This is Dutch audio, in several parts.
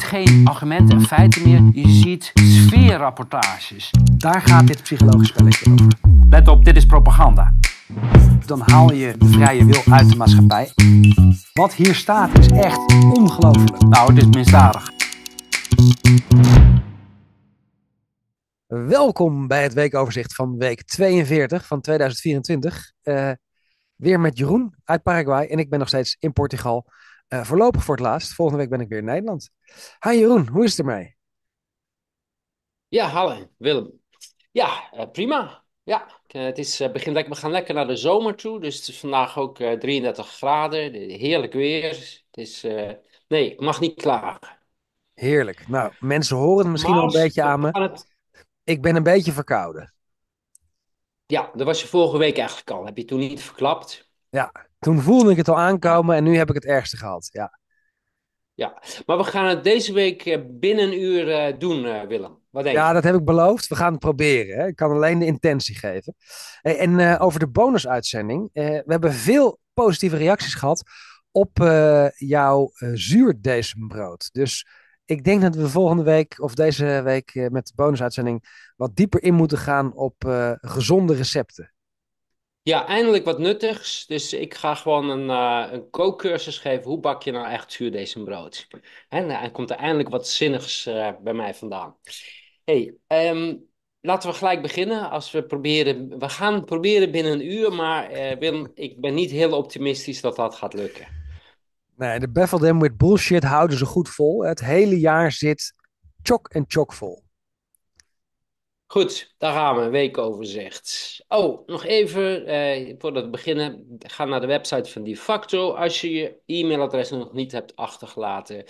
ziet geen argumenten en feiten meer, je ziet sfeerrapportages. Daar gaat dit psychologisch spelletje over. Let op, dit is propaganda. Dan haal je de vrije wil uit de maatschappij. Wat hier staat is echt ongelooflijk. Nou, het is misdadig. Welkom bij het weekoverzicht van week 42 van 2024. Eh, weer met Jeroen uit Paraguay en ik ben nog steeds in Portugal. Eh, voorlopig voor het laatst. Volgende week ben ik weer in Nederland. Hi Jeroen, hoe is het ermee? Ja, hallo Willem. Ja, eh, prima. Ja, eh, het is, uh, begin lekker, we gaan lekker naar de zomer toe. Dus het is vandaag ook 33 graden. Heerlijk weer. Het is, nee, ik mag niet klagen. Heerlijk. Nou, mensen horen het misschien al een beetje aan me. Ik ben een beetje verkouden. Ja, dat was je vorige week eigenlijk al. Heb je toen niet verklapt? Ja, toen voelde ik het al aankomen en nu heb ik het ergste gehad. Ja. Ja, maar we gaan het deze week eh, binnen een uur eh, doen, eh, Willem. Wat denk je? Ja, dat heb ik beloofd. We gaan het proberen. Hè. Ik kan alleen de intentie geven. en over de bonusuitzending. we hebben veel positieve reacties gehad op jouw zuurdesembrood. Dus ik denk dat we volgende week of deze week met de bonusuitzending wat dieper in moeten gaan op gezonde recepten. Ja, eindelijk wat nuttigs. Dus ik ga gewoon een, co eh, een kookcursus geven. Hoe bak je nou echt zuurdesembrood? Nou, en dan komt er eindelijk wat zinnigs eh, bij mij vandaan. hey, ehm, laten we gelijk beginnen. Als we, proberen, we gaan proberen binnen een uur, maar eh, Willem, ik ben niet heel optimistisch dat dat gaat lukken. Nee, de Bevel With Bullshit houden ze goed vol. Het hele jaar zit chok en chok vol. Goed, daar gaan we. Weekoverzicht. Oh, nog even eh, voordat we beginnen. Ga naar de website van facto. Als je je e-mailadres nog niet hebt achtergelaten,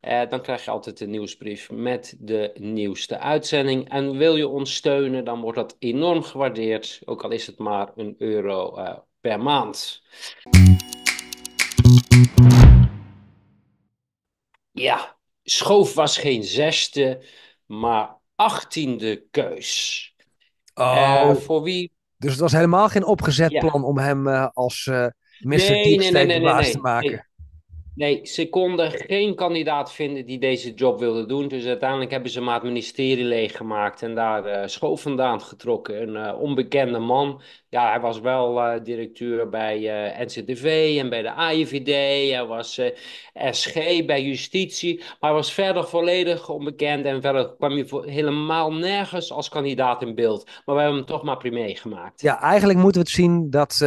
eh, dan krijg je altijd een nieuwsbrief met de nieuwste uitzending. En wil je ons steunen, dan wordt dat enorm gewaardeerd. Ook al is het maar een euro eh, per maand. Ja, schoof was geen zesde, maar 18 achttiende keus. Oh, eh, voor wie... Dus het was helemaal geen opgezet plan om hem eh, als eh Mr. Nee, nee, nee, nee, nee, maken. Nee, ze konden geen kandidaat vinden die deze job wilde doen. Dus uiteindelijk hebben ze maar het ministerie leeggemaakt en daar uh, vandaan getrokken. Een eh, onbekende man. Ja, hij was wel eh, directeur bij NCTV en bij de AIVD. Hij was SG bij Justitie. Maar hij was verder volledig onbekend en verder kwam hij voor helemaal nergens als kandidaat in beeld. Maar we hebben hem toch maar premier gemaakt. Ja, eigenlijk moeten we het zien dat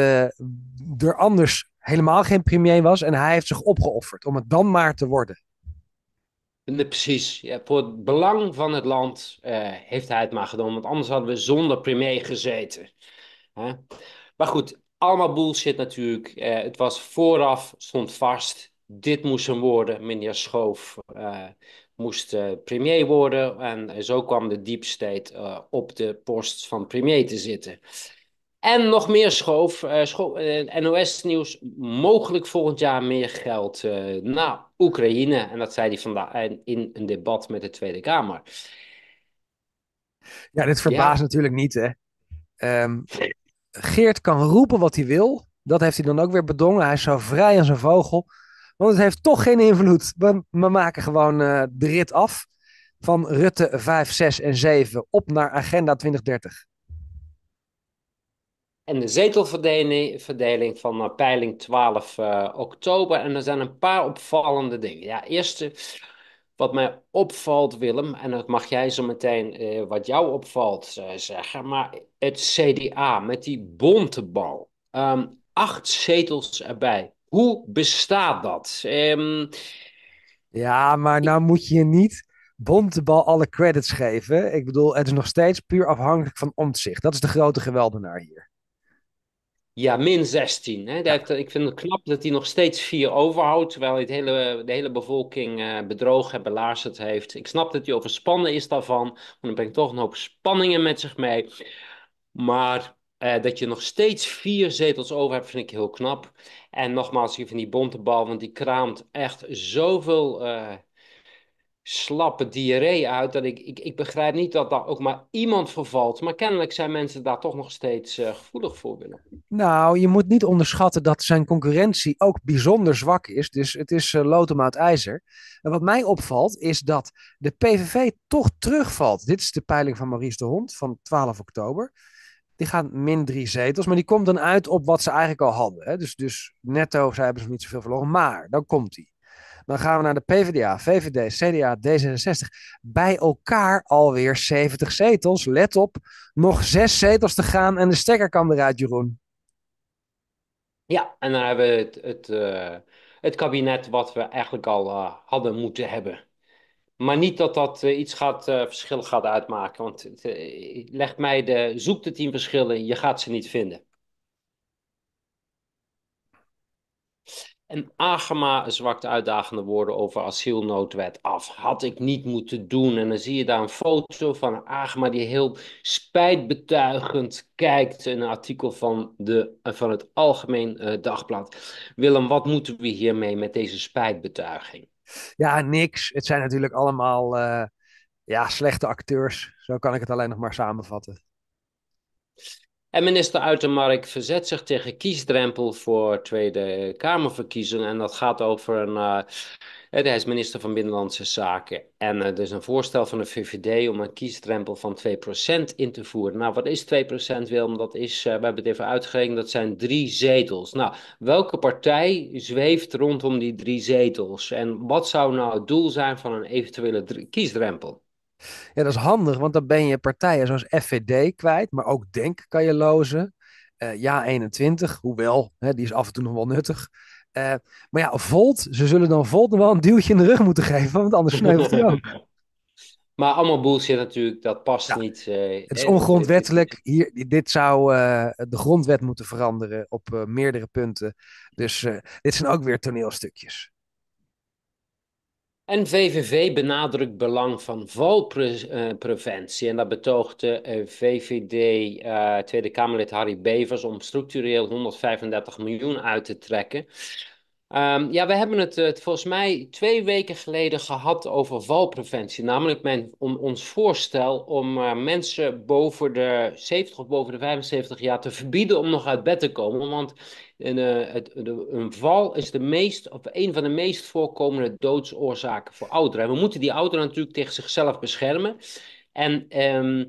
er anders helemaal geen premier was en hij heeft zich opgeofferd om het dan maar te worden. precies. Ja, voor het belang van het land eh, heeft hij het maar gedaan, want anders hadden we zonder premier gezeten. Maar goed, allemaal bullshit natuurlijk. Eh, het was vooraf, stond vast. Dit moest hem worden. Meneer Schoof eh, moest premier worden. En zo kwam de deep state op de post van premier te zitten. En nog meer schoof, eh, eh, NOS-nieuws, mogelijk volgend jaar meer geld eh, naar Oekraïne. En dat zei hij vandaag in een debat met de Tweede Kamer. Ja, dit verbaast natuurlijk niet, hè. Ehm, Geert kan roepen wat hij wil. Dat heeft hij dan ook weer bedongen. Hij is zo vrij als een vogel. Want het heeft toch geen invloed. We, we maken gewoon de rit af. Van Rutte 5, 6 en 7 op naar agenda 2030 en de zetelverdeling van eh, peiling 12 eh, oktober. En er zijn een paar opvallende dingen. Ja, eerste wat mij opvalt, Willem, en dat mag jij zo meteen eh, wat jou opvalt zeggen, maar het CDA met die bonte bal. Ehm, acht zetels erbij. Hoe bestaat dat? Ehm, ja, maar nou moet je niet bal alle credits geven. Ik bedoel, het is nog steeds puur afhankelijk van omzicht. Dat is de grote geweldenaar hier. Ja, min 16. Hè. Dat, ik vind het knap dat hij nog steeds vier overhoudt, terwijl hij het hele, de hele bevolking eh, bedrogen en belazerd heeft. Ik snap dat hij overspannen is daarvan, want dan brengt toch een hoop spanningen met zich mee. Maar eh, dat je nog steeds vier zetels over hebt, vind ik heel knap. En nogmaals, ik vind die bonte bal, want die kraamt echt zoveel eh, slappe diarree uit. Dat ik, ik, ik begrijp niet dat daar ook maar iemand vervalt. Maar kennelijk zijn mensen daar toch nog steeds eh, gevoelig voor. Willen. Nou, je moet niet onderschatten dat zijn concurrentie ook bijzonder zwak is. Dus het is uh, ijzer. En wat mij opvalt is dat de PVV toch terugvalt. Dit is de peiling van Maurice de Hond van 12 oktober. Die gaan min drie zetels, maar die komt dan uit op wat ze eigenlijk al hadden. Hè? Dus, dus netto, ze hebben ze niet zoveel verloren. Maar dan komt die. Dan gaan we naar de PvdA, VVD, CDA, D66. Bij elkaar alweer 70 zetels. Let op, nog zes zetels te gaan en de stekker kan eruit, Jeroen. Ja, en dan hebben we het, het, eh, het kabinet wat we eigenlijk al eh, hadden moeten hebben. Maar niet dat dat eh, iets gaat, verschil gaat uitmaken. Want leg mij de zoek de tien verschillen, je gaat ze niet vinden. En Agema zwakte uitdagende woorden over asielnoodwet af. Had ik niet moeten doen. En dan zie je daar een foto van Agema die heel spijtbetuigend kijkt. Een artikel van, de, eh, van het Algemeen uh, Dagblad. Willem, wat moeten we hiermee met deze spijtbetuiging? Ja, niks. Het zijn natuurlijk allemaal eh, ja, slechte acteurs. Zo kan ik het alleen nog maar samenvatten. En minister Uitermark verzet zich tegen kiesdrempel voor Tweede Kamerverkiezingen. En dat gaat over een. Uh, hij is minister van Binnenlandse Zaken. En eh, er is een voorstel van de VVD om een kiesdrempel van 2% in te voeren. Nou, wat is 2% Wilm? Dat is, we hebben het even uitgerekend, dat zijn drie zetels. Nou, welke partij zweeft rondom die drie zetels? En wat zou nou het doel zijn van een eventuele kiesdrempel? Ja, dat is handig, want dan ben je partijen zoals FVD kwijt, maar ook Denk kan je lozen. Eh, ja 21, hoewel, hè, die is af en toe nog wel nuttig. Eh, maar ja, Volt, ze zullen dan Volt nog wel een duwtje in de rug moeten geven, want anders sneuvelt hij ook. Maar allemaal bullshit natuurlijk, dat past niet. Eh, het is ongrondwettelijk. Hier, dit zou de grondwet moeten veranderen op meerdere punten. Dus dit zijn ook weer toneelstukjes. En VVV benadrukt belang van valpreventie. Eh, en dat betoogde eh, VVD eh, Tweede Kamerlid Harry Bevers om structureel 135 miljoen uit te trekken. Ehm, ja, we hebben het, het, volgens mij twee weken geleden gehad over valpreventie. Namelijk mijn, om, ons voorstel om mensen boven de 70 of boven de 75 jaar te verbieden om nog uit bed te komen. Want en, eh, het, een val is de meest, of een van de meest voorkomende doodsoorzaken voor ouderen. En we moeten die ouderen natuurlijk tegen zichzelf beschermen. En ehm,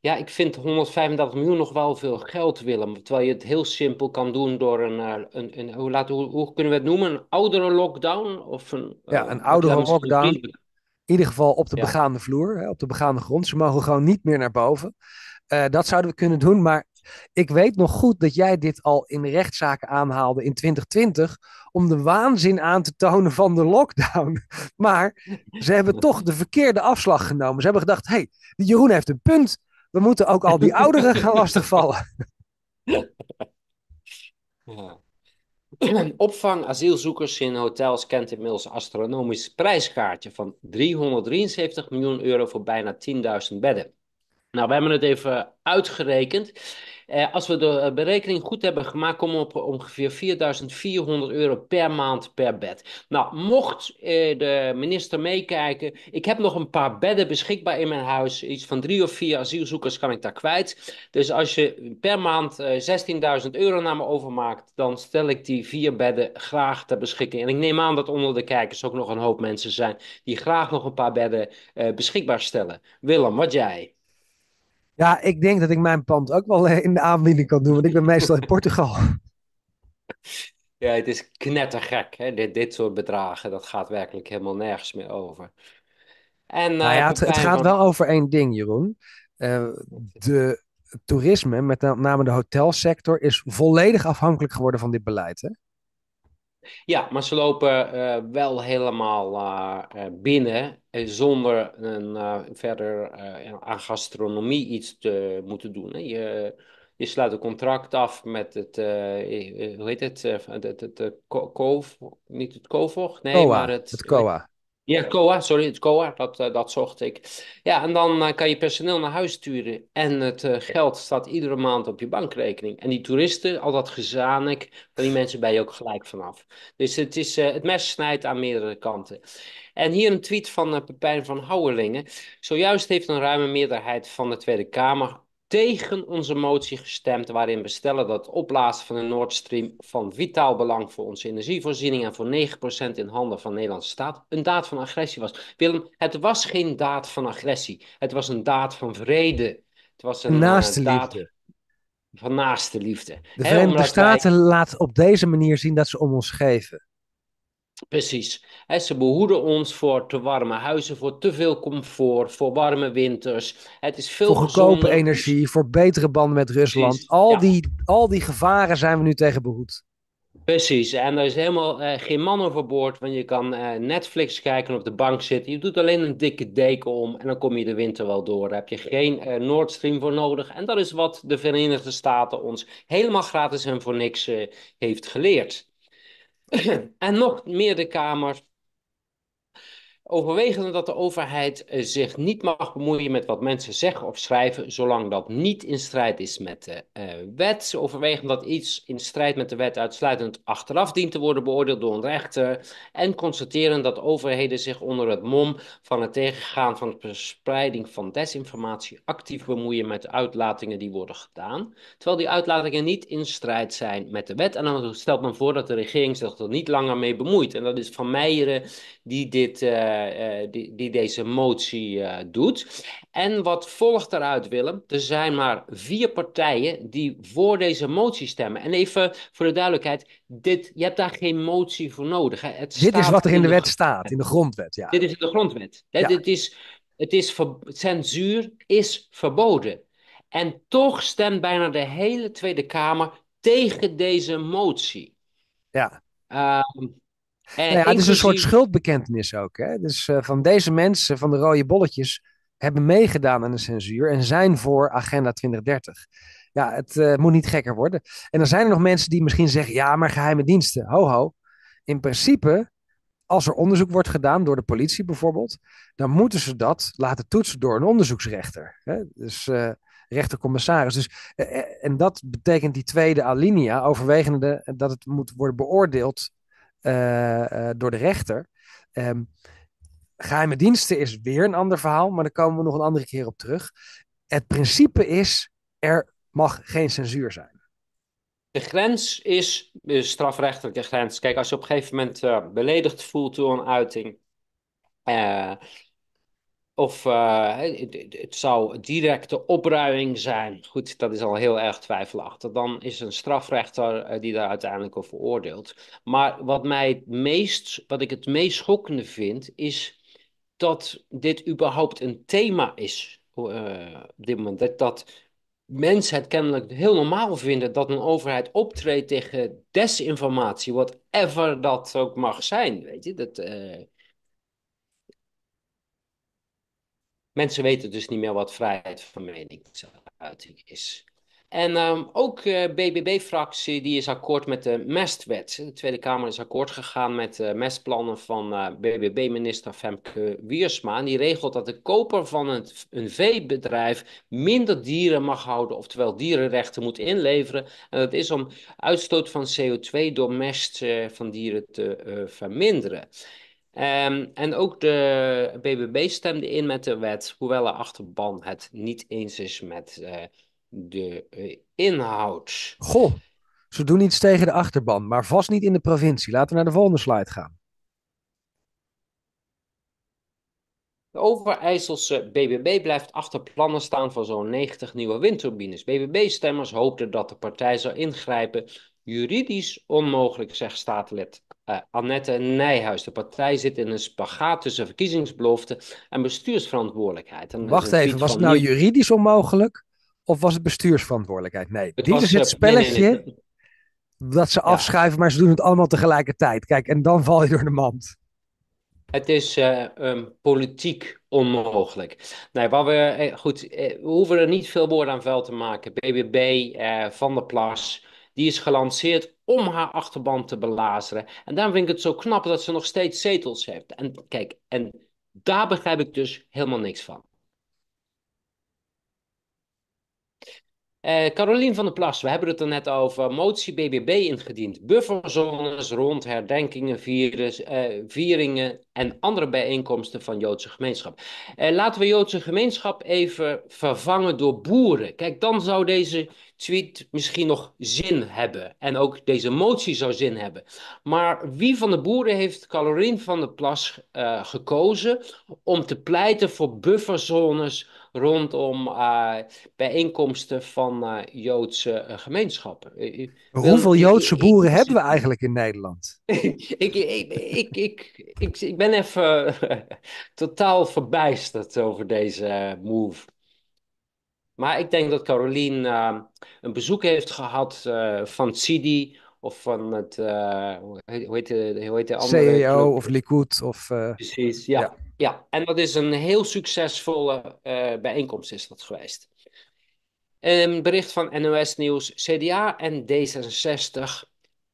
ja, ik vind 135 miljoen nog wel veel geld, Willem. Terwijl je het heel simpel kan doen door een, eh, een, een hoe, laten, hoe, hoe, kunnen we het noemen? Een oudere lockdown? Of een, eh, ja, een oudere lockdown. In ieder geval op de ja. begaande vloer, hè, op de begaande grond. Ze mogen gewoon niet meer naar boven. dat zouden we kunnen doen, maar ik weet nog goed dat jij dit al in rechtszaken aanhaalde in 2020 om de waanzin aan te tonen van de lockdown. Maar ze hebben toch de verkeerde afslag genomen. Ze hebben gedacht, hé, hey, Jeroen heeft een punt. We moeten ook al die ouderen gaan lastigvallen. Opvang asielzoekers in hotels kent inmiddels een astronomisch prijskaartje van 373 miljoen euro voor bijna 10.000 bedden. Nou, we hebben het even uitgerekend. Eh, als we de eh, berekening goed hebben gemaakt, komen we op ongeveer 4400 euro per maand per bed. Nou, mocht eh, de minister meekijken, ik heb nog een paar bedden beschikbaar in mijn huis. Iets van drie of vier asielzoekers kan ik daar kwijt. Dus als je per maand eh, 16.000 euro naar me overmaakt, dan stel ik die vier bedden graag ter beschikking. En ik neem aan dat onder de kijkers ook nog een hoop mensen zijn die graag nog een paar bedden eh, beschikbaar stellen. Willem, wat jij? Ja, ik denk dat ik mijn pand ook wel eh, in de aanbieding kan doen, want ik ben meestal in Portugal. Ja, het is knettergek. Hè? Dit, dit soort bedragen, dat gaat werkelijk helemaal nergens meer over. En, eh, nou ja, het, gaat wel over één ding, Jeroen. Uh, de toerisme, met name de hotelsector, is volledig afhankelijk geworden van dit beleid. Hè? Ja, maar ze lopen eh, wel helemaal eh, eh, binnen zonder een, verder aan gastronomie iets te moeten doen. Hè. Je, je sluit een contract af met het, hoe heet het, het, het, niet het COVOG, nee, maar het, het COA. Ja, COA, sorry, het COA, dat, eh, dat zocht ik. Ja, en dan eh, kan je personeel naar huis sturen en het eh, geld staat iedere maand op je bankrekening. En die toeristen, al dat gezanik, van die mensen ben je ook gelijk vanaf. Dus het, is, het mes snijdt aan meerdere kanten. En hier een tweet van Pepijn van Houwerlingen. Zojuist heeft een ruime meerderheid van de Tweede Kamer tegen onze motie gestemd waarin we stellen dat het opblazen van de Nord Stream van vitaal belang voor onze energievoorziening en voor 9% in handen van Nederlandse staat een daad van agressie was. Willem, het was geen daad van agressie. Het was een daad van vrede. Het was een eh, naaste liefde. van naaste liefde. De Verenigde Staten laat op deze manier zien dat ze om ons geven. Precies. ze behoeden ons voor te warme huizen, voor te veel comfort, voor warme winters. Het is veel voor goedkope energie, voor betere banden met Rusland. Al, die, al die gevaren zijn we nu tegen behoed. Precies, en er is helemaal eh, geen man overboord, want je kan eh, Netflix kijken op de bank zitten. Je doet alleen een dikke deken om en dan kom je de winter wel door. Daar heb je geen eh, Nord Stream voor nodig. En dat is wat de Verenigde Staten ons helemaal gratis en voor niks heeft geleerd. en nog de kamers Overwegende dat de overheid eh, zich niet mag bemoeien met wat mensen zeggen of schrijven, zolang dat niet in strijd is met de eh, wet. overwegende dat iets in strijd met de wet uitsluitend achteraf dient te worden beoordeeld door een rechter. En constateren dat overheden zich onder het mom van het tegengaan van de verspreiding van desinformatie actief bemoeien met de uitlatingen die worden gedaan. Terwijl die uitlatingen niet in strijd zijn met de wet. En dan stelt men voor dat de regering zich er niet langer mee bemoeit. En dat is Van Meijeren die dit. Eh, eh, eh, die, die deze motie eh, doet. En wat volgt daaruit, Willem? Er zijn maar vier partijen die voor deze motie stemmen. En even voor de duidelijkheid, dit, je hebt daar geen motie voor nodig. Hè. Het dit is wat er in de, wet staat, in de grondwet. Ja. Dit is in de grondwet. Dit is, het is censuur is verboden. En toch stemt bijna de hele Tweede Kamer tegen deze motie. Ja. Ehm, en nou Het is een soort schuldbekentenis ook. Hè? Dus eh, van deze mensen, van de rode bolletjes, hebben meegedaan aan de censuur en zijn voor Agenda 2030. Ja, het eh, moet niet gekker worden. En dan zijn er nog mensen die misschien zeggen: ja, maar geheime diensten, ho ho. In principe, als er onderzoek wordt gedaan door de politie bijvoorbeeld, dan moeten ze dat laten toetsen door een onderzoeksrechter. Hè? Dus eh, rechtercommissaris. Dus, en dat betekent die tweede alinea, overwegende dat het moet worden beoordeeld eh, eh, door de rechter. Um, geheime diensten is weer een ander verhaal, maar daar komen we nog een andere keer op terug. Het principe is, er mag geen censuur zijn. De grens is de strafrechtelijke grens. Kijk, als je op een gegeven moment eh, beledigd voelt door een uiting, of eh, het, zou directe opruiming zijn. Goed, dat is al heel erg twijfelachtig. Dan is een strafrechter eh, die daar uiteindelijk over oordeelt. Maar wat, mij meest, wat ik het meest schokkende vind, is dat dit überhaupt een thema is. Eh, op dit moment. Dat, mensen het kennelijk heel normaal vinden dat een overheid optreedt tegen desinformatie, whatever dat ook mag zijn. Weet je, dat. Mensen weten dus niet meer wat vrijheid van meningsuiting is. En ehm, ook de eh, BBB-fractie die is akkoord met de mestwet. De Tweede Kamer is akkoord gegaan met de eh, mestplannen van eh, BBB-minister Femke Wiersma. En die regelt dat de koper van een veebedrijf minder dieren mag houden, oftewel dierenrechten moet inleveren. En dat is om uitstoot van CO2 door mest van dieren te verminderen. Ehm, en ook de BBB stemde in met de wet, hoewel de achterban het niet eens is met eh, de eh, inhoud. Goh, ze doen iets tegen de achterban, maar vast niet in de provincie. Laten we naar de volgende slide gaan. De Overijsselse BBB blijft achter plannen staan voor zo'n 90 nieuwe windturbines. BBB-stemmers hoopten dat de partij zou ingrijpen. Juridisch onmogelijk, zegt staatslid eh, Annette Nijhuis. De partij zit in een spagaat tussen verkiezingsbelofte en bestuursverantwoordelijkheid. Wacht even, was het nou juridisch onmogelijk of was het bestuursverantwoordelijkheid? Nee, dit is het spelletje dat ze afschuiven, maar ze doen het allemaal tegelijkertijd. Kijk, en dan val je door de mand. Het is eh, ehm, politiek onmogelijk. Nee, wat we, eh, goed, we hoeven er niet veel woorden aan vuil te maken. BBB, eh, Van der Plas, die is gelanceerd om haar achterban te belazeren. En daarom vind ik het zo knap dat ze nog steeds zetels heeft. En kijk, en daar begrijp ik dus helemaal niks van. Uh, Carolien van der Plas, we hebben het er net over. Motie BBB ingediend. Bufferzones rond herdenkingen, eh, vieringen en andere bijeenkomsten van Joodse gemeenschap. Uh, laten we Joodse gemeenschap even vervangen door boeren. Kijk, dan zou deze tweet misschien nog zin hebben. En ook deze motie zou zin hebben. Maar wie van de boeren heeft Carolien van der Plas gekozen om te pleiten voor bufferzones? rondom eh, bijeenkomsten van eh, Joodse eh, gemeenschappen. Hoeveel Joodse boeren hebben we eigenlijk in Nederland? ik, ik, ik, ik, ik, ben even totaal verbijsterd over deze move. Maar ik denk dat Carolien een bezoek heeft gehad van Sidi of van het, eh, hoe, heet de, hoe heet de andere? CEO of Likud. Of, eh, Precies, ja, ja, ja. En dat is een heel succesvolle eh, bijeenkomst is dat geweest. Een bericht van NOS Nieuws. CDA en D66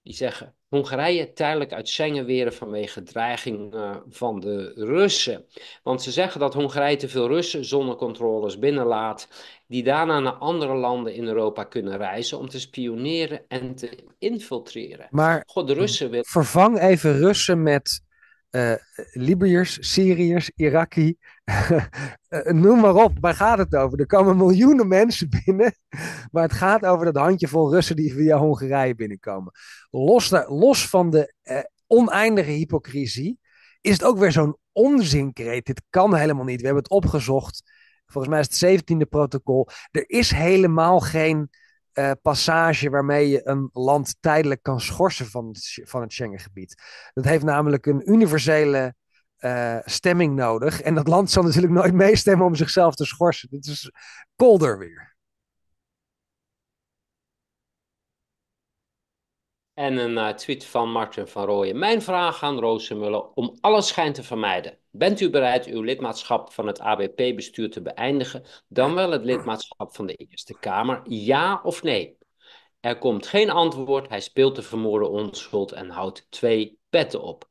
die zeggen Hongarije tijdelijk uit Schengen weren vanwege dreiging eh, van de Russen. Want ze zeggen dat Hongarije te veel Russen zonder controles binnenlaat, die daarna naar andere landen in Europa kunnen reizen om te spioneren en te infiltreren. Maar God, de Russen willen... vervang even Russen met eh, Libiërs, Syriërs, Iraki, eh, noem maar op, waar gaat het over? Er komen miljoenen mensen binnen, maar het gaat over dat handjevol Russen die via Hongarije binnenkomen. Los, los van de eh, oneindige hypocrisie is het ook weer zo'n onzinkreet. Dit kan helemaal niet. We hebben het opgezocht. Volgens mij is het 17e protocol. Er is helemaal geen eh, passage waarmee je een land tijdelijk kan schorsen van het, van het Schengengebied. Dat heeft namelijk een universele eh, stemming nodig. En dat land zal natuurlijk nooit meestemmen om zichzelf te schorsen. Dit is kolder weer. En een eh, tweet van Martin van Rooyen. Mijn vraag aan Roosemullen: om alles schijn te vermijden. Bent u bereid uw lidmaatschap van het ABP-bestuur te beëindigen, dan wel het lidmaatschap van de Eerste Kamer, ja of nee? Er komt geen antwoord, hij speelt de vermoorden onschuld en houdt twee petten op.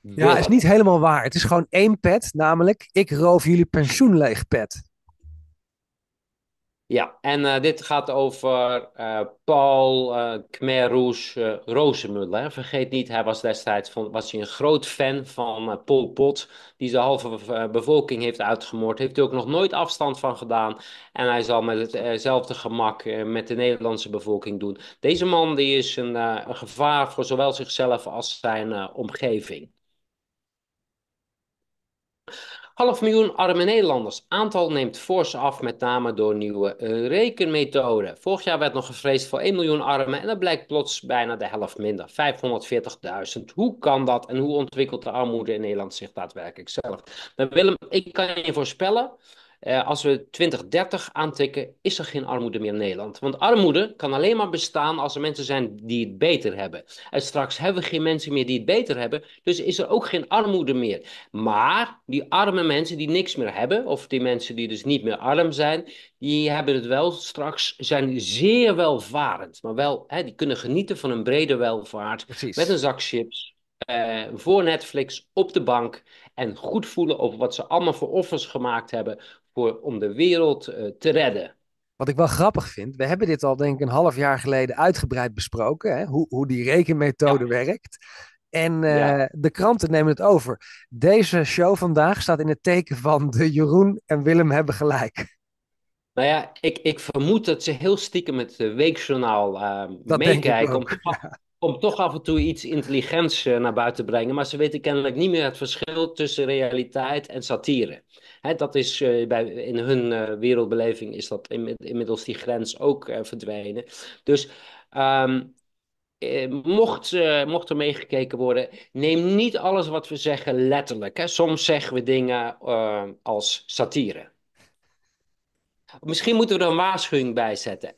Ja, is niet helemaal waar. Het is gewoon één pet, namelijk ik roof jullie pensioen leeg pet. Ja, en eh, dit gaat over eh, Paul uh, eh, Khmer Vergeet niet, hij was destijds van, was hij een groot fan van Pol Pot, die de halve bevolking heeft uitgemoord. Heeft hij ook nog nooit afstand van gedaan. En hij zal met hetzelfde gemak met de Nederlandse bevolking doen. Deze man die is een, een gevaar voor zowel zichzelf als zijn omgeving. Half miljoen arme Nederlanders. Aantal neemt fors af, met name door nieuwe rekenmethoden. Vorig jaar werd nog gevreesd voor 1 miljoen armen en dat blijkt plots bijna de helft minder. 540.000. Hoe kan dat en hoe ontwikkelt de armoede in Nederland zich daadwerkelijk zelf? Dan Willem, ik kan je voorspellen, eh, als we 2030 aantikken, is er geen armoede meer in Nederland. Want armoede kan alleen maar bestaan als er mensen zijn die het beter hebben. En straks hebben we geen mensen meer die het beter hebben, dus is er ook geen armoede meer. Maar die arme mensen die niks meer hebben, of die mensen die dus niet meer arm zijn, die hebben het wel straks, zijn zeer welvarend. Maar wel, hè, die kunnen genieten van een brede welvaart met een zak chips. Eh, voor Netflix op de bank en goed voelen over wat ze allemaal voor offers gemaakt hebben voor, om de wereld eh, te redden. Wat ik wel grappig vind, we hebben dit al denk ik een half jaar geleden uitgebreid besproken, hè? Hoe, hoe die rekenmethode werkt. En eh, de kranten nemen het over. Deze show vandaag staat in het teken van de Jeroen en Willem hebben gelijk. Nou ja, ik, ik vermoed dat ze heel stiekem het eh, weekjournaal meekijken om, om toch af en toe iets intelligents eh, naar buiten te brengen. Maar ze weten kennelijk niet meer het verschil tussen realiteit en satire. Hè, dat is eh, bij, in hun eh, wereldbeleving is dat inmiddels die grens ook uh, verdwenen. Dus ehm, mocht, mocht er meegekeken worden, neem niet alles wat we zeggen letterlijk. Hè. Soms zeggen we dingen als satire. Misschien moeten we er een waarschuwing bij zetten.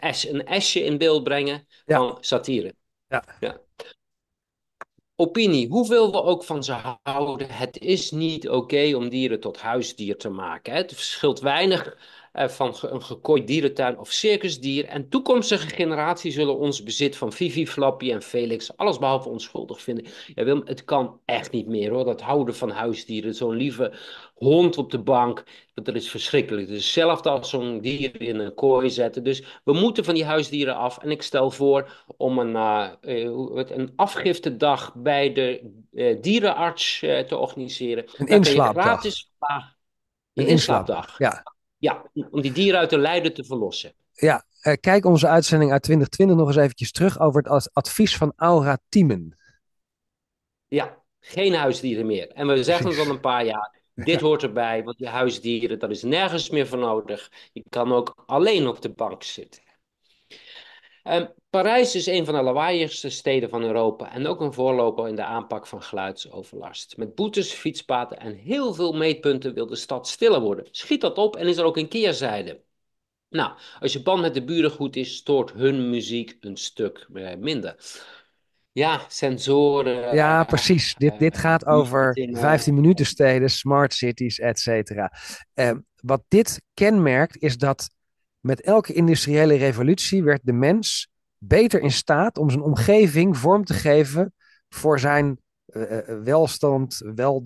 een S'je in beeld brengen van satire. Ja. ja. Opinie, hoeveel we ook van ze houden, het is niet oké om dieren tot huisdier te maken. Hè? Het verschilt weinig eh, van een gekooid dierentuin of circusdier. En toekomstige generaties zullen ons bezit van Vivi, Flappy en Felix allesbehalve onschuldig vinden. Ja, het kan echt niet meer hoor. Dat houden van huisdieren. Zo'n lieve hond op de bank. dat is verschrikkelijk. Het is hetzelfde als zo'n dier in een kooi zetten. Dus we moeten van die huisdieren af. En ik stel voor om een, uh, een afgiftedag bij de dierenarts te organiseren. Een inslaapdag. Gratis... Een inslaapdag. Ja. Ja, om die dieren uit de lijden te verlossen. Ja, eh, kijk onze uitzending uit 2020 nog eens eventjes terug over het advies van Aura Thiemen. Ja, geen huisdieren meer. En we zeggen het al een paar jaar. Dit hoort erbij, want die huisdieren, dat is nergens meer voor nodig. Je kan ook alleen op de bank zitten. Um, Parijs is een van de lawaaiigste steden van Europa en ook een voorloper in de aanpak van geluidsoverlast. Met boetes, fietspaden en heel veel meetpunten wil de stad stiller worden. Schiet dat op en is er ook een keerzijde. Nou, als je band met de buren goed is, stoort hun muziek een stuk eh, minder. Ja, sensoren. Ja, eh, precies. dit, eh, dit gaat over 15 minuten steden, smart cities, et cetera. Ehm, wat dit kenmerkt is dat met elke industriële revolutie werd de mens beter in staat om zijn omgeving vorm te geven voor zijn eh, eh, eh, welstand, wel,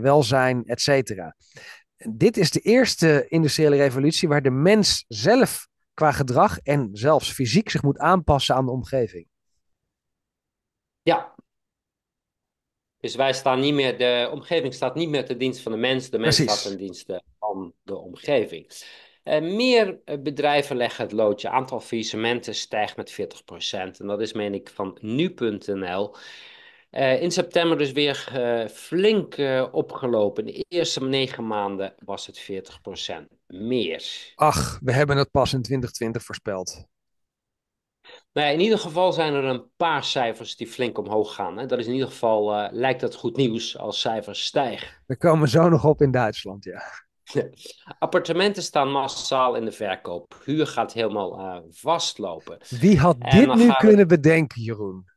welzijn, et cetera. Dit is de eerste industriële revolutie waar de mens zelf qua gedrag en zelfs fysiek zich moet aanpassen aan de omgeving. Ja. Dus wij staan niet meer, de omgeving staat niet meer ten dienste van de mens, de mens staat ten dienste van de omgeving. Eh, meer eh, bedrijven leggen het loodje. Aantal faillissementen stijgt met 40%. En dat is, meen ik, van nu.nl. Eh, in september dus weer flink opgelopen. de eerste negen maanden was het 40% meer. Ach, we hebben het pas in 2020 voorspeld. Nou ja, in ieder geval zijn er een paar cijfers die flink omhoog gaan. Hè. Dat is in ieder geval, lijkt dat goed nieuws als cijfers stijgen. We komen zo nog op in Duitsland, ja. Appartementen staan massaal in de verkoop. Huur gaat helemaal eh, vastlopen. Wie had dit nu kunnen bedenken, Jeroen?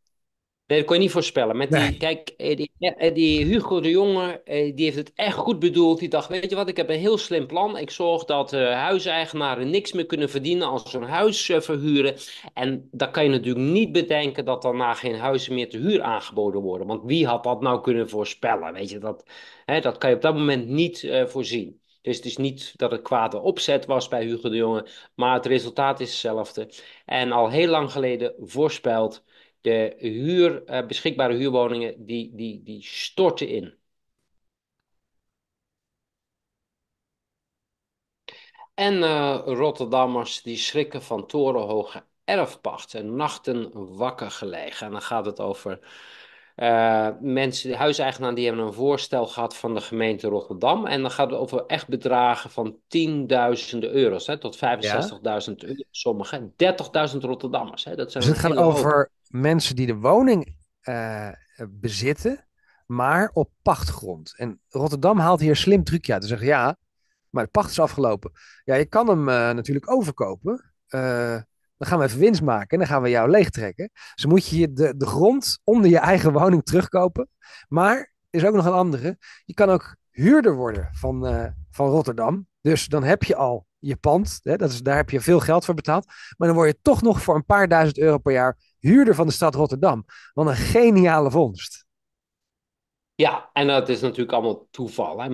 Nee, dat kon je niet voorspellen. Met die, Kijk, eh, die, eh, die Hugo de Jonge, die heeft het echt goed bedoeld. Die dacht, weet je wat, ik heb een heel slim plan. Ik zorg dat huiseigenaren niks meer kunnen verdienen als ze een huis verhuren. En dan kan je natuurlijk niet bedenken dat daarna geen huizen meer te huur aangeboden worden. Want wie had dat nou kunnen voorspellen? Weet je, dat, hè, dat kan je op dat moment niet uh, voorzien. Dus het is niet dat het kwade opzet was bij Hugo de Jonge, maar het resultaat is hetzelfde. En al heel lang geleden voorspeld, de huur, eh, beschikbare huurwoningen die, die, die storten in. En uh, Rotterdammers die schrikken van torenhoge erfpacht en nachten wakker gelegen. En dan gaat het over eh, mensen, de huiseigenaren die hebben een voorstel gehad van de gemeente Rotterdam. En dan gaat het over echt bedragen van tienduizenden euro's. Hè, tot 65.000 ja. euro sommigen. 30.000 Rotterdammers. Hè, dat zijn dus het gaat over mensen die de woning eh, bezitten, maar op pachtgrond. En Rotterdam haalt hier een slim trucje uit. Ze zeggen ja, maar de pacht is afgelopen. Ja, je kan hem eh, natuurlijk overkopen. Dan gaan we even winst maken en dan gaan we jou leegtrekken. Dus moet je de, de grond onder je eigen woning terugkopen. Maar er is ook nog een andere. Je kan ook huurder worden van, eh, van Rotterdam. Dus dan heb je al je pand. Hè, dat is, daar heb je veel geld voor betaald. Maar dan word je toch nog voor een paar duizend euro per jaar huurder van de stad Rotterdam. Wat een geniale vondst. Ja, en dat is natuurlijk allemaal toeval. Hè?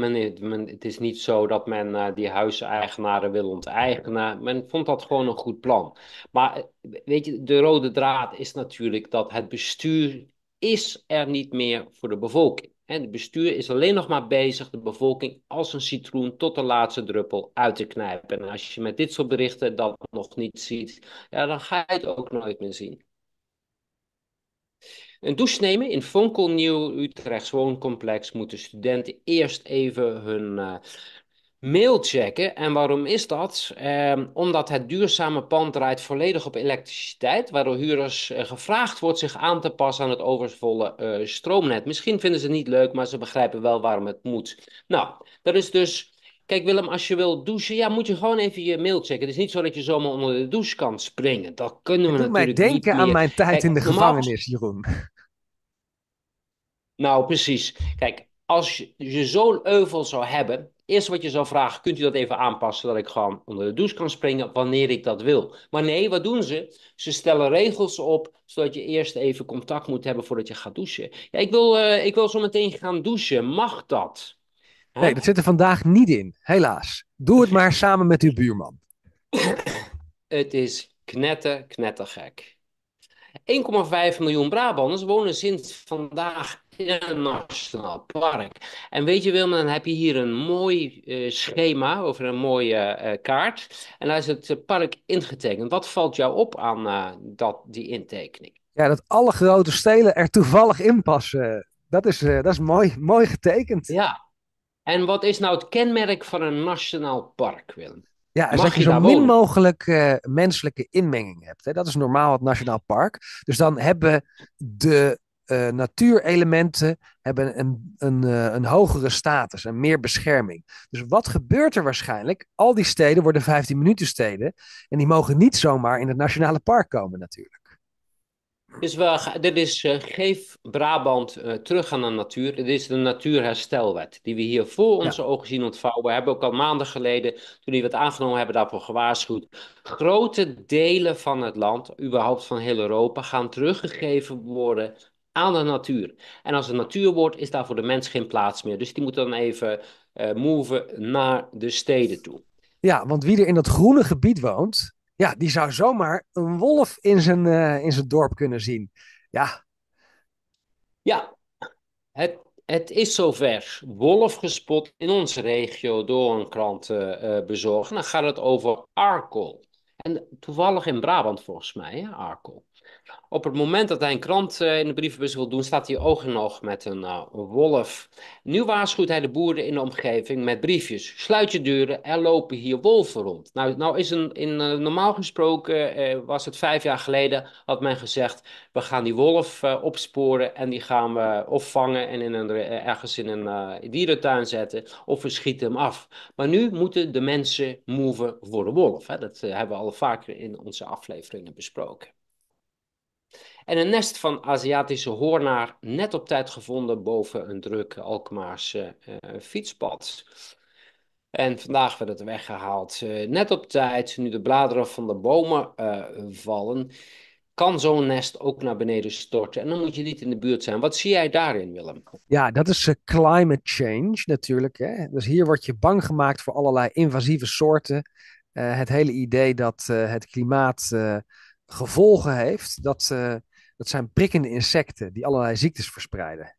het is niet zo dat men eh, die huiseigenaren wil onteigenen. Men vond dat gewoon een goed plan. Maar eh, weet je, de rode draad is natuurlijk dat het bestuur is er niet meer voor de bevolking. En het bestuur is alleen nog maar bezig de bevolking als een citroen tot de laatste druppel uit te knijpen. En als je met dit soort berichten dat nog niet ziet, ja, dan ga je het ook nooit meer zien. Een douche nemen in fonkelnieuw Utrechts wooncomplex moeten studenten eerst even hun eh, mail checken. En waarom is dat? Ehm, omdat het duurzame pand draait volledig op elektriciteit, waardoor huurders eh, gevraagd wordt zich aan te passen aan het overvolle eh, stroomnet. Misschien vinden ze het niet leuk, maar ze begrijpen wel waarom het moet. Nou, dat is dus Kijk Willem, als je wil douchen, ja, moet je gewoon even je mail checken. Het is niet zo dat je zomaar onder de douche kan springen. Dat kunnen we doet natuurlijk mij denken aan mijn tijd in de gevangenis, Jeroen. Nou, precies. Kijk, als je, zo'n euvel zou hebben, eerst wat je zou vragen, kunt u dat even aanpassen dat ik gewoon onder de douche kan springen wanneer ik dat wil. Maar nee, wat doen ze? Ze stellen regels op, zodat je eerst even contact moet hebben voordat je gaat douchen. Ja, ik wil, eh, ik wil zo meteen gaan douchen. Mag dat? Nee, dat zit er vandaag niet in, helaas. Doe het maar samen met uw buurman. Het is knetter, knettergek. 1,5 miljoen Brabanders wonen sinds vandaag in een nationaal park. En weet je Wilma, dan heb je hier een mooi eh, schema over een mooie eh, kaart. En daar is het eh, park ingetekend. Wat valt jou op aan dat, die intekening? Ja, dat alle grote stelen er toevallig in passen. Dat is, dat is mooi, mooi getekend. Ja, en wat is nou het kenmerk van een nationaal park, Willem? Ja, als dat je, zo min mogelijk eh, menselijke inmenging hebt. Hè? Dat is normaal het Nationaal Park. Dus dan hebben de uh, natuurelementen hebben een, een, eh, een hogere status en meer bescherming. Dus wat gebeurt er waarschijnlijk? Al die steden worden 15-minuten steden. En die mogen niet zomaar in het Nationale Park komen natuurlijk. Dus we, dit is eh, Geef Brabant eh, terug aan de natuur. Dit is de natuurherstelwet die we hier voor onze ogen zien ontvouwen. We hebben ook al maanden geleden, toen we het aangenomen hebben, daarvoor gewaarschuwd. Grote delen van het land, überhaupt van heel Europa, gaan teruggegeven worden aan de natuur. En als het natuur wordt, is daar voor de mens geen plaats meer. Dus die moet dan even uh, naar de steden toe. Ja, want wie er in dat groene gebied woont, ja, die zou zomaar een wolf in zijn, eh, in zijn dorp kunnen zien. Ja. Ja, het, het is zover. Wolf gespot in onze regio door een krantenbezorger. Eh, eh, uh, Dan gaat het over Arkel. En toevallig in Brabant volgens mij, hè, Arkel. Op het moment dat hij een krant eh, in de brievenbus wil doen, staat hij oog in oog met een eh, wolf. Nu waarschuwt hij de boeren in de omgeving met briefjes. Sluit je deuren, er lopen hier wolven rond. Nou, nou is een, in, eh, normaal gesproken, was het vijf jaar geleden, had men gezegd, we gaan die wolf opsporen en die gaan we opvangen en in een, ergens in een dierentuin zetten of we schieten hem af. Maar nu moeten de mensen move voor de wolf. Hè? Dat hebben we al vaker in onze afleveringen besproken. En een nest van Aziatische hoornaar net op tijd gevonden boven een druk Alkmaarse eh, fietspad. En vandaag werd het weggehaald. Eh, net op tijd, nu de bladeren van de bomen eh, vallen, kan zo'n nest ook naar beneden storten. En dan moet je niet in de buurt zijn. Wat zie jij daarin, Willem? Ja, dat is uh, climate change natuurlijk. Hè? Dus hier word je bang gemaakt voor allerlei invasieve soorten. het hele idee dat het klimaat gevolgen heeft, dat dat zijn prikkende insecten die allerlei ziektes verspreiden.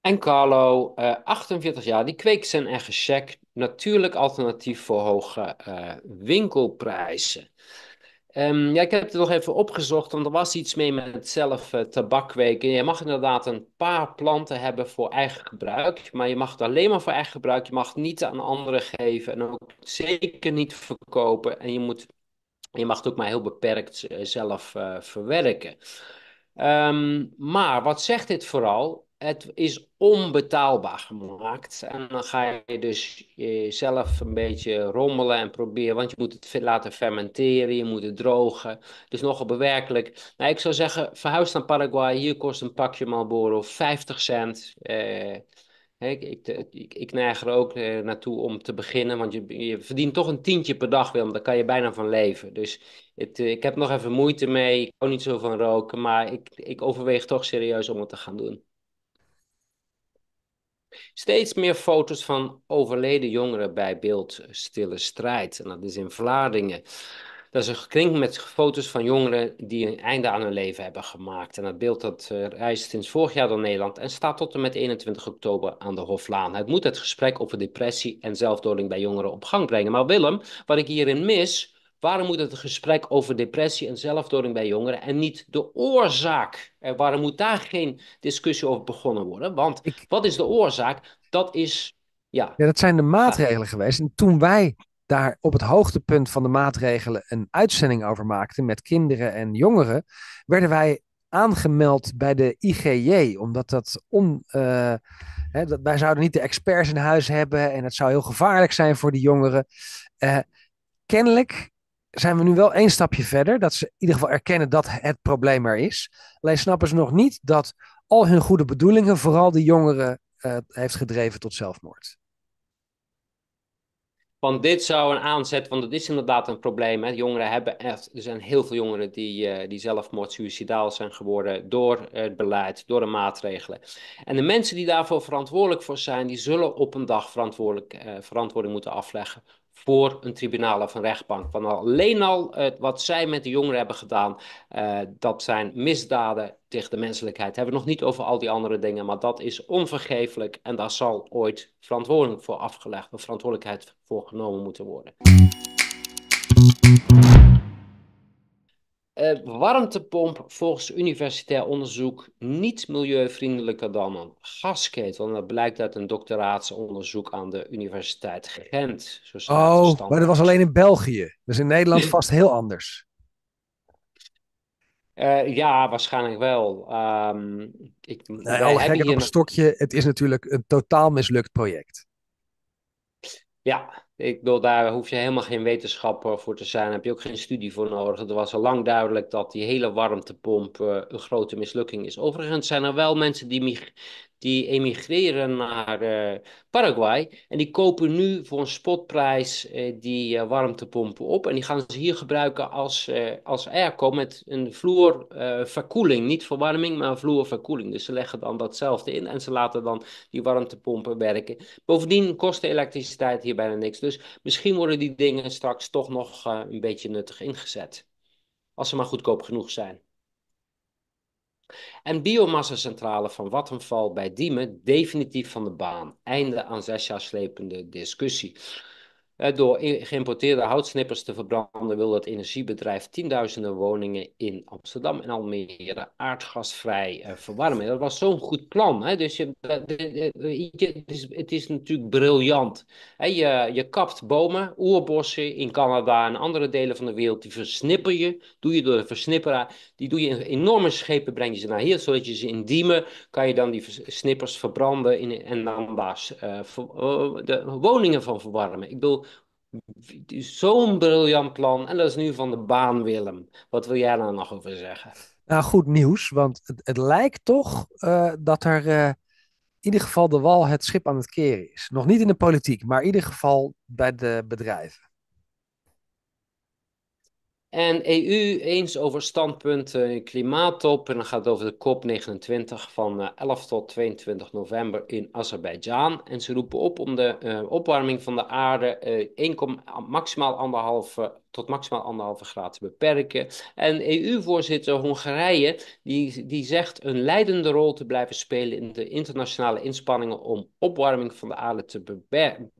En Carlo, 48 eh, jaar, die kweekt zijn eigen check. Natuurlijk alternatief voor hoge eh, winkelprijzen. Ehm, ja, ik heb het nog even opgezocht, want er was iets mee met zelf uh, tabak kweken. Je mag inderdaad een paar planten hebben voor eigen gebruik, maar je mag het alleen maar voor eigen gebruik. Je mag het niet aan anderen geven en ook zeker niet verkopen. En je moet je mag het ook maar heel beperkt eh, zelf eh, verwerken. Ehm, maar wat zegt dit vooral? Het is onbetaalbaar gemaakt. En dan ga je dus jezelf een beetje rommelen en proberen. Want je moet het laten fermenteren, je moet het drogen. Dus nogal bewerkelijk. Nou, ik zou zeggen, verhuis naar Paraguay. Hier kost een pakje malboro 50 cent. Eh, ik, ik, ik, neig er ook eh, naartoe om te beginnen, want je, verdient toch een tientje per dag, Wilm. Daar kan je bijna van leven. Dus het, eh, ik heb nog even moeite mee. Ik hou niet zo van roken, maar ik, overweeg toch serieus om het te gaan doen. Steeds meer foto's van overleden jongeren bij beeld eh, stille strijd. En dat is in Vlaardingen. Dat is een gekring met foto's van jongeren die een einde aan hun leven hebben gemaakt. En dat beeld dat eh, reist sinds vorig jaar door Nederland en staat tot en met 21 oktober aan de Hoflaan. Het moet het gesprek over depressie en zelfdoding bij jongeren op gang brengen. Maar Willem, wat ik hierin mis, waarom moet het gesprek over depressie en zelfdoding bij jongeren en niet de oorzaak? En waarom moet daar geen discussie over begonnen worden? Want wat is de oorzaak? Dat is. Ja. ja, dat zijn de maatregelen geweest. En toen wij daar op het hoogtepunt van de maatregelen een uitzending over maakten met kinderen en jongeren, werden wij aangemeld bij de IGJ, omdat dat on, eh, dat, wij zouden niet de experts in huis hebben en het zou heel gevaarlijk zijn voor die jongeren. Eh, kennelijk zijn we nu wel één stapje verder, dat ze in ieder geval erkennen dat het probleem er is. Alleen snappen ze nog niet dat al hun goede bedoelingen vooral de jongeren eh, heeft gedreven tot zelfmoord. Want dit zou een aanzet, want dat is inderdaad een probleem. Hè? Jongeren hebben echt, er zijn heel veel jongeren die, uh, die zelfmoord, suicidaal zijn geworden door het beleid, door de maatregelen. En de mensen die daarvoor verantwoordelijk voor zijn, die zullen op een dag eh, verantwoording moeten afleggen voor een tribunaal of een rechtbank. Van alleen al uh, wat zij met de jongeren hebben gedaan, eh, dat zijn misdaden tegen de menselijkheid. Hebben we nog niet over al die andere dingen, maar dat is onvergeeflijk en daar zal ooit verantwoording voor afgelegd, verantwoordelijkheid voor genomen moeten worden. Eh, warmtepomp volgens universitair onderzoek niet milieuvriendelijker dan een gasketel. dat blijkt uit een doctoraatsonderzoek aan de Universiteit Gent. Zo oh, maar dat was alleen in België. Dus in Nederland vast heel anders. Eh, ja, waarschijnlijk wel. Ehm, ik, nou, een stokje. Het is natuurlijk een totaal mislukt project. Ja, ik bedoel, daar hoef je helemaal geen wetenschapper voor te zijn. Daar heb je ook geen studie voor nodig. Het was al lang duidelijk dat die hele warmtepomp eh, een grote mislukking is. Overigens zijn er wel mensen die, die emigreren naar eh, Paraguay. En die kopen nu voor een spotprijs eh, die eh, warmtepompen op. En die gaan ze hier gebruiken als, als airco met een vloerverkoeling. Niet verwarming, maar vloerverkoeling. Dus ze leggen dan datzelfde in en ze laten dan die warmtepompen werken. Bovendien kost de elektriciteit hier bijna niks. Dus misschien worden die dingen straks toch nog een beetje nuttig ingezet. Als ze maar goedkoop genoeg zijn. En biomassacentrale van Wattenval bij Diemen definitief van de baan. Einde aan zes jaar slepende discussie. Eh, door geïmporteerde houtsnippers te verbranden wil dat energiebedrijf tienduizenden woningen in Amsterdam en Almere aardgasvrij eh, verwarmen. Dat was zo'n goed plan. Hè? Dus je, eh, het, is, het is natuurlijk briljant. Je, je kapt bomen, oerbossen in Canada en andere delen van de wereld. Die versnipper je, doe je door de versnipperaar. Die doe je in enorme schepen, breng je ze naar hier, zodat je ze in diemen kan je dan die versnippers verbranden in, en dan daar de woningen van verwarmen. Ik bedoel, Zo'n briljant plan. En dat is nu van de baan, Willem. Wat wil jij daar nog over zeggen? Nou, goed nieuws, want het, lijkt toch eh, dat er eh, in ieder geval de wal het schip aan het keren is. Nog niet in de politiek, maar in ieder geval bij de bedrijven. En EU eens over standpunten klimaattop. En dan gaat het over de COP29 van 11 eh, tot 22 november in Azerbeidzjan. En ze roepen op om de eh, opwarming van de aarde uh, eh, 1, maximaal anderhalf tot maximaal anderhalve graad te beperken. En EU-voorzitter Hongarije die, die zegt een leidende rol te blijven spelen in de internationale inspanningen om opwarming van de aarde te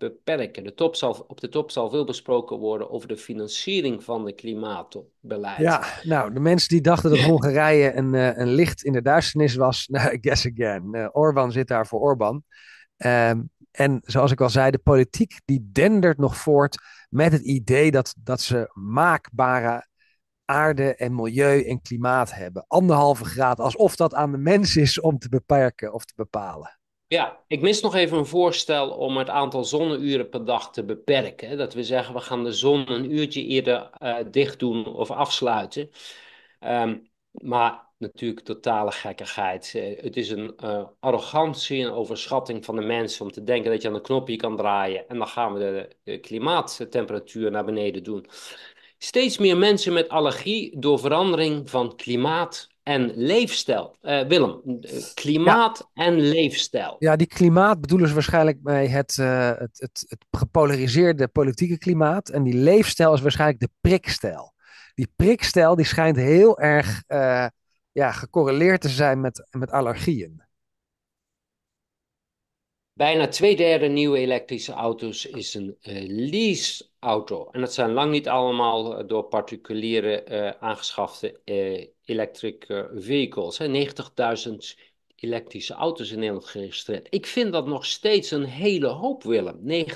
beperken. De top zal, op de top zal veel besproken worden over de financiering van de klimaatbeleid. Ja, nou, de mensen die dachten dat Hongarije een, eh, een licht in de duisternis was, nou, guess again. Uh, eh, Orban zit daar voor Orban. Ehm, en zoals ik al zei, de politiek die dendert nog voort met het idee dat, dat ze maakbare aarde en milieu en klimaat hebben. Anderhalve graad, alsof dat aan de mens is om te beperken of te bepalen. Ja, ik mis nog even een voorstel om het aantal zonneuren per dag te beperken. Dat we zeggen, we gaan de zon een uurtje eerder uh, dicht doen of afsluiten. Um, maar natuurlijk totale gekkigheid. Eh, het is een eh, arrogantie, een overschatting van de mensen om te denken dat je aan een knopje kan draaien en dan gaan we de, klimaattemperatuur naar beneden doen. Steeds meer mensen met allergie door verandering van klimaat en leefstijl. Eh, Willem, klimaat en leefstijl. Ja, die klimaat bedoelen ze waarschijnlijk bij het, het, het gepolariseerde politieke klimaat. En die leefstijl is waarschijnlijk de prikstijl die prikstel die schijnt heel erg eh, ja, gecorreleerd te zijn met, met allergieën. Bijna twee derde nieuwe elektrische auto's is een eh, lease-auto En dat zijn lang niet allemaal eh, door particulieren aangeschafte electric vehicles. 90.000 elektrische auto's in Nederland geregistreerd. Ik vind dat nog steeds een hele hoop, Willem.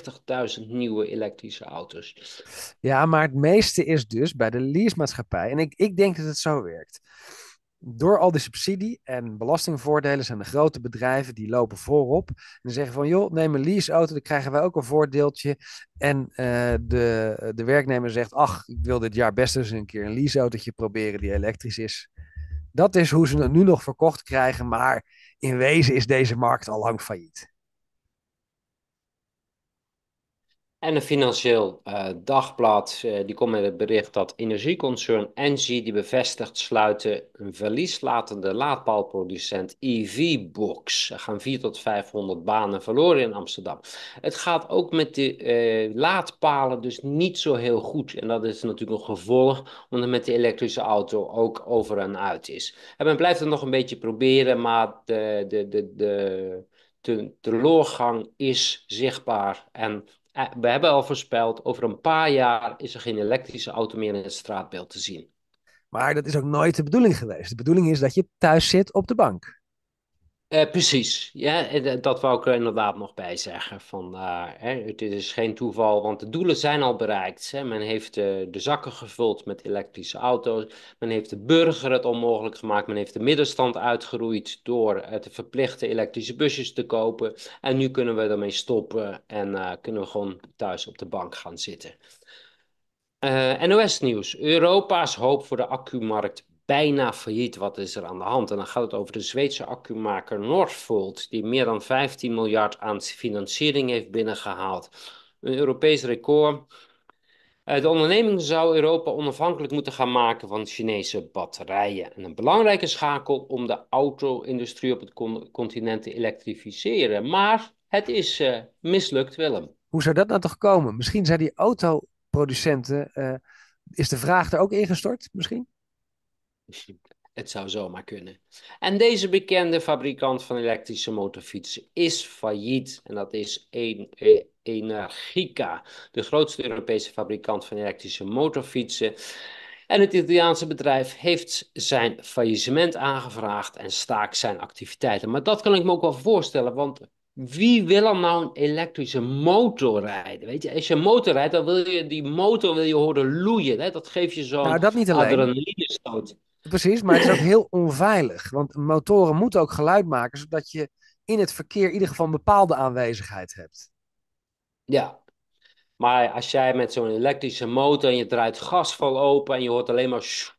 90.000 nieuwe elektrische auto's. Ja, maar het meeste is dus bij de leasemaatschappij. En ik, ik denk dat het zo werkt. Door al die subsidie en belastingvoordelen zijn de grote bedrijven die lopen voorop. En zeggen van joh, neem een leaseauto, dan krijgen wij ook een voordeeltje. En eh, de, de werknemer zegt, ach, ik wil dit jaar best eens een keer een leaseautootje proberen die elektrisch is. Dat is hoe ze het nu nog verkocht krijgen, maar in wezen is deze markt al lang failliet. En een financieel uh, dagblad eh, die komt met het bericht dat energieconcern Engie die bevestigt sluiten een verlieslatende laadpaalproducent EV-box. Er gaan 4 tot 500 banen verloren in Amsterdam. Het gaat ook met de eh, laadpalen dus niet zo heel goed. En dat is natuurlijk een gevolg omdat met de elektrische auto ook over en uit is. En men blijft het nog een beetje proberen, maar de, de, de, de, de is zichtbaar en eh, we hebben al voorspeld, over een paar jaar is er geen elektrische auto meer in het straatbeeld te zien. Maar dat is ook nooit de bedoeling geweest. De bedoeling is dat je thuis zit op de bank. Eh, precies, ja, eh, dat wou ik er inderdaad nog bij zeggen. Van, eh, het is geen toeval, want de doelen zijn al bereikt. Hè. Men heeft de, de zakken gevuld met elektrische auto's. Men heeft de burger het onmogelijk gemaakt. Men heeft de middenstand uitgeroeid door uh, te verplichten elektrische busjes te kopen. En nu kunnen we ermee stoppen en kunnen we gewoon thuis op de bank gaan zitten. NOS-nieuws. Europa's hoop voor de accumarkt bijna failliet. Wat is er aan de hand? En dan gaat het over de Zweedse accumaker Northvolt, die meer dan 15 miljard aan financiering heeft binnengehaald. Een Europees record. Eh, de onderneming zou Europa onafhankelijk moeten gaan maken van Chinese batterijen. En een belangrijke schakel om de auto-industrie op het continent te elektrificeren. Maar het is eh, mislukt, Willem. Hoe zou dat nou toch komen? Misschien zijn die autoproducenten. Eh, is de vraag er ook ingestort, misschien? Het zou zomaar kunnen. En deze bekende fabrikant van elektrische motorfietsen is failliet. En dat is e- Energica, de grootste Europese fabrikant van elektrische motorfietsen. En het Italiaanse bedrijf heeft zijn faillissement aangevraagd en staakt zijn activiteiten. Maar dat kan ik me ook wel voorstellen, want wie wil er nou een elektrische motor rijden? Weet je, als je een motor rijdt, dan wil je die motor wil je horen loeien. Hè? Dat geeft je zo'n nou, adrenaline stoot. Precies, maar het is ook heel onveilig. Want motoren moeten ook geluid maken, zodat je in het verkeer in ieder geval een bepaalde aanwezigheid hebt. Ja, maar als jij met zo'n elektrische motor en je draait gasval open en je hoort alleen maar.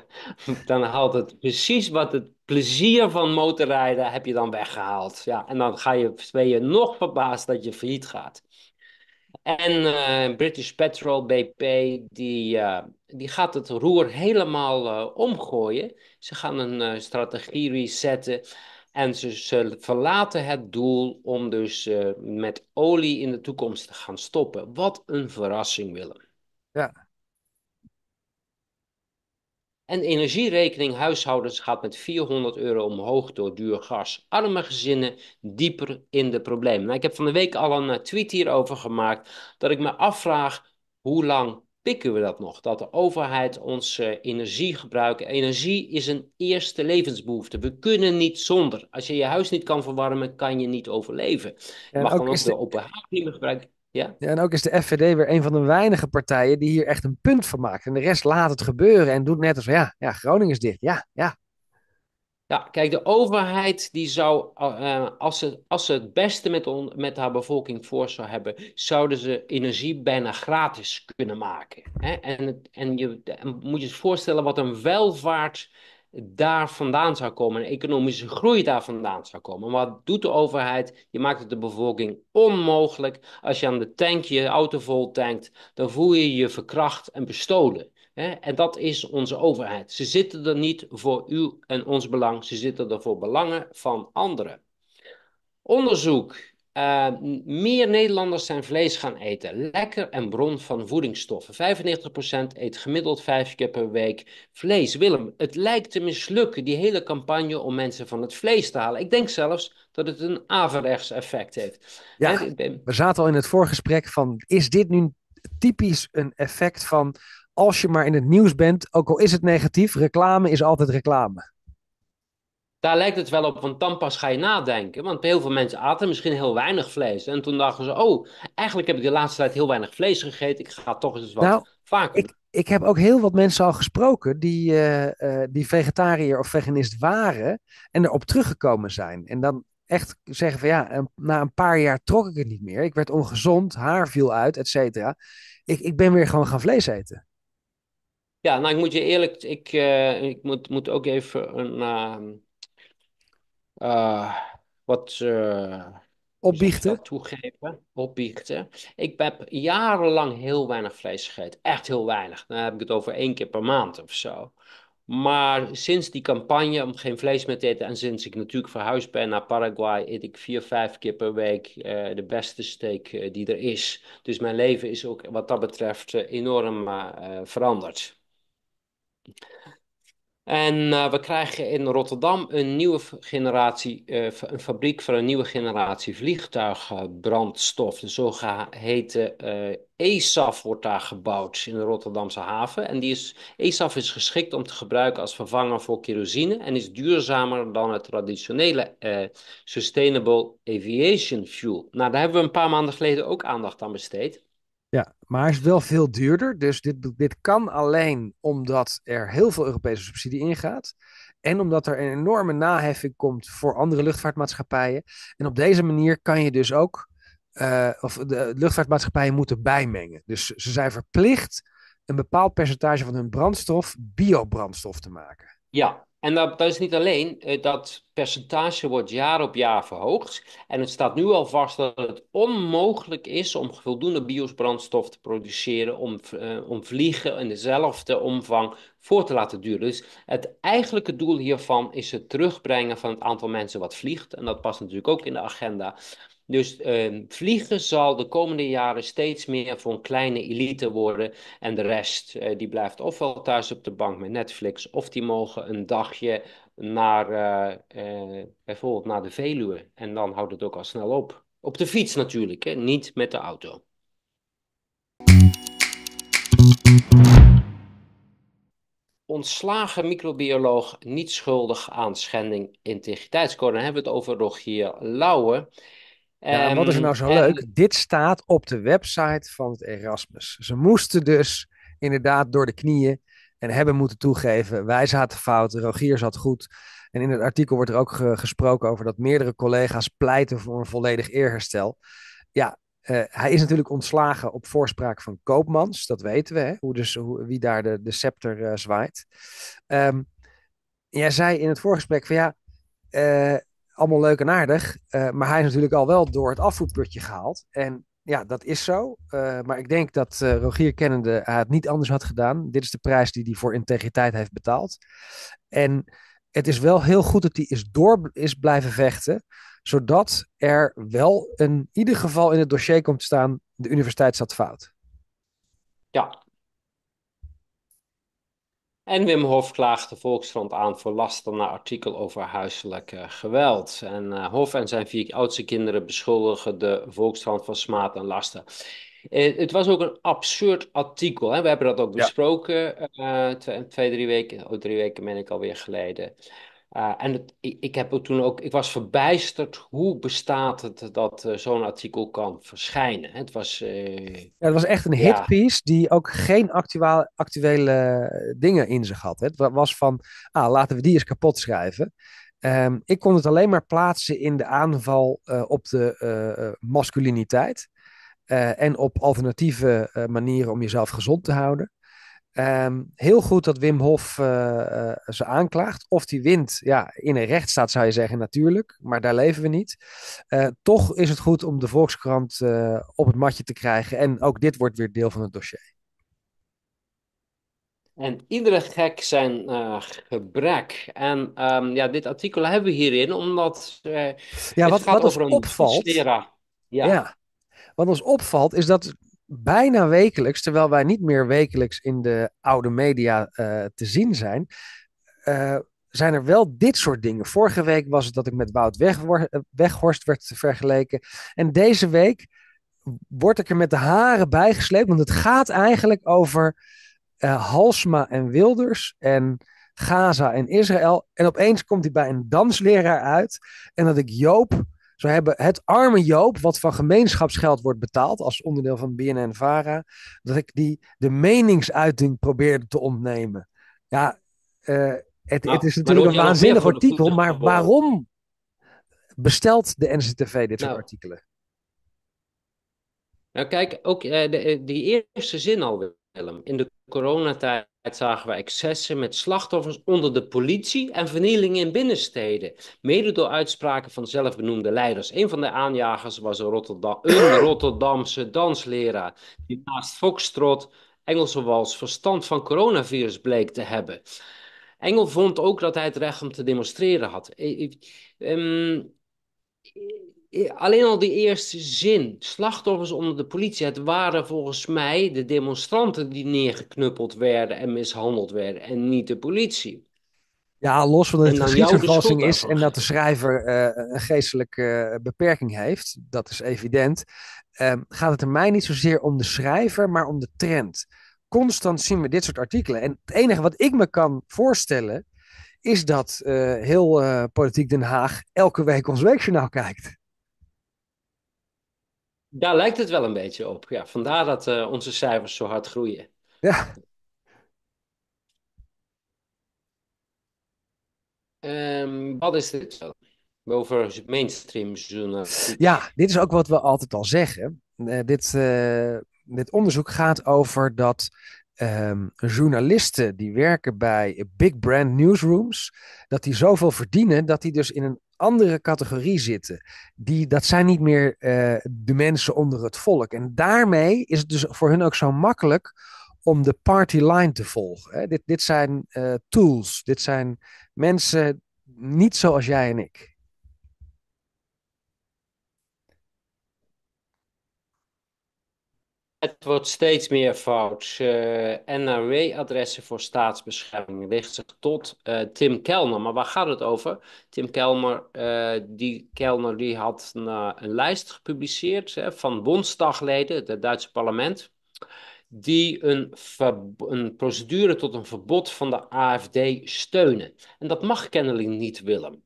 dan haalt het precies wat het plezier van motorrijden heb je dan weggehaald. Ja, en dan ga je, ben je nog verbaasd dat je failliet gaat. En eh, British Petrol, BP, die, die gaat het roer helemaal eh, omgooien. Ze gaan een eh, strategie resetten en ze, ze, verlaten het doel om dus met olie in de toekomst te gaan stoppen. Wat een verrassing, Willem. Ja, en de energierekening huishoudens gaat met 400 euro omhoog door duur gas. Arme gezinnen dieper in de problemen. Nou, ik heb van de week al een eh, tweet hierover gemaakt dat ik me afvraag hoe lang pikken we dat nog? Dat de overheid ons uh, energie gebruikt. Energie is een eerste levensbehoefte. We kunnen niet zonder. Als je je huis niet kan verwarmen, kan je niet overleven. Maar mag gewoon de open haard niet meer gebruiken. Ja. ja. En ook is de FVD weer een van de weinige partijen die hier echt een punt van maakt. En de rest laat het gebeuren en doet net als ja, ja Groningen is dicht. Ja, ja. Ja, kijk, de overheid die zou, eh, als, ze, als ze het beste met, on, met haar bevolking voor zou hebben, zouden ze energie bijna gratis kunnen maken. Hè? En, en je moet je eens voorstellen wat een welvaart daar vandaan zou komen, economische groei daar vandaan zou komen. wat doet de overheid? Je maakt het de bevolking onmogelijk. Als je aan de tank je auto vol tankt, dan voel je je verkracht en bestolen. En dat is onze overheid. Ze zitten er niet voor uw en ons belang, ze zitten er voor belangen van anderen. Onderzoek eh, meer Nederlanders zijn vlees gaan eten. Lekker en bron van voedingsstoffen. 95% eet gemiddeld vijf keer per week vlees. Willem, het lijkt te mislukken, die hele campagne om mensen van het vlees te halen. Ik denk zelfs dat het een averechts effect heeft. Ja, we zaten al in het voorgesprek van, is dit nu typisch een effect van als je maar in het nieuws bent, ook al is het negatief, reclame is altijd reclame daar lijkt het wel op, want dan pas ga je nadenken. Want heel veel mensen aten misschien heel weinig vlees. En toen dachten ze, oh, eigenlijk heb ik de laatste tijd heel weinig vlees gegeten. Ik ga toch eens wat nou, vaker. Ik, heb ook heel wat mensen al gesproken die, eh, eh, die vegetariër of veganist waren en erop teruggekomen zijn. En dan echt zeggen van ja, na een paar jaar trok ik het niet meer. Ik werd ongezond, haar viel uit, et cetera. Ik, ik ben weer gewoon gaan vlees eten. Ja, nou ik moet je eerlijk, ik, eh, ik moet, moet ook even een ehm, eh, wat opbiechten. Toegeven, opbiechten. Ik heb jarenlang heel weinig vlees gegeten. Echt heel weinig. Dan heb ik het over één keer per maand of zo. Maar sinds die campagne om geen vlees meer te eten en sinds ik natuurlijk verhuisd ben naar Paraguay, eet ik vier, vijf keer per week eh, de beste steak eh, die er is. Dus mijn leven is ook wat dat betreft enorm veranderd. En eh, we krijgen in Rotterdam een nieuwe generatie, eh, een fabriek voor een nieuwe generatie vliegtuigbrandstof. De zogeheten uh, eh, ESAF wordt daar gebouwd in de Rotterdamse haven. En die is, ESAF is geschikt om te gebruiken als vervanger voor kerosine en is duurzamer dan het traditionele Sustainable Aviation Fuel. Nou, daar hebben we een paar maanden geleden ook aandacht aan besteed. Ja, maar het is wel veel duurder. Dus dit, dit kan alleen omdat er heel veel Europese subsidie ingaat. En omdat er een enorme naheffing komt voor andere luchtvaartmaatschappijen. En op deze manier kan je dus ook. Eh, of de luchtvaartmaatschappijen moeten bijmengen. Dus ze zijn verplicht een bepaald percentage van hun brandstof biobrandstof te maken. Ja, en dat, is niet alleen, eh, dat percentage wordt jaar op jaar verhoogd. En het staat nu al vast dat het onmogelijk is om voldoende biosbrandstof te produceren om, eh, om vliegen in dezelfde omvang voor te laten duren. Dus het eigenlijke doel hiervan is het terugbrengen van het aantal mensen wat vliegt. En dat past natuurlijk ook in de agenda. Dus ehm, vliegen zal de komende jaren steeds meer voor een kleine elite worden. En de rest, uh, die blijft ofwel thuis op de bank met Netflix, of die mogen een dagje naar eh, eh, bijvoorbeeld naar de Veluwe. En dan houdt het ook al snel op. Op de fiets natuurlijk, hè? niet met de auto. ontslagen microbioloog niet schuldig aan schending integriteitscode. Dan hebben we het over Rogier Lauwe. Ja, en wat is er ehm, nou zo leuk? Dit staat op de website van het Erasmus. Ze moesten dus inderdaad door de knieën en hebben moeten toegeven. Wij zaten fout, Rogier zat goed. En in het artikel wordt er ook gesproken over dat meerdere collega's pleiten voor een volledig eerherstel. Ja, eh, hij is natuurlijk ontslagen op voorspraak van Koopmans, dat weten we, hè? Hoe dus, wie daar de, de scepter eh, zwaait. Ehm, jij zei in het voorgesprek van ja, eh, allemaal leuk en aardig. Eh, maar hij is natuurlijk al wel door het afvoerputje gehaald. En ja, dat is zo. Eh, maar ik denk dat eh, Rogier kennende het niet anders had gedaan. Dit is de prijs die hij voor integriteit heeft betaald. En het is wel heel goed dat hij is door is blijven vechten. Zodat er wel in ieder geval in het dossier komt te staan. De universiteit zat fout. Ja, en Wim Hof klaagt de Volkskrant aan voor laster na artikel over huiselijk geweld. En eh, Hof en zijn vier oudste kinderen beschuldigen de Volkskrant van smaad en laster. Eh, het was ook een absurd artikel. Hè? We hebben dat ook besproken eh, twee, drie weken, oh, drie weken ben ik alweer geleden. Eh, en ik, ik, heb het toen ook, ik was verbijsterd hoe bestaat het dat eh, zo'n artikel kan verschijnen. Het was, eh, ja, het was echt een hit ja. die ook geen actuele dingen in zich had. Het was van, ah, laten we die eens kapot schrijven. Ehm, ik kon het alleen maar plaatsen in de aanval op de masculiniteit. en op alternatieve manieren om jezelf gezond te houden. Ehm, heel goed dat Wim Hof eh, eh, ze aanklaagt. Of die wint, ja, in een rechtsstaat zou je zeggen natuurlijk, maar daar leven we niet. Eh, toch is het goed om de Volkskrant op het matje te krijgen. En ook dit wordt weer deel van het dossier. En iedere gek zijn gebrek. En ehm, ja, dit artikel hebben we hierin, omdat ja, wat, gaat wat over ons een opvalt. Ja. ja, wat ons opvalt is dat bijna wekelijks, terwijl wij niet meer wekelijks in de oude media eh, te zien zijn, eh, zijn er wel dit soort dingen. Vorige week was het dat ik met Wout eh, Weghorst werd vergeleken. En deze week word ik er met de haren bij gesleept, want het gaat eigenlijk over uh, Halsma en Wilders en Gaza en Israël. En opeens komt hij bij een dansleraar uit en dat ik Joop zo hebben het arme Joop, wat van gemeenschapsgeld wordt betaald als onderdeel van BNN-Vara, dat ik die de meningsuiting probeerde te ontnemen. Ja, eh, het, nou, het, is natuurlijk een waanzinnig artikel, maar waarom bestelt de NCTV dit soort nou. artikelen? Nou kijk, ook eh, de, eh, die eerste zin alweer. In de coronatijd zagen we excessen met slachtoffers onder de politie en vernielingen in binnensteden. Mede door uitspraken van zelfbenoemde leiders. Een van de aanjagers was een, Rotterdamse dansleraar die naast Foxtrot Engelse wals verstand van coronavirus bleek te hebben. Engel vond ook dat hij het recht om te demonstreren had. Um, alleen al die eerste zin, slachtoffers onder de politie, het waren volgens mij de demonstranten die neergeknuppeld werden en mishandeld werden en niet de politie. Ja, los van dat het geschiedsvervalsing is en dat de schrijver eh, een geestelijke eh, beperking heeft, dat is evident, ehm, gaat het er mij niet zozeer om de schrijver, maar om de trend. Constant zien we dit soort artikelen. En het enige wat ik me kan voorstellen, is dat eh, heel Politiek Den Haag elke week ons weekjournaal kijkt. Daar lijkt het wel een beetje op. Ja, vandaar dat eh, onze cijfers zo hard groeien. Ja. Ehm, wat is dit over mainstream journalistiek? Ja, dit is ook wat we altijd al zeggen. Eh, dit, eh, dit onderzoek gaat over dat ehm, journalisten die werken bij big brand newsrooms, dat die zoveel verdienen dat die dus in een andere categorie zitten. Die, dat zijn niet meer eh, de mensen onder het volk. En daarmee is het dus voor hun ook zo makkelijk om de party line te volgen. Hè. Dit, dit zijn eh, tools, dit zijn mensen niet zoals jij en ik. Het wordt steeds meer fout. Uh, eh, NRW-adressen voor staatsbescherming richt zich tot eh, Tim Kelner. Maar waar gaat het over? Tim Kellner, uh, eh, die, Kelner die had een, een lijst gepubliceerd hè, van bondsdagleden, het Duitse parlement die een, een, procedure tot een verbod van de AFD steunen. En dat mag kennelijk niet, Willem.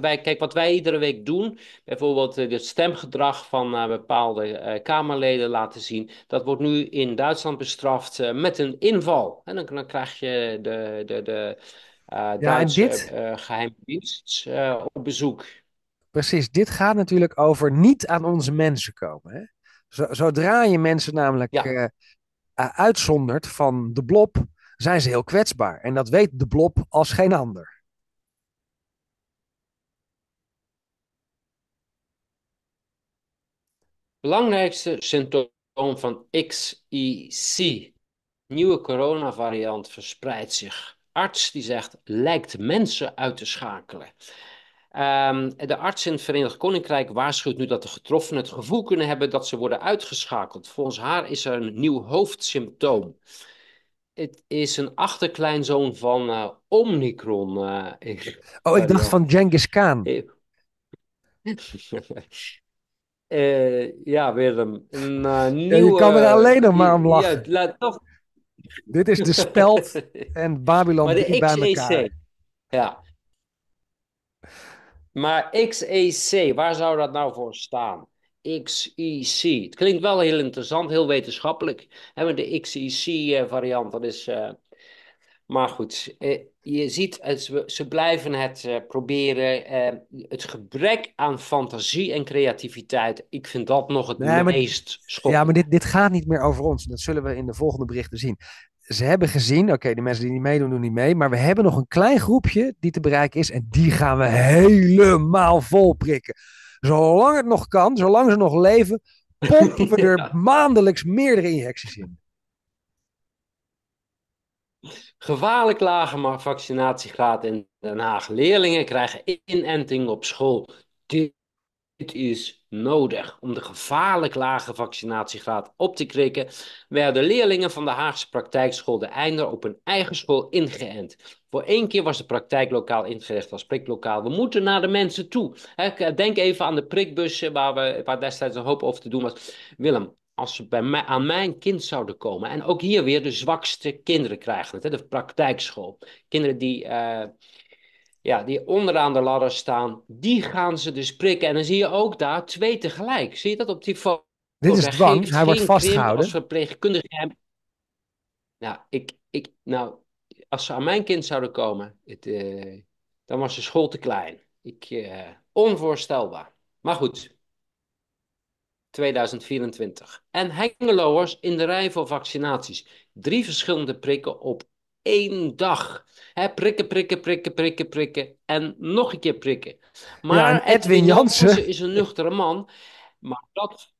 wij, kijk, wat wij iedere week doen, bijvoorbeeld eh, het stemgedrag van eh, bepaalde eh, Kamerleden laten zien, dat wordt nu in Duitsland bestraft met een inval. En dan, krijg je de, de, de Duitse dit... geheime dienst op bezoek. Precies, dit gaat natuurlijk over niet aan onze mensen komen. Hè? Zodra je mensen namelijk uh, uitzondert van de blob, zijn ze heel kwetsbaar. En dat weet de blob als geen ander. Belangrijkste symptoom van XIC. Nieuwe coronavariant verspreidt zich. Arts die zegt, lijkt mensen uit te schakelen. Ehm, de arts in het Verenigd Koninkrijk waarschuwt nu dat de getroffenen het gevoel kunnen hebben dat ze worden uitgeschakeld. Volgens haar is er een nieuw hoofdsymptoom. Het is een achterkleinzoon van uh, Omicron. Eh, oh, ik dacht van Genghis Khan. Eh, ja, Willem. Een, nieuwe, je kan er alleen nog maar om lachen. Ja, laat, toch. Dit is de speld en Babylon bij e elkaar. Ja. Maar XEC, waar zou dat nou voor staan? XEC. Het klinkt wel heel interessant, heel wetenschappelijk. we de XEC-variant, eh, dat is. Eh, maar goed, eh, je ziet, ze blijven het proberen. het gebrek aan fantasie en creativiteit, ik vind dat nog het meest schokkend. Ja, maar dit, dit gaat niet meer over ons. Dat zullen we in de volgende berichten zien ze hebben gezien, oké, de mensen die niet meedoen, doen niet mee. Maar we hebben nog een klein groepje die te bereiken is. En die gaan we helemaal vol prikken. Zolang het nog kan, zolang ze nog leven, pompen we er maandelijks meerdere injecties in. Gevaarlijk lage vaccinatiegraad in Den Haag. Leerlingen krijgen inenting op school. Het is nodig om de gevaarlijk lage vaccinatiegraad op te krikken, werden leerlingen van de Haagse praktijkschool De Einder op hun eigen school ingeënt. Voor één keer was de praktijklokaal ingericht als priklokaal. We moeten naar de mensen toe. Denk even aan de prikbussen waar, we, waar destijds een hoop over te doen was. Willem, als ze bij mij, aan mijn kind zouden komen, en ook hier weer de zwakste kinderen krijgen hè, de praktijkschool. Kinderen die. Eh, ja, die onderaan de ladder staan, die gaan ze dus prikken. En dan zie je ook daar twee tegelijk. Zie je dat op die foto? Dit is dwang, hij wordt vastgehouden. Als verpleegkundige Nou, ik, ik, nou, als ze aan mijn kind zouden komen, het, eh, dan was de school te klein. Ik, eh, onvoorstelbaar. Maar goed, 2024. En Hengeloers in de rij voor vaccinaties. Drie verschillende prikken op één dag. prikken, prikken, prikken, prikken, prikken en nog een keer prikken. Maar Edwin, Jansen is een nuchtere man. Maar dat,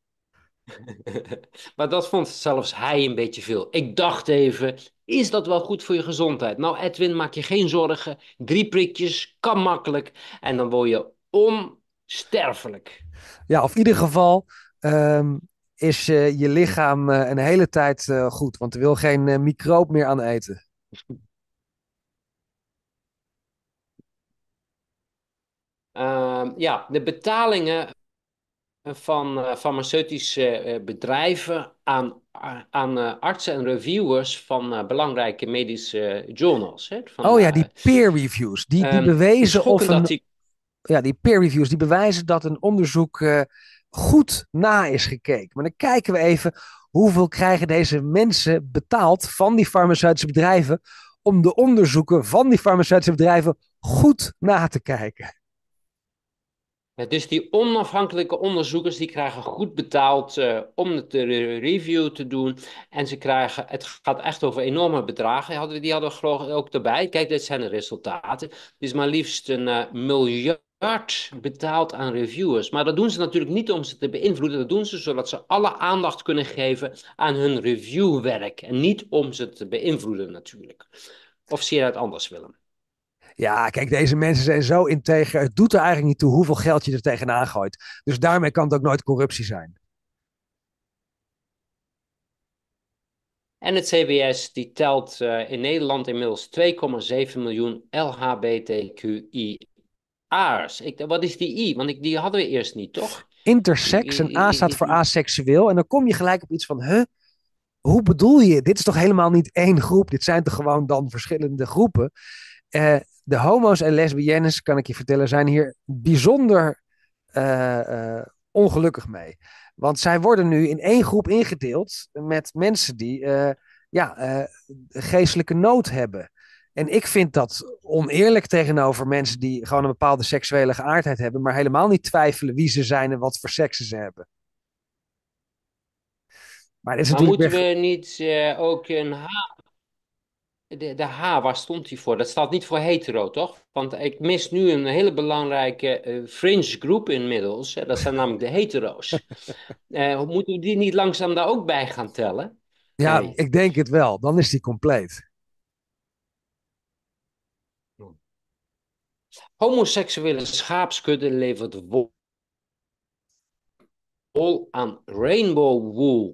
maar dat vond zelfs hij een beetje veel. Ik dacht even, is dat wel goed voor je gezondheid? Nou Edwin, maak je geen zorgen. Drie prikjes, kan makkelijk. En dan word je onsterfelijk. Ja, of in ieder geval... Ehm, is eh, je lichaam eh, een hele tijd eh, goed. Want er wil geen microop meer aan eten. Ehm, ja, de betalingen van uh, farmaceutische eh, bedrijven aan, eh, aan artsen en reviewers van belangrijke medische journals. Hè, van, oh ja, die peer reviews, die, die ehm, of ja, die peer reviews, die bewijzen dat een onderzoek goed na is gekeken. Maar dan kijken we even hoeveel krijgen deze mensen betaald van die farmaceutische bedrijven om de onderzoeken van die farmaceutische bedrijven goed na te kijken? Ja, dus die onafhankelijke onderzoekers die krijgen goed betaald eh, om de review te doen. En ze krijgen, het gaat echt over enorme bedragen. Hadden we, die hadden we ook erbij. Kijk, dit zijn de resultaten. Het is maar liefst een eh, miljoen hard betaald aan reviewers. Maar dat doen ze natuurlijk niet om ze te beïnvloeden. Dat doen ze zodat ze alle aandacht kunnen geven aan hun reviewwerk. En niet om ze te beïnvloeden natuurlijk. Of zie je dat anders, Willem? Ja, kijk, deze mensen zijn zo integer. Het doet er eigenlijk niet toe hoeveel geld je er tegenaan gooit. Dus daarmee kan het ook nooit corruptie zijn. En het CBS die telt eh, in Nederland inmiddels 2,7 miljoen LHBTQI aars. Ik, wat is die i? Want ik, die hadden we eerst niet, toch? Intersex, en a staat voor aseksueel. En dan kom je gelijk op iets van, huh? Hoe bedoel je? Dit is toch helemaal niet één groep? Dit zijn toch gewoon dan verschillende groepen? Eh, de homo's en lesbiennes, kan ik je vertellen, zijn hier bijzonder eh, eh, ongelukkig mee. Want zij worden nu in één groep ingedeeld met mensen die ja, geestelijke nood hebben. En ik vind dat oneerlijk tegenover mensen die gewoon een bepaalde seksuele geaardheid hebben, maar helemaal niet twijfelen wie ze zijn en wat voor seksen ze hebben. Maar, moeten we niet eh, ook een H. De, H, waar stond die voor? Dat staat niet voor hetero, toch? Want ik mis nu een hele belangrijke eh, fringe groep inmiddels. Eh, dat zijn namelijk de hetero's. moeten we die niet langzaam daar ook bij gaan tellen? Ja, ik denk het wel. Dan is die compleet. Homoseksuele schaapskudde levert wol aan rainbow wool.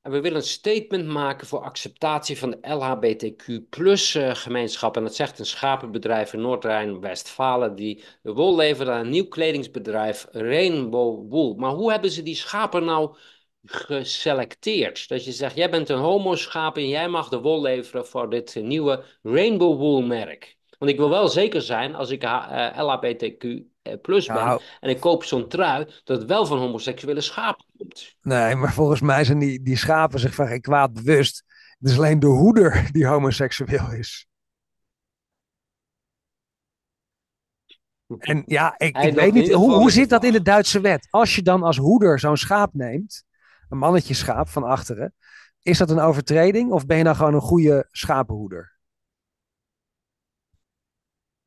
En we willen een statement maken voor acceptatie van de LHBTQ plus eh, gemeenschap. En dat zegt een schapenbedrijf in Noord-Rijn-Westfalen die de wol levert aan een nieuw kledingsbedrijf Rainbow Wool. Maar hoe hebben ze die schapen nou geselecteerd? Dat je zegt, jij bent een homo schaap en jij mag de wol leveren voor dit eh, nieuwe Rainbow Wool merk. Want ik wil wel zeker zijn als ik eh, LHBTQ eh, plus ben nou. en ik koop zo'n trui dat het wel van homoseksuele schapen komt. Nee, maar volgens mij zijn die, die schapen zich van geen kwaad bewust. Het is alleen de hoeder die homoseksueel is. Hm. En ja, ik, ik weet niet, hoe, hoe zit dat in de Duitse wet? Als je dan als hoeder zo'n schaap neemt, een mannetje schaap van achteren, is dat een overtreding of ben je dan gewoon een goede schapenhoeder?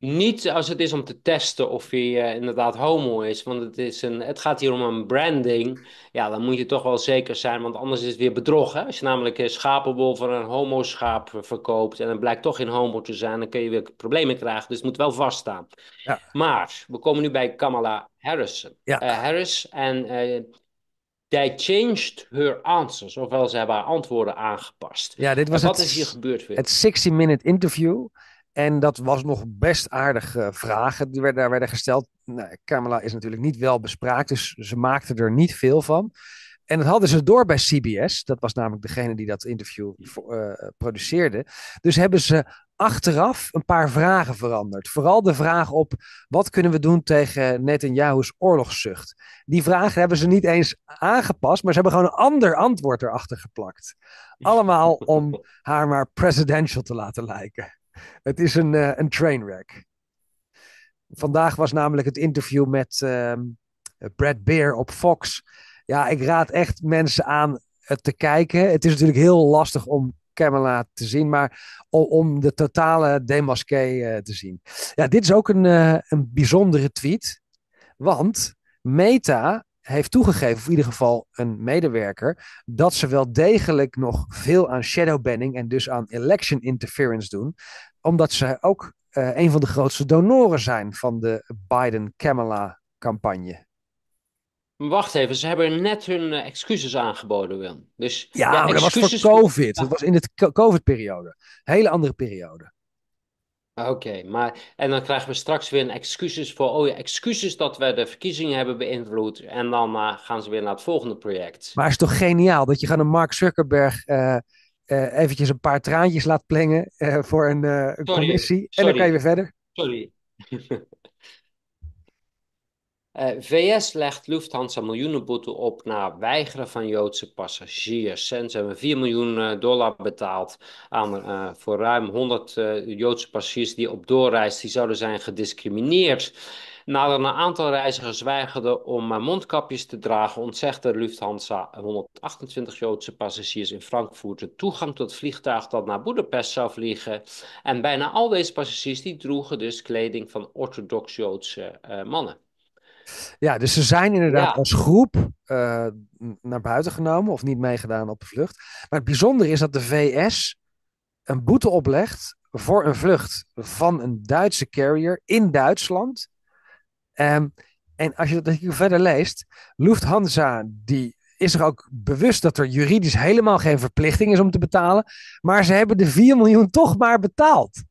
Niet als het is om te testen of hij eh, inderdaad homo is. Want het, is een, het gaat hier om een branding. Ja, dan moet je toch wel zeker zijn. Want anders is het weer bedrog. Hè? Als je namelijk een schapenbol van een homo-schaap verkoopt. en het blijkt toch geen homo te zijn. dan kun je weer problemen krijgen. Dus het moet wel vaststaan. Ja. Maar we komen nu bij Kamala Harrison. Ja. Eh, Harris. En uh, they changed her answers. Ofwel, ze hebben haar antwoorden aangepast. Ja, dit was het. wat is hier gebeurd Het 60-minute interview. En dat was nog best aardige eh, vragen die werden, daar werden gesteld. Nou, Kamala is natuurlijk niet wel bespraakt, dus ze maakte er niet veel van. En dat hadden ze door bij CBS. Dat was namelijk degene die dat interview eh, produceerde. Dus hebben ze achteraf een paar vragen veranderd. Vooral de vraag op wat kunnen we doen tegen Netanyahu's oorlogszucht. Die vraag hebben ze niet eens aangepast, maar ze hebben gewoon een ander antwoord erachter geplakt. Allemaal om haar maar presidential te laten lijken. Het is een, eh, een trainwreck. Vandaag was namelijk het interview met ehm, Brad Beer op Fox. Ja, ik raad echt mensen aan het eh, te kijken. Het is natuurlijk heel lastig om Kamala te zien, maar om de totale demasqué eh, te zien. Ja, dit is ook een, een bijzondere tweet, want Meta heeft toegegeven, of in ieder geval een medewerker, dat ze wel degelijk nog veel aan shadowbanning en dus aan election interference doen, omdat ze ook eh, een van de grootste donoren zijn van de Biden-Kamala-campagne. Wacht even, ze hebben net hun eh, excuses aangeboden, Wil. Dus, ja, excuses... dat was voor COVID. Ja. Dat was in de COVID-periode. Hele andere periode. Ah, oké, maar en dan krijgen we straks weer een excuses voor, oh ja, excuses dat we de verkiezingen hebben beïnvloed. En dan eh, gaan ze weer naar het volgende project. Maar het is toch geniaal dat je gewoon een Mark Zuckerberg eh, eh, eventjes een paar traantjes laat plengen voor een, commissie. En dan kan je weer verder. Sorry. Eh, VS legt Lufthansa miljoenenboete op na weigeren van Joodse passagiers. En ze hebben 4 miljoen eh, dollar betaald aan, eh, voor ruim 100 Joodse passagiers die op doorreis die zouden zijn gediscrimineerd. Nadat een aantal reizigers weigerden om mondkapjes te dragen, ontzegde Lufthansa 128 Joodse passagiers in Frankfurt de toegang tot het vliegtuig dat naar Budapest zou vliegen. En bijna al deze passagiers die droegen dus kleding van orthodox Joodse mannen. Ja, dus ze zijn inderdaad als groep eh, naar buiten genomen of niet meegedaan op de vlucht. Maar het bijzondere is dat de VS een boete oplegt voor een vlucht van een Duitse carrier in Duitsland. Um, en als je dat verder leest, Lufthansa die is er ook bewust dat er juridisch helemaal geen verplichting is om te betalen. Maar ze hebben de 4 miljoen toch maar betaald.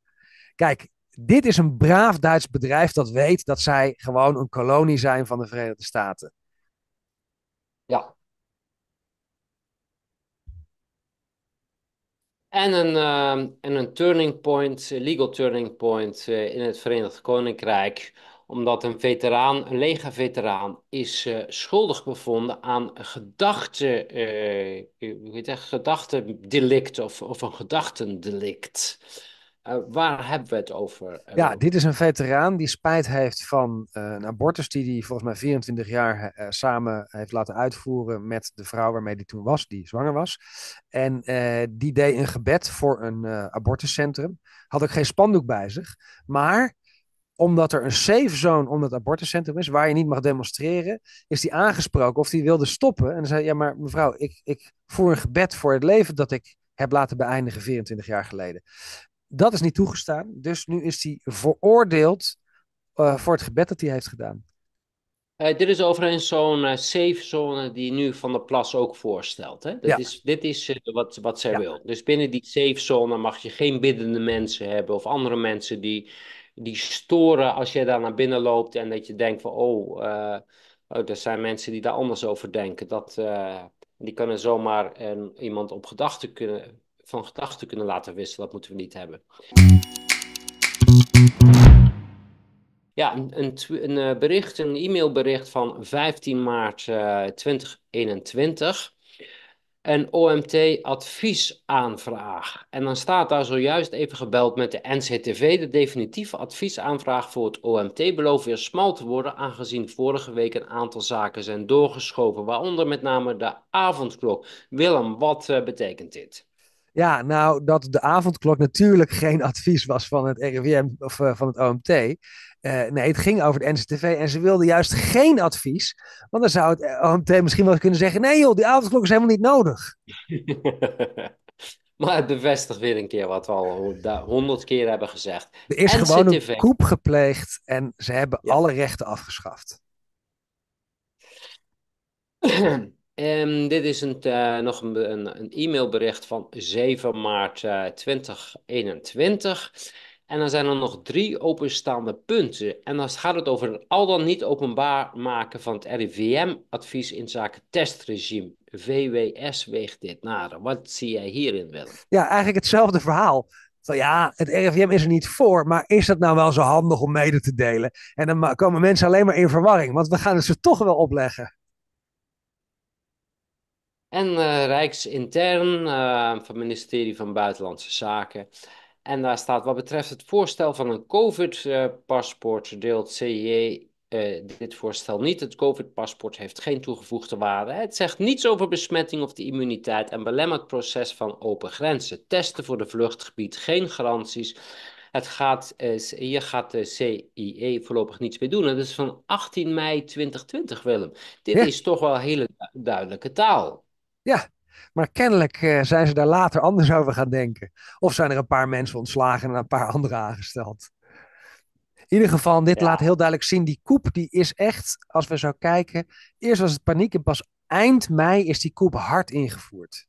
Kijk, dit is een braaf Duits bedrijf dat weet dat zij gewoon een kolonie zijn van de Verenigde Staten. Ja. En een, ehm, en een turning point, eh, legal turning point eh, in het Verenigd Koninkrijk, omdat een veteraan, een legerveteraan, is eh, schuldig bevonden aan gedachte, uh, gedachtendelict of, of een gedachtendelict. Eh, waar hebben we het over? Eh, ja, dit is een veteraan die spijt heeft van eh, een abortus die hij volgens mij 24 jaar samen heeft laten uitvoeren met de vrouw waarmee hij toen was, die zwanger was. En die deed een gebed voor een abortuscentrum. Had ook geen spandoek bij zich, maar omdat er een safe zone om het abortuscentrum is, waar je niet mag demonstreren, is die aangesproken of die wilde stoppen. En dan zei: Ja, maar mevrouw, ik, ik voer een gebed voor het leven dat ik heb laten beëindigen 24 jaar geleden dat is niet toegestaan. Dus nu is hij veroordeeld eh, voor het gebed dat hij heeft gedaan. Eh, dit is overigens zo'n eh, safe zone die nu Van der Plas ook voorstelt. Hè? Dat is, dit is wat, wat zij wil. Dus binnen die safe zone mag je geen biddende mensen hebben of andere mensen die, die storen als jij daar naar binnen loopt en dat je denkt van oh, oh er zijn mensen die daar anders over denken. Dat, die kunnen zomaar iemand op gedachten kunnen, van gedachten kunnen laten wisselen. Dat moeten we niet hebben. Ja, een, een, een eh, bericht, een e-mailbericht van 15 maart 2021. Eh, een OMT-adviesaanvraag. En dan staat daar zojuist even gebeld met de NCTV. De definitieve adviesaanvraag voor het OMT belooft weer smal te worden, aangezien vorige week een aantal zaken zijn doorgeschoven, waaronder met name de avondklok. Willem, wat eh, betekent dit? Ja, nou, dat de avondklok natuurlijk geen advies was van het RIVM of eh, van het OMT. Eh, nee, het ging over de NCTV en ze wilden juist geen advies. Want dan zou het eh, OMT misschien wel kunnen zeggen: nee, joh, die avondklok is helemaal niet nodig. maar het bevestigt weer een keer wat we al honderd keer hebben gezegd. Er is gewoon een koep gepleegd en ze hebben alle rechten afgeschaft. Ehm, dit is een, eh, nog een, een, e-mailbericht van 7 maart uh, eh, 2021. En dan zijn er nog drie openstaande punten. En dan gaat het over het al dan niet openbaar maken van het RIVM-advies in zaken testregime. VWS weegt dit nader. Wat zie jij hierin wel? Ja, eigenlijk hetzelfde verhaal. Van ja, het RIVM is er niet voor, maar is dat nou wel zo handig om mede te delen? En dan komen mensen alleen maar in verwarring, want we gaan het ze toch wel opleggen. En uh, rijksintern eh, van het ministerie van Buitenlandse Zaken. En daar staat wat betreft het voorstel van een COVID-paspoort deelt CJ eh, dit voorstel niet. Het COVID-paspoort heeft geen toegevoegde waarde. Het zegt niets over besmetting of de immuniteit en belemmert het proces van open grenzen. Testen voor de vluchtgebied, geen garanties. Het gaat, hier gaat de CIE voorlopig niets mee doen. En dat is van 18 mei 2020, Willem. Dit is toch wel hele duidelijke taal. Ja, maar kennelijk eh, zijn ze daar later anders over gaan denken. Of zijn er een paar mensen ontslagen en een paar anderen aangesteld. In ieder geval, dit laat heel duidelijk zien, die koep die is echt, als we zo kijken, eerst was het paniek en pas eind mei is die koep hard ingevoerd.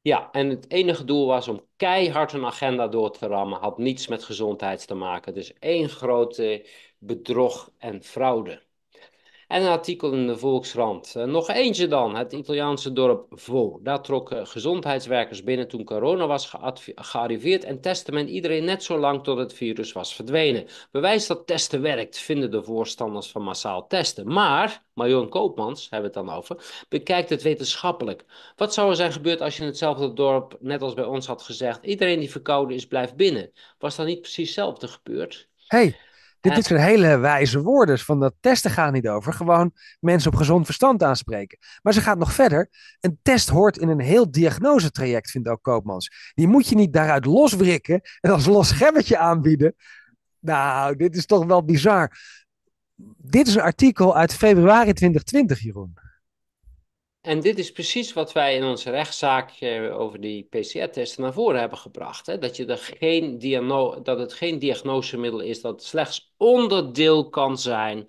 Ja, en het enige doel was om keihard een agenda door te rammen, had niets met gezondheid te maken. Dus één grote bedrog en fraude. En een artikel in de Volkskrant. Eh, nog eentje dan, het Italiaanse dorp Vo. Daar trokken gezondheidswerkers binnen toen corona was gearriveerd en testte men iedereen net zo lang tot het virus was verdwenen. Bewijs dat testen werkt, vinden de voorstanders van massaal testen. Maar, Marion Koopmans, hebben we het dan over, bekijkt het wetenschappelijk. Wat zou er zijn gebeurd als je in hetzelfde dorp, net als bij ons, had gezegd: iedereen die verkouden is, blijft binnen? Was dat niet precies hetzelfde gebeurd? Hey. Dit, zijn hele wijze woorden. Dus van dat testen gaat niet over. Gewoon mensen op gezond verstand aanspreken. Maar ze gaat nog verder. Een test hoort in een heel diagnosetraject, vindt ook Koopmans. Die moet je niet daaruit loswrikken en als los aanbieden. Nou, dit is toch wel bizar. Dit is een artikel uit februari 2020, Jeroen. En dit is precies wat wij in onze rechtszaak eh, over die PCR-testen naar voren hebben gebracht. Hè? Dat, je er geen dat het geen diagnosemiddel is dat slechts onderdeel kan zijn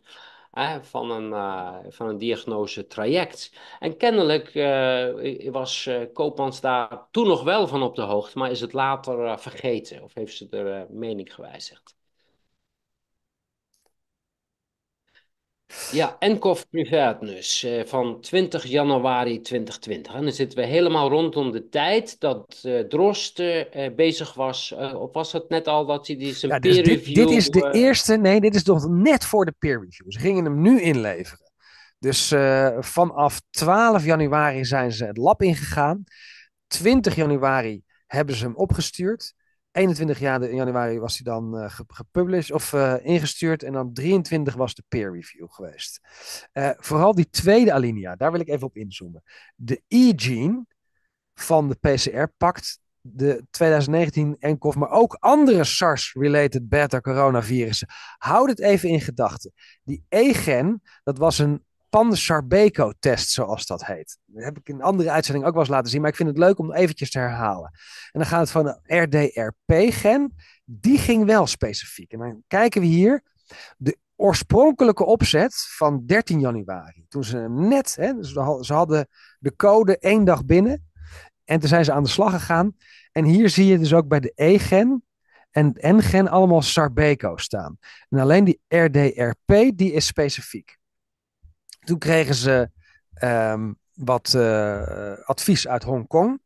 hè, van, een, uh, van een diagnosetraject. En kennelijk eh, was uh, Koopmans daar toen nog wel van op de hoogte, maar is het later vergeten of heeft ze de mening gewijzigd. Ja, enkov Privaatnus eh, van 20 januari 2020. En dan zitten we helemaal rondom de tijd dat eh, Drost eh, bezig was. of was het net al dat hij die zijn dus peer review... Dit, dit is de eerste, nee, dit is nog net voor de peer review. Ze gingen hem nu inleveren. Dus vanaf 12 januari zijn ze het lab ingegaan. 20 januari hebben ze hem opgestuurd. 21 jaar in januari was die dan uh, gepublished of eh, ingestuurd. En dan 23 was de peer review geweest. Eh, vooral die tweede alinea, daar wil ik even op inzoomen. De e-gene van de PCR pakt de 2019 ENCOV, maar ook andere SARS-related beta-coronavirussen. Houd het even in gedachten. Die E-gen, dat was een de sarbeco test zoals dat heet. Dat heb ik in een andere uitzending ook wel eens laten zien, maar ik vind het leuk om het eventjes te herhalen. En dan gaat het van de RDRP-gen, die ging wel specifiek. En dan kijken we hier, de oorspronkelijke opzet van 13 januari. Toen ze net, hè, ze hadden de code één dag binnen en toen zijn ze aan de slag gegaan. En hier zie je dus ook bij de E-gen en N-gen allemaal Sarbeco staan. En alleen die RDRP, die is specifiek. Toen kregen ze ehm, wat eh, advies uit Hongkong.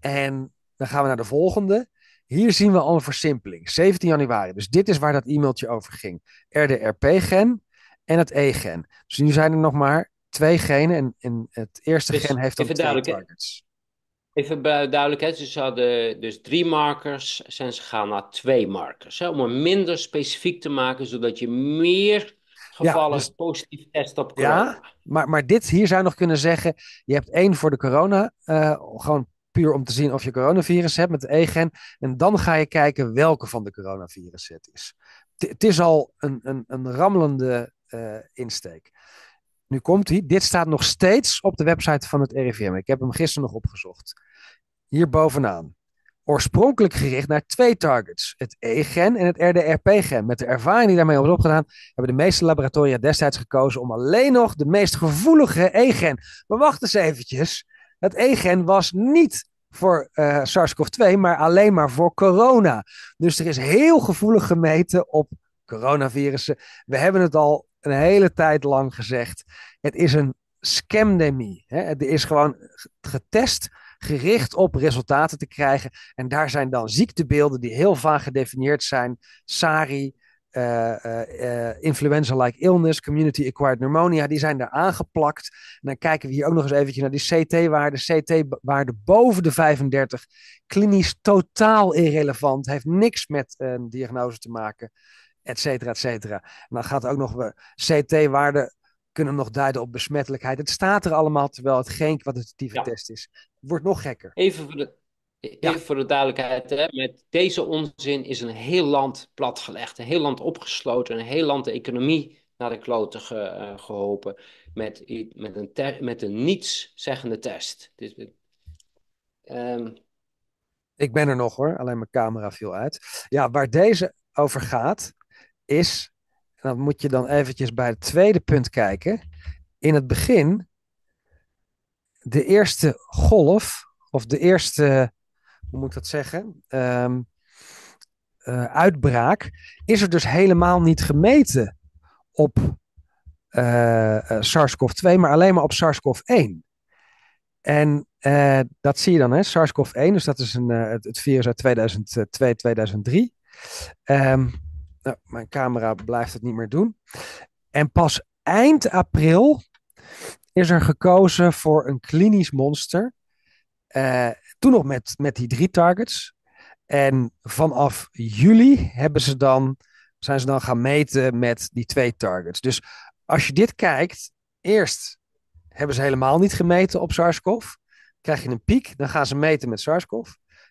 En dan gaan we naar de volgende. Hier zien we al een versimpeling. 17 januari. Dus dit is waar dat e-mailtje over ging. RDRP-gen en het E-gen. Dus nu zijn er nog maar twee genen. En, en het eerste dus gen heeft dan twee markers. Even duidelijkheid. Dus ze hadden dus drie markers. Zijn ze gaan naar twee markers. Hè, om het minder specifiek te maken. Zodat je meer gevallen ja, dus- positief test op Ja, maar, maar dit, hier zou je nog kunnen zeggen, je hebt één voor de corona, uh, gewoon puur om te zien of je coronavirus hebt met de E-gen. En dan ga je kijken welke van de coronavirus het is. Het is al een, een, een rammelende eh, insteek. Nu komt hij. Dit staat nog steeds op de website van het RIVM. Ik heb hem gisteren nog opgezocht. Hier bovenaan oorspronkelijk gericht naar twee targets, het E-gen en het RDRP-gen. Met de ervaring die daarmee is opgedaan, hebben de meeste laboratoria destijds gekozen om alleen nog de meest gevoelige E-gen. Maar wacht eens eventjes, het E-gen was niet voor eh, SARS-CoV-2, maar alleen maar voor corona. Dus er is heel gevoelig gemeten op coronavirussen. We hebben het al een hele tijd lang gezegd. Het is een scamdemie. Hè? Er is gewoon getest gericht op resultaten te krijgen. En daar zijn dan ziektebeelden die heel vaag gedefinieerd zijn. SARI, eh, eh, eh, influenza-like illness, community-acquired pneumonia, die zijn daar aangeplakt. En dan kijken we hier ook nog eens eventjes naar die CT-waarde. CT-waarde boven de 35, klinisch totaal irrelevant, heeft niks met een diagnose te maken, etcetera, etcetera. En dan gaat ook nog CT-waarde kunnen nog duiden op besmettelijkheid. Het staat er allemaal, terwijl het geen kwalitatieve test is. Het wordt nog gekker. Even voor de, even voor de duidelijkheid, hè? met deze onzin is een heel land platgelegd, een heel land opgesloten, een heel land de economie naar de klote ge, eh, geholpen met, met een, met een nietszeggende test. Dus, Ik ben er nog hoor, alleen mijn camera viel uit. Ja, waar deze over gaat, is en dan moet je dan eventjes bij het tweede punt kijken. In het begin, de eerste golf, of de eerste, hoe moet dat zeggen, ehm, eh, uitbraak, is er dus helemaal niet gemeten op eh, eh, SARS-CoV-2, maar alleen maar op SARS-CoV-1. En dat zie je dan, hè? SARS-CoV-1, dus dat is een, het, het, virus uit 2002, 2003. Um, nou, mijn camera blijft het niet meer doen. En pas eind april is er gekozen voor een klinisch monster. Eh, toen nog met, met die drie targets. En vanaf juli hebben ze dan, zijn ze dan gaan meten met die twee targets. Dus als je dit kijkt, eerst hebben ze helemaal niet gemeten op SARS-CoV. Krijg je een piek, dan gaan ze meten met SARS-CoV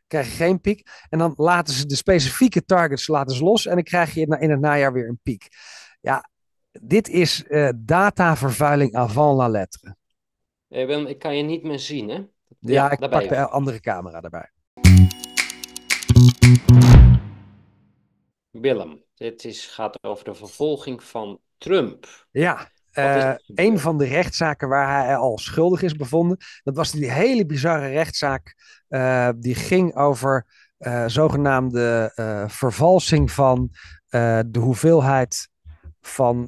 krijg je geen piek. En dan laten ze de specifieke targets laten ze los en dan krijg je in het najaar weer een piek. Ja, dit is uh, datavervuiling avant la lettre. Hey eh, Willem, ik kan je niet meer zien, hè? Ja, ja ik pak de andere camera daarbij. Willem, dit is, gaat over de vervolging van Trump. Ja. Eh, een van de rechtszaken waar hij al schuldig is bevonden, dat was die hele bizarre rechtszaak eh, die ging over eh, zogenaamde vervalsing van de hoeveelheid van,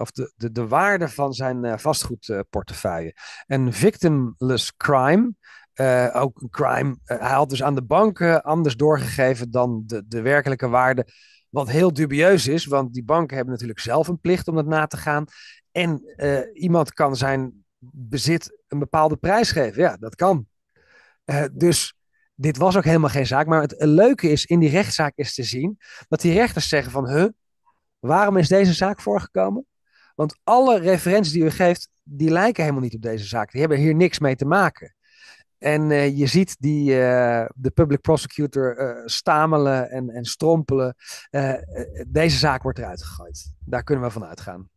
of de, de, de, waarde van zijn vastgoedportefeuille. Een victimless crime, ook een crime. hij had dus aan de banken anders doorgegeven dan de, de werkelijke waarde. Wat heel dubieus is, want die banken hebben natuurlijk zelf een plicht om dat na te gaan. En eh, iemand kan zijn bezit een bepaalde prijs geven. Ja, dat kan. Eh, dus dit was ook helemaal geen zaak. Maar het leuke is, in die rechtszaak is te zien dat die rechters zeggen van... Huh, waarom is deze zaak voorgekomen? Want alle referenties die u geeft, die lijken helemaal niet op deze zaak. Die hebben hier niks mee te maken. En eh, je ziet die, de public prosecutor stamelen en, en strompelen. deze zaak wordt eruit gegooid. Daar kunnen we van uitgaan.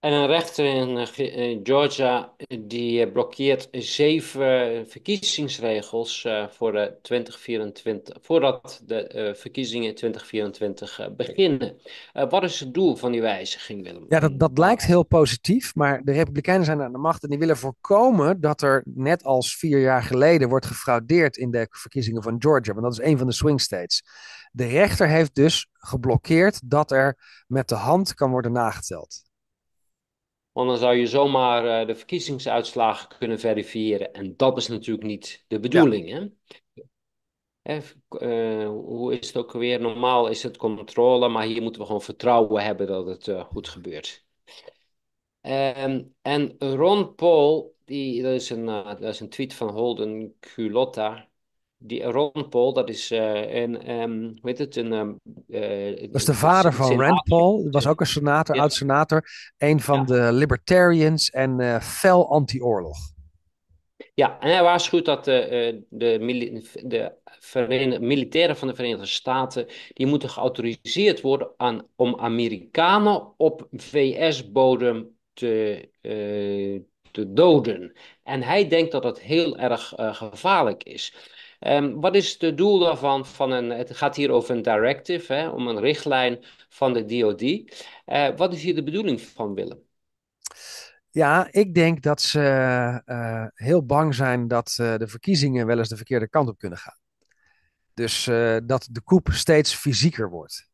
En een rechter in eh, eh, Georgia eh, die blokkeert zeven verkiezingsregels voor de 2024, voordat de verkiezingen 2024 beginnen. Wat is het doel van die wijziging, Willem? Ja, dat, dat lijkt heel positief, maar de Republikeinen zijn aan de macht en die willen voorkomen dat er net als vier jaar geleden wordt gefraudeerd in de verkiezingen van Georgia, want dat is een van de swing states. De rechter heeft dus geblokkeerd dat er met de hand kan worden nageteld. Want dan zou je zomaar eh, de verkiezingsuitslagen kunnen verifiëren. En dat is natuurlijk niet de bedoeling. Hè? Even, eh, hoe is het ook weer? Normaal is het controle, maar hier moeten we gewoon vertrouwen hebben dat het eh, goed gebeurt. Ehm, en Ron Paul, die, dat, is een, dat is een tweet van Holden Culotta die Ron Paul, dat is uh, een, ehm, het? Een, uh, de vader van Rand Paul. was ook een senator, oud-senator. Een van de libertarians en eh, fel anti-oorlog. Ja, en hij waarschuwt dat de, de, de militairen van de Verenigde Staten... die moeten geautoriseerd worden aan, om Amerikanen op VS-bodem te, te doden. En hij denkt dat dat heel erg gevaarlijk is. Ehm, wat is het doel daarvan? Van een, het gaat hier over een directive, hè, om een richtlijn van de DOD. Eh, wat is hier de bedoeling van, Willem? Ja, ik denk dat ze eh, heel bang zijn dat eh, de verkiezingen wel eens de verkeerde kant op kunnen gaan. Dus dat de koep steeds fysieker wordt.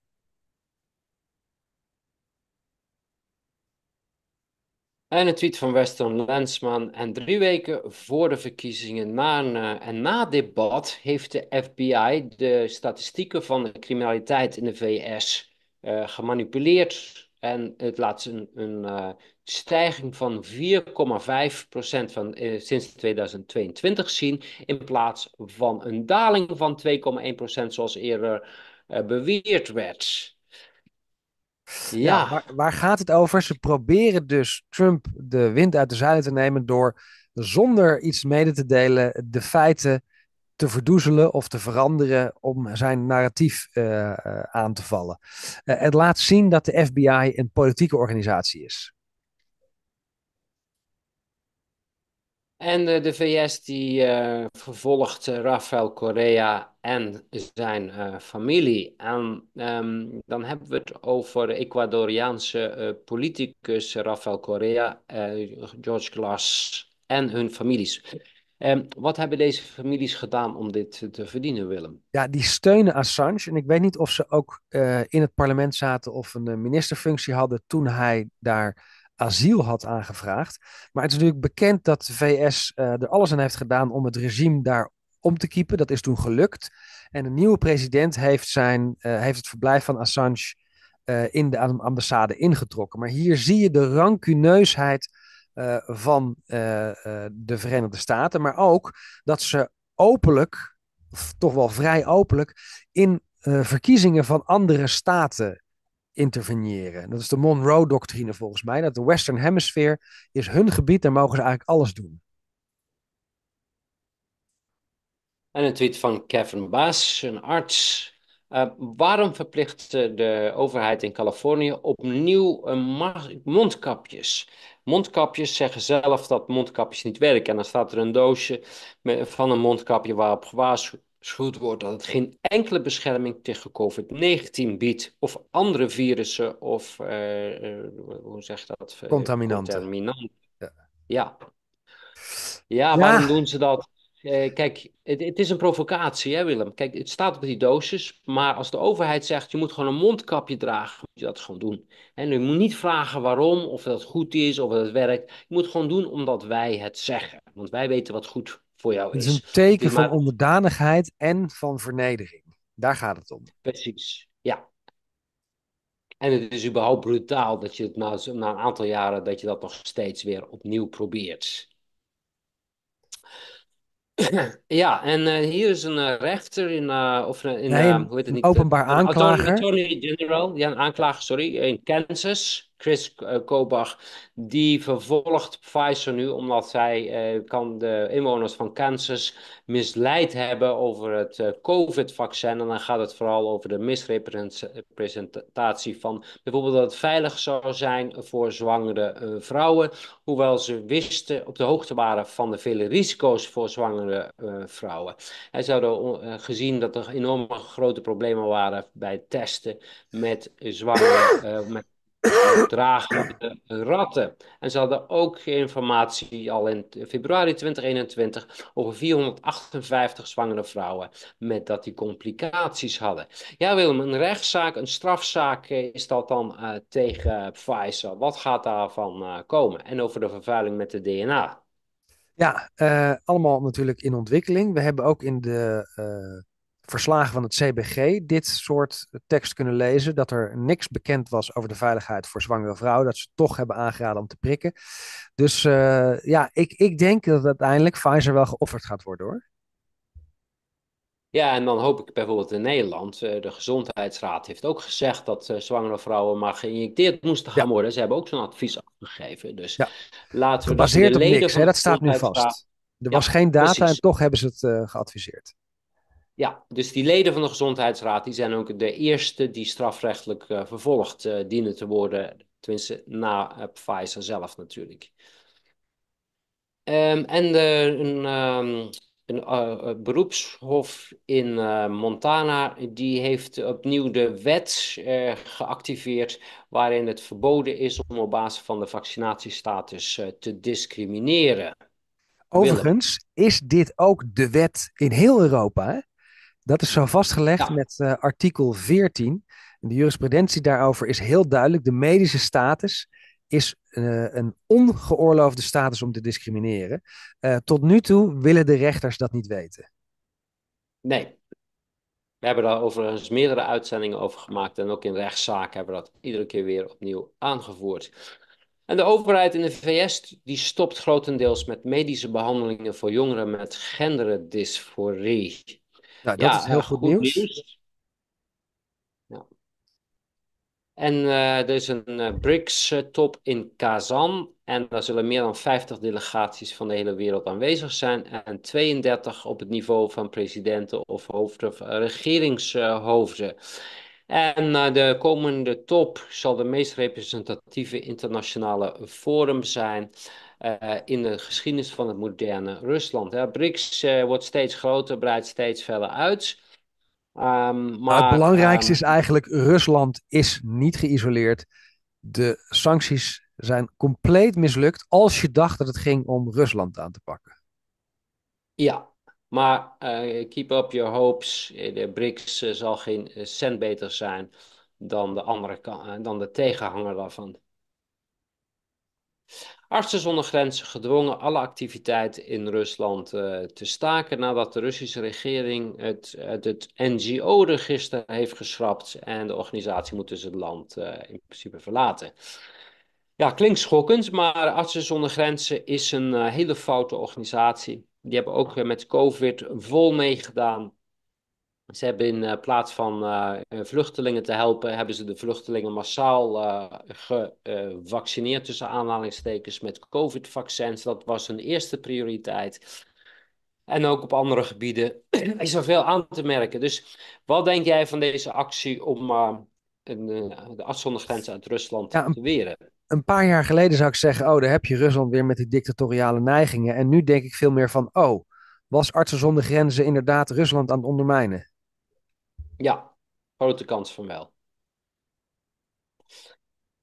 En een tweet van Western Lensman. En drie weken voor de verkiezingen na, eh, en na debat heeft de FBI de statistieken van de criminaliteit in de VS eh, gemanipuleerd. En het laat een, een eh, stijging van 4,5% van, sinds 2022 zien, in plaats van een daling van 2,1% zoals eerder beweerd werd. Ja. Nou, waar, gaat het over? Ze proberen dus Trump de wind uit de zeilen te nemen door zonder iets mede te delen de feiten te verdoezelen of te veranderen om zijn narratief eh, eh, aan te vallen. Eh, het laat zien dat de FBI een politieke organisatie is. En de, de VS die vervolgt Rafael Correa en zijn eh, familie. En ehm, dan hebben we het over de Ecuadoriaanse eh, politicus Rafael Correa, eh, George Glass en hun families. Um, wat hebben deze families gedaan om dit te verdienen, Willem? Ja, die steunen Assange. En ik weet niet of ze ook in het parlement zaten of een ministerfunctie hadden toen hij daar asiel had aangevraagd. Maar het is natuurlijk bekend dat de VS er alles aan heeft gedaan om het regime daar om te kiepen. Dat is toen gelukt. En de nieuwe president heeft, zijn, eh, heeft het verblijf van Assange eh, in de ambassade ingetrokken. Maar hier zie je de rancuneusheid eh, van de Verenigde Staten. Maar ook dat ze openlijk, toch wel vrij openlijk, in verkiezingen van andere staten interveneren. Dat is de Monroe-doctrine volgens mij. Dat de Western Hemisphere is hun gebied, daar mogen ze eigenlijk alles doen. En een tweet van Kevin Baas, een arts. Eh, waarom verplicht de overheid in Californië opnieuw eh, mondkapjes? Mondkapjes zeggen zelf dat mondkapjes niet werken. En dan staat er een doosje van een mondkapje waarop gewaarschuwd wordt dat het geen enkele bescherming tegen COVID-19 biedt. Of andere virussen of, uh, hoe zeg je dat? Contaminanten. Ja. ja. waarom doen ze dat? Eh, kijk, het, het, is een provocatie, hè Willem? Kijk, het staat op die dosis, maar als de overheid zegt je moet gewoon een mondkapje dragen, moet je dat gewoon doen. En je moet niet vragen waarom, of dat goed is, of dat werkt. Je moet gewoon doen omdat wij het zeggen. Want wij weten wat goed voor jou is. Het is een teken dus van onderdanigheid en van vernedering. Daar gaat het om. Precies, ja. En het is überhaupt brutaal dat je het na, na, een aantal jaren dat je dat nog steeds weer opnieuw probeert. Ja, en uh, hier is een eh, rechter in, uh, of in nee, hoe heet het niet? Openbaar aanklager. Attorney, General, ja, een aanklager, sorry, in Kansas. Chris eh, Kobach, die vervolgt Pfizer nu omdat zij eh, kan de inwoners van Kansas misleid hebben over het eh, COVID-vaccin. En dan gaat het vooral over de misrepresentatie van bijvoorbeeld dat het veilig zou zijn voor zwangere vrouwen, hoewel ze wisten op de hoogte waren van de vele risico's voor zwangere vrouwen. En ze hadden gezien dat er enorme grote problemen waren bij testen met zwangere met dragende ratten. En ze hadden ook informatie al in februari 2021 over 458 zwangere vrouwen met dat die complicaties hadden. Ja Willem, een rechtszaak, een strafzaak eh, is dat dan eh, tegen Pfizer. Wat gaat daarvan uh, komen? En over de vervuiling met de DNA. Ja, allemaal natuurlijk in ontwikkeling. We hebben ook in de verslagen van het CBG dit soort tekst kunnen lezen. Dat er niks bekend was over de veiligheid voor zwangere vrouwen. Dat ze toch hebben aangeraden om te prikken. Dus eh, ja, ik, ik denk dat uiteindelijk Pfizer wel geofferd gaat worden hoor. Ja, en dan hoop ik bijvoorbeeld in Nederland. Eh, de Gezondheidsraad heeft ook gezegd dat eh, zwangere vrouwen maar geïnjecteerd moesten gaan worden. Ze hebben ook zo'n advies afgegeven. Dus laten we Gebaseerd op niks, hè, dat staat nu vast. Er was geen data en toch hebben ze het geadviseerd. Ja, dus die leden van de gezondheidsraad die zijn ook de eerste die strafrechtelijk eh, vervolgd eh, dienen te worden. Tenminste, na eh, Pfizer zelf natuurlijk. Ehm, en de, een, ehm, een beroepshof in Montana die heeft opnieuw de wet geactiveerd waarin het verboden is om op basis van de vaccinatiestatus te discrimineren. Overigens is dit ook de wet in heel Europa. Hè? Dat is zo vastgelegd met eh, artikel 14. de jurisprudentie daarover is heel duidelijk. De medische status is eh, een ongeoorloofde status om te discrimineren. Eh, tot nu toe willen de rechters dat niet weten. Nee. We hebben daar overigens meerdere uitzendingen over gemaakt. En ook in rechtszaken hebben we dat iedere keer weer opnieuw aangevoerd. En de overheid in de VS die stopt grotendeels met medische behandelingen voor jongeren met genderdysforie. Nou, dat ja, is heel eh, goed, nieuws. Ja. En uh, er is een eh, BRICS-top in Kazan. En daar zullen meer dan 50 delegaties van de hele wereld aanwezig zijn. En 32 op het niveau van presidenten of, hoofd, of regeringshoofden. En de komende top zal de meest representatieve internationale forum zijn. Eh, in de geschiedenis van het moderne Rusland. Hè. BRICS eh, wordt steeds groter, breidt steeds verder uit. Ehm, maar, het belangrijkste ehm, is eigenlijk: Rusland is niet geïsoleerd. De sancties zijn compleet mislukt als je dacht dat het ging om Rusland aan te pakken. Ja, maar eh, keep up your hopes. De BRICS zal geen cent beter zijn dan de, andere, dan de tegenhanger daarvan. Artsen zonder grenzen gedwongen alle activiteit in Rusland eh, te staken nadat de Russische regering het, het, het NGO-register heeft geschrapt en de organisatie moet dus het land eh, in principe verlaten. Ja, klinkt schokkend, maar Artsen zonder grenzen is een eh, hele foute organisatie. Die hebben ook met COVID vol meegedaan ze hebben in eh, plaats van eh, eh, vluchtelingen te helpen, hebben ze de vluchtelingen massaal gevaccineerd tussen aanhalingstekens met COVID-vaccins. Dat was hun eerste prioriteit. En ook op andere gebieden is er veel aan te merken. Dus wat denk jij van deze actie om de een, de grenzen uit Rusland te weren? Een paar jaar geleden zou ik zeggen, oh, daar heb je Rusland weer met die dictatoriale neigingen. En nu denk ik veel meer van, oh, was Artsen zonder Grenzen inderdaad Rusland aan het ondermijnen? Ja, grote kans van wel.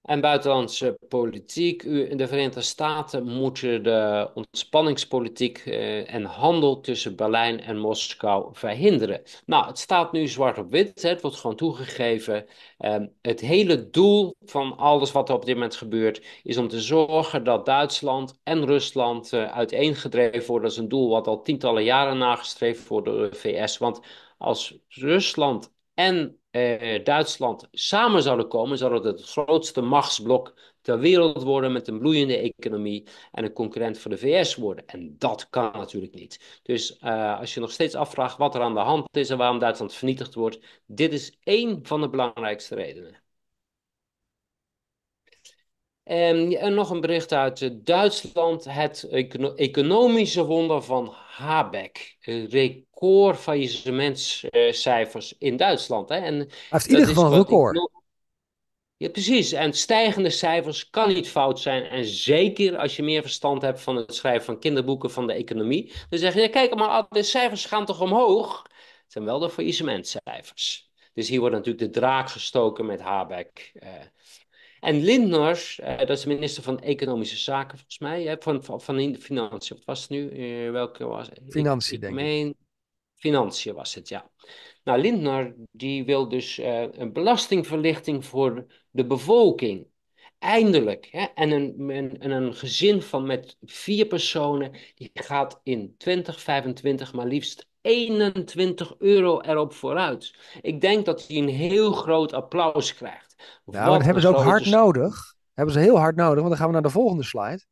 En buitenlandse politiek. U, de Verenigde Staten moeten de ontspanningspolitiek eh, en handel tussen Berlijn en Moskou verhinderen. Nou, het staat nu zwart op wit. Het wordt gewoon toegegeven. Ehm, het hele doel van alles wat er op dit moment gebeurt, is om te zorgen dat Duitsland en Rusland eh, uiteengedreven worden. Dat is een doel wat al tientallen jaren nagestreefd wordt door de VS. Want als Rusland en eh, Duitsland samen zouden komen, zou het het grootste machtsblok ter wereld worden met een bloeiende economie en een concurrent voor de VS worden. En dat kan natuurlijk niet. Dus eh, als je nog steeds afvraagt wat er aan de hand is en waarom Duitsland vernietigd wordt, dit is één van de belangrijkste redenen. Ehm, en, nog een bericht uit eh, Duitsland. Het economische wonder van Habeck record cijfers in Duitsland. Hè? En Hij heeft in een record. Ja, precies. En stijgende cijfers kan niet fout zijn. En zeker als je meer verstand hebt van het schrijven van kinderboeken van de economie. Dan zeg je, ja, kijk maar, de cijfers gaan toch omhoog? Het zijn wel de faillissementcijfers. Dus hier wordt natuurlijk de draak gestoken met Habeck. Eh. En Lindner. Eh, dat is de minister van Economische Zaken volgens mij, hè, van, van, van Financiën. Wat was het nu? Eh, welke was het? Financiën, denk ik. Financiën was het, ja. Nou, Lindner die wil dus eh, een belastingverlichting voor de bevolking. Eindelijk. Hè? En een, een, een gezin van met vier personen, die gaat in 2025 maar liefst 21 euro erop vooruit. Ik denk dat hij een heel groot applaus krijgt. Nou, dat hebben ze ook hard nodig. Hebben ze heel hard nodig, want dan gaan we naar de volgende slide.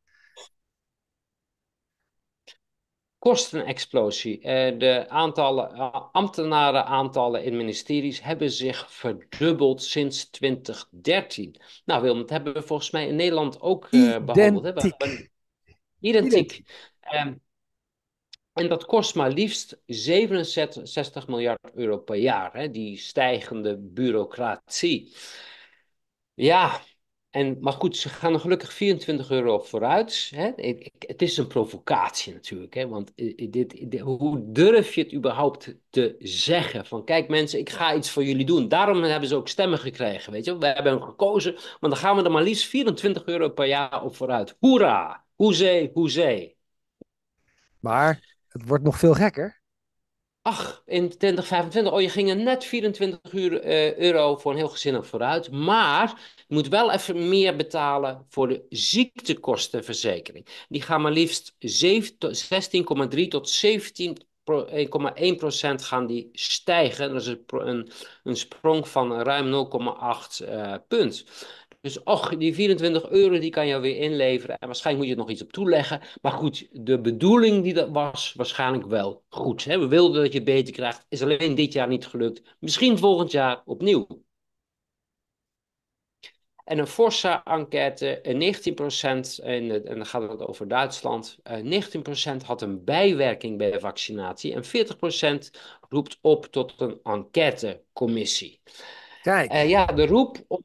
kostenexplosie. Eh, de aantallen, eh, ambtenarenaantallen in ministeries hebben zich verdubbeld sinds 2013. Nou Wilm, dat hebben we volgens mij in Nederland ook eh, behandeld. Hè? Identiek. Identiek. Ehm, en dat kost maar liefst 67 miljard euro per jaar, hè? die stijgende bureaucratie. Ja, en, maar goed, ze gaan er gelukkig 24 euro vooruit. Hè? Het is een provocatie natuurlijk. Hè? Want eh, eh, dit, hoe durf je het überhaupt te zeggen? Van kijk mensen, ik ga iets voor jullie doen. Daarom hebben ze ook stemmen gekregen. Weet je? We hebben hem gekozen, maar dan gaan we er maar liefst 24 euro per jaar op vooruit. Hoera! Hoezee, hoezee. Maar het wordt nog veel gekker ach, in 2025, oh, je ging er net 24 uur, eh, euro voor een heel gezin op vooruit. Maar je moet wel even meer betalen voor de ziektekostenverzekering. Die gaan maar liefst 16,3 tot 17,1 procent gaan die stijgen. Dat is een, een sprong van ruim 0,8 eh, punt. Dus och, die 24 euro die kan je weer inleveren. En waarschijnlijk moet je er nog iets op toeleggen. Maar goed, de bedoeling die dat was, waarschijnlijk wel goed. Hè? We wilden dat je het beter krijgt. Is alleen dit jaar niet gelukt. Misschien volgend jaar opnieuw. En een Forsa-enquête, 19%, eh, en, en dan gaat het over Duitsland, 19% eh, had een bijwerking bij de vaccinatie en 40% roept op tot een enquêtecommissie. Kijk. Eh, ja, de roep op.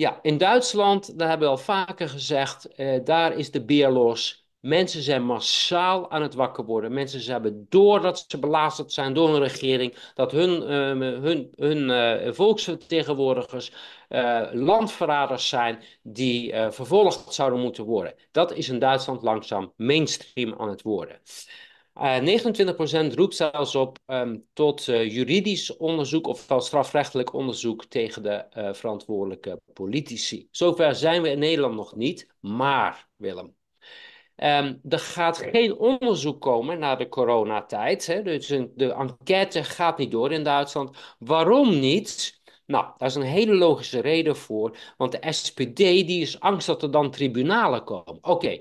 Ja, in Duitsland, daar hebben we al vaker gezegd, eh, daar is de beer los. Mensen zijn massaal aan het wakker worden. Mensen ze hebben door dat ze belasterd zijn door een regering, dat hun, ehm, hun, hun eh, volksvertegenwoordigers eh, landverraders zijn die vervolgd zouden moeten worden. Dat is in Duitsland langzaam mainstream aan het worden. Uh, eh, 29% roept zelfs op ehm, tot eh, juridisch onderzoek of wel strafrechtelijk onderzoek tegen de eh, verantwoordelijke politici. Zover zijn we in Nederland nog niet, maar Willem. Ehm, er gaat geen onderzoek komen na de coronatijd. Hè? Dus de enquête gaat niet door in Duitsland. Waarom niet? Nou, daar is een hele logische reden voor. Want de SPD die is angst dat er dan tribunalen komen. Oké,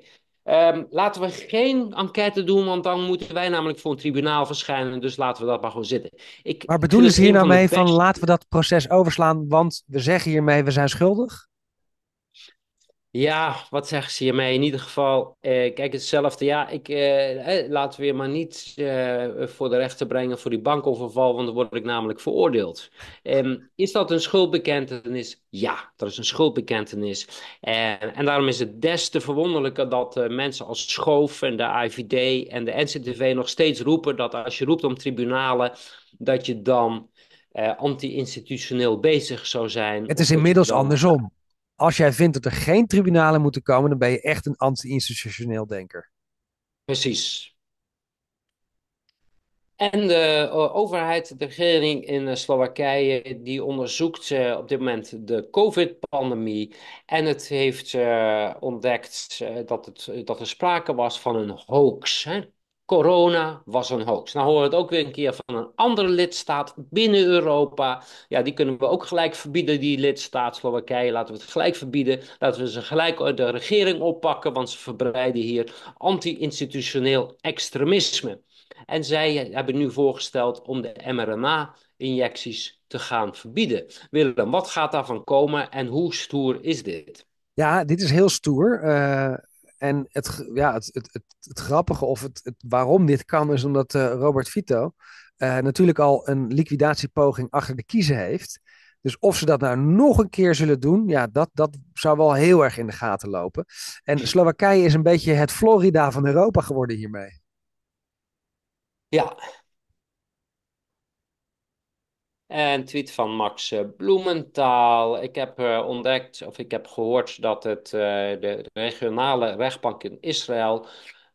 Ehm, laten we geen enquête doen, want dan moeten wij namelijk voor een tribunaal verschijnen. Dus laten we dat maar gewoon zitten. Ik maar bedoelen ze hier nou mee van laten we dat proces overslaan, want we zeggen hiermee we zijn schuldig? Ja, wat zeggen ze hiermee? In ieder geval, eh, kijk hetzelfde. Ja, ik, eh, eh laten we je maar niet eh, voor de rechter brengen voor die bankoverval, want dan word ik namelijk veroordeeld. Ehm, is dat een schuldbekentenis? Ja, dat is een schuldbekentenis. Eh, en daarom is het des te verwonderlijker dat mensen als Schoof en de IVD en de NCTV nog steeds roepen dat als je roept om tribunalen, dat je dan anti-institutioneel bezig zou zijn. Het is inmiddels andersom. Als jij vindt dat er geen tribunalen moeten komen, dan ben je echt een anti-institutioneel denker. Precies. En de overheid, de regering in eh, Slowakije, die onderzoekt eh, op dit moment de COVID-pandemie. En het heeft eh, ontdekt dat, het, dat er sprake was van een hoax. Corona was een hoax. Nou horen we het ook weer een keer van een andere lidstaat binnen Europa. Ja, die kunnen we ook gelijk verbieden, die lidstaat Slowakije. Laten we het gelijk verbieden. Laten we ze gelijk de regering oppakken, want ze verbreiden hier anti-institutioneel extremisme. En zij hebben nu voorgesteld om de mRNA-injecties te gaan verbieden. Willem, wat gaat daarvan komen en hoe stoer is dit? Ja, dit is heel stoer. Eh, en het, ja, het, het, het, grappige of het, het, waarom dit kan, is omdat eh, Robert Vito eh, natuurlijk al een liquidatiepoging achter de kiezen heeft. Dus of ze dat nou nog een keer zullen doen, ja, dat, dat zou wel heel erg in de gaten lopen. En Slowakije is een beetje het Florida van Europa geworden hiermee. Ja, en tweet van Max eh, Bloementaal. Ik heb eh, ontdekt, of ik heb gehoord dat het, eh, de regionale rechtbank in Israël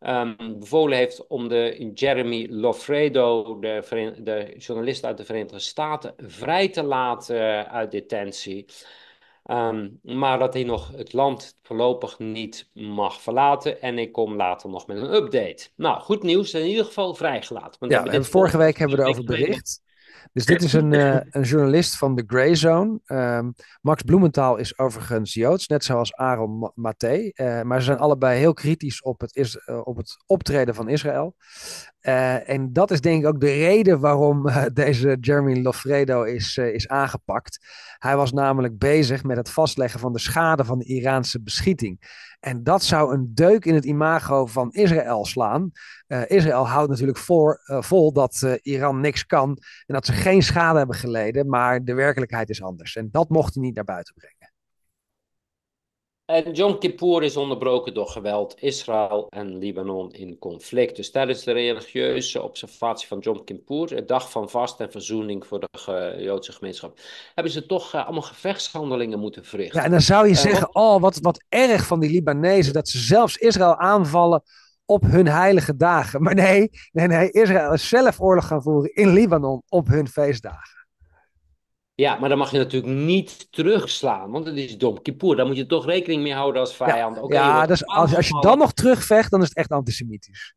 ehm, bevolen heeft om de Jeremy Lofredo, de, de, journalist uit de Verenigde Staten, vrij te laten uit detentie. Ehm, maar dat hij nog het land voorlopig niet mag verlaten. En ik kom later nog met een update. Nou, goed nieuws. In ieder geval vrijgelaten. ja, vorige week hebben we erover bericht. Dus dit is een, eh, een journalist van de Grey Zone. Ehm, Max Bloementaal is overigens Joods, net zoals Aaron Maté. Eh, maar ze zijn allebei heel kritisch op het, is, eh, op het optreden van Israël. en dat is denk ik ook de reden waarom deze Jeremy Lofredo is, is aangepakt. Hij was namelijk bezig met het vastleggen van de schade van de Iraanse beschieting. En dat zou een deuk in het imago van Israël slaan. Eh, Israël houdt natuurlijk voor, eh, vol dat eh, Iran niks kan en dat ze geen schade hebben geleden, maar de werkelijkheid is anders. En dat mocht hij niet naar buiten brengen. En Yom Kippur is onderbroken door geweld. Israël en Libanon in conflict. Dus tijdens de religieuze observatie van Yom Kippur, de dag van vast en verzoening voor de Joodse gemeenschap, hebben ze toch eh, allemaal gevechtshandelingen moeten verrichten. Ja, en dan zou je eh, zeggen: oh, wat, wat erg van die Libanezen dat ze zelfs Israël aanvallen op hun heilige dagen. Maar nee, nee, nee, Israël is zelf oorlog gaan voeren in Libanon op hun feestdagen. Ja, maar dan mag je natuurlijk niet terugslaan, want het is Dom Kippur. Daar moet je toch rekening mee houden als vijand. Ja, dus als, als je dan nog terugvecht, dan is het echt antisemitisch.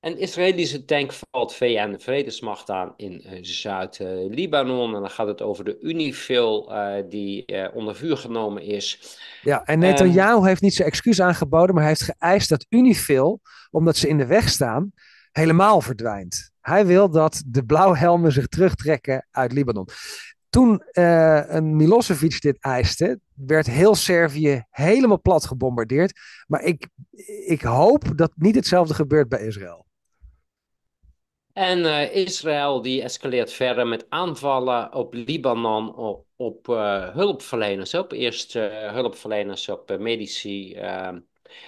En Israëlische tank valt VN-vredesmacht aan in eh, Zuid-Libanon. En dan gaat het over de Unifil eh, die eh, onder vuur genomen is. Ja, en Netanyahu heeft niet zijn excuus aangeboden, maar hij heeft geëist dat Unifil, omdat ze in de weg staan, helemaal verdwijnt. Hij wil dat de blauwhelmen zich terugtrekken uit Libanon. Toen eh, een Milosevic dit eiste, werd heel Servië helemaal plat gebombardeerd. Maar ik, ik hoop dat niet hetzelfde gebeurt bij Israël. En eh, Israël die escaleert verder met aanvallen op Libanon, op, op eh, hulpverleners, op eerst hulpverleners, op medici,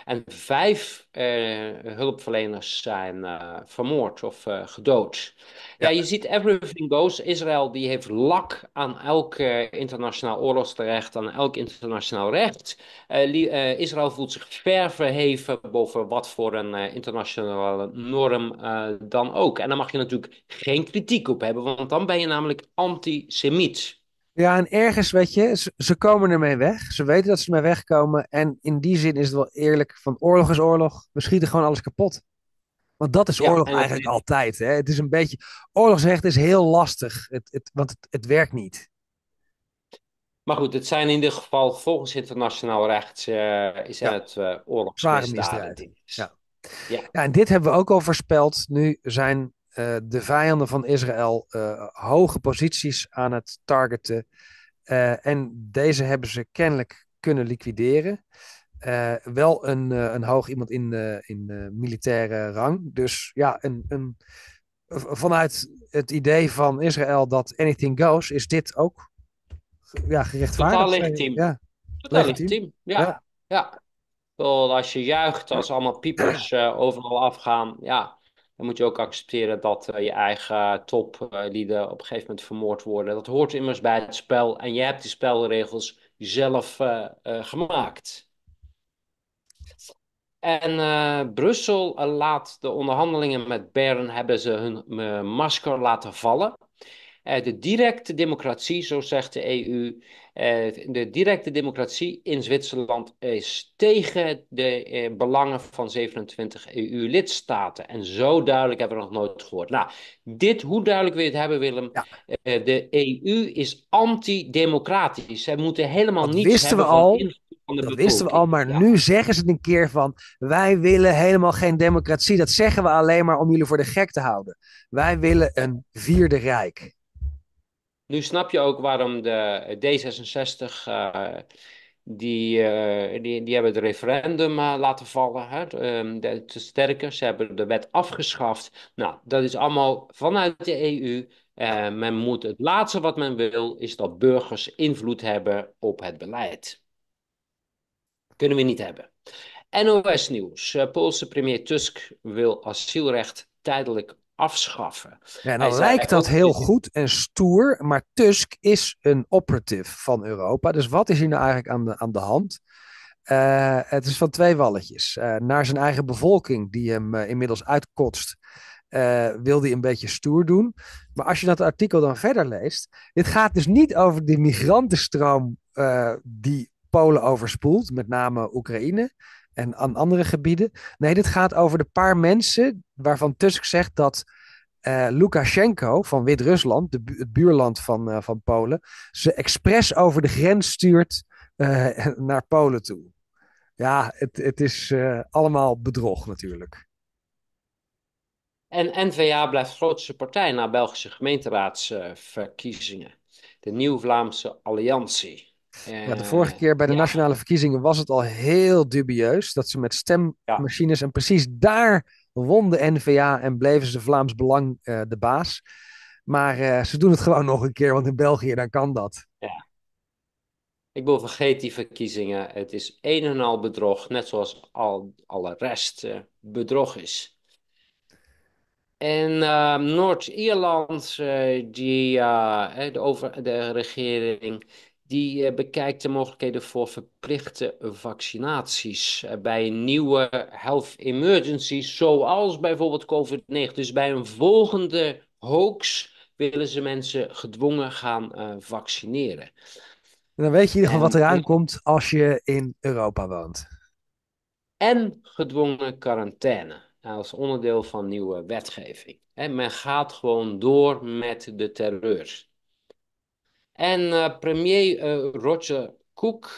en vijf eh, hulpverleners zijn eh, vermoord of eh, gedood. Ja. je ziet everything goes. Israël die heeft lak aan elk internationaal oorlogsrecht, aan elk internationaal recht. Israël voelt zich ver verheven boven wat voor een internationale norm dan ook. En daar mag je natuurlijk geen kritiek op hebben, want dan ben je namelijk antisemiet. Ja, en ergens, weet je, ze, komen ermee weg. Ze weten dat ze ermee wegkomen. En in die zin is het wel eerlijk, van oorlog is oorlog. We schieten gewoon alles kapot. Want dat is oorlog eigenlijk altijd. Hè? Het is een beetje. Oorlogsrecht is heel lastig, het, het, want het, het, werkt niet. Maar goed, het zijn in ieder geval volgens internationaal recht uh, is het uh, oorlogsmisdaden. Ja. Ja. ja, en dit hebben we ook al voorspeld. Nu zijn eh, de vijanden van Israël eh, hoge posities aan het targeten. Eh, en deze hebben ze kennelijk kunnen liquideren. wel een, een hoog iemand in, in militaire rang. Dus ja, een, een, vanuit het idee van Israël dat anything goes, is dit ook ja, gerechtvaardigd. legitiem. Ja. Totaal ja. ja. ja. Als je juicht, als allemaal piepers overal afgaan, ja, dan moet je ook accepteren dat eh, je eigen toplieden eh, op een gegeven moment vermoord worden. Dat hoort immers bij het spel. En je hebt die spelregels zelf eh, gemaakt. En Brussel laat de onderhandelingen met Bern hebben ze hun masker laten vallen. Eh, de directe democratie, zo zegt de EU, eh, de directe democratie in Zwitserland is tegen de eh, belangen van 27 EU-lidstaten. En zo duidelijk hebben we nog nooit gehoord. Nou, dit, hoe duidelijk wil je het hebben, Willem? de EU is antidemocratisch. Zij moeten helemaal niet. niets hebben we al. dat wisten we al, maar nu zeggen ze het een keer van: wij willen helemaal geen democratie. Dat zeggen we alleen maar om jullie voor de gek te houden. Wij willen een vierde rijk nu snap je ook waarom de D66, eh, die, eh, die, die hebben het referendum uh, laten vallen, hè, ehm, te sterker, Ze hebben de wet afgeschaft. Nou, dat is allemaal vanuit de EU. men moet, het laatste wat men wil, is dat burgers invloed hebben op het beleid. Kunnen we niet hebben. NOS-nieuws. Poolse premier Tusk wil asielrecht tijdelijk afschaffen. Ja, nou lijkt dat heel goed en stoer, maar Tusk is een operative van Europa. Dus wat is hier nou eigenlijk aan de, aan de hand? Eh, het is van twee walletjes. Eh, naar zijn eigen bevolking, die hem eh, inmiddels uitkotst, wil hij een beetje stoer doen. Maar als je dat artikel dan verder leest, dit gaat dus niet over de migrantenstroom die Polen overspoelt, met name Oekraïne en aan andere gebieden. Nee, dit gaat over de paar mensen waarvan Tusk zegt dat uh, Lukashenko van Wit-Rusland, het buurland van, uh, van Polen, ze expres over de grens stuurt eh, naar Polen toe. Ja, het, het is allemaal bedrog natuurlijk. En N-VA blijft grootste partij na Belgische gemeenteraadsverkiezingen. De Nieuw-Vlaamse Alliantie. Ja, de vorige keer bij de nationale verkiezingen was het al heel dubieus dat ze met stemmachines en precies daar won de NVA en bleven ze Vlaams Belang eh, de baas. Maar eh, ze doen het gewoon nog een keer, want in België dan kan dat. Ja. Ik bedoel, vergeet die verkiezingen. Het is een en al bedrog, net zoals al, alle rest eh, bedrog is. En ehm, Noord-Ierland, die, over, de regering, die eh, bekijkt de mogelijkheden voor verplichte vaccinaties eh, bij nieuwe health emergencies, zoals bijvoorbeeld COVID-19. Dus bij een volgende hoax willen ze mensen gedwongen gaan eh, vaccineren. En dan weet je in ieder geval wat eraan komt als je in Europa woont. En gedwongen quarantaine nou, als onderdeel van nieuwe wetgeving. En men gaat gewoon door met de terreur. En eh, premier eh, Roger Cook,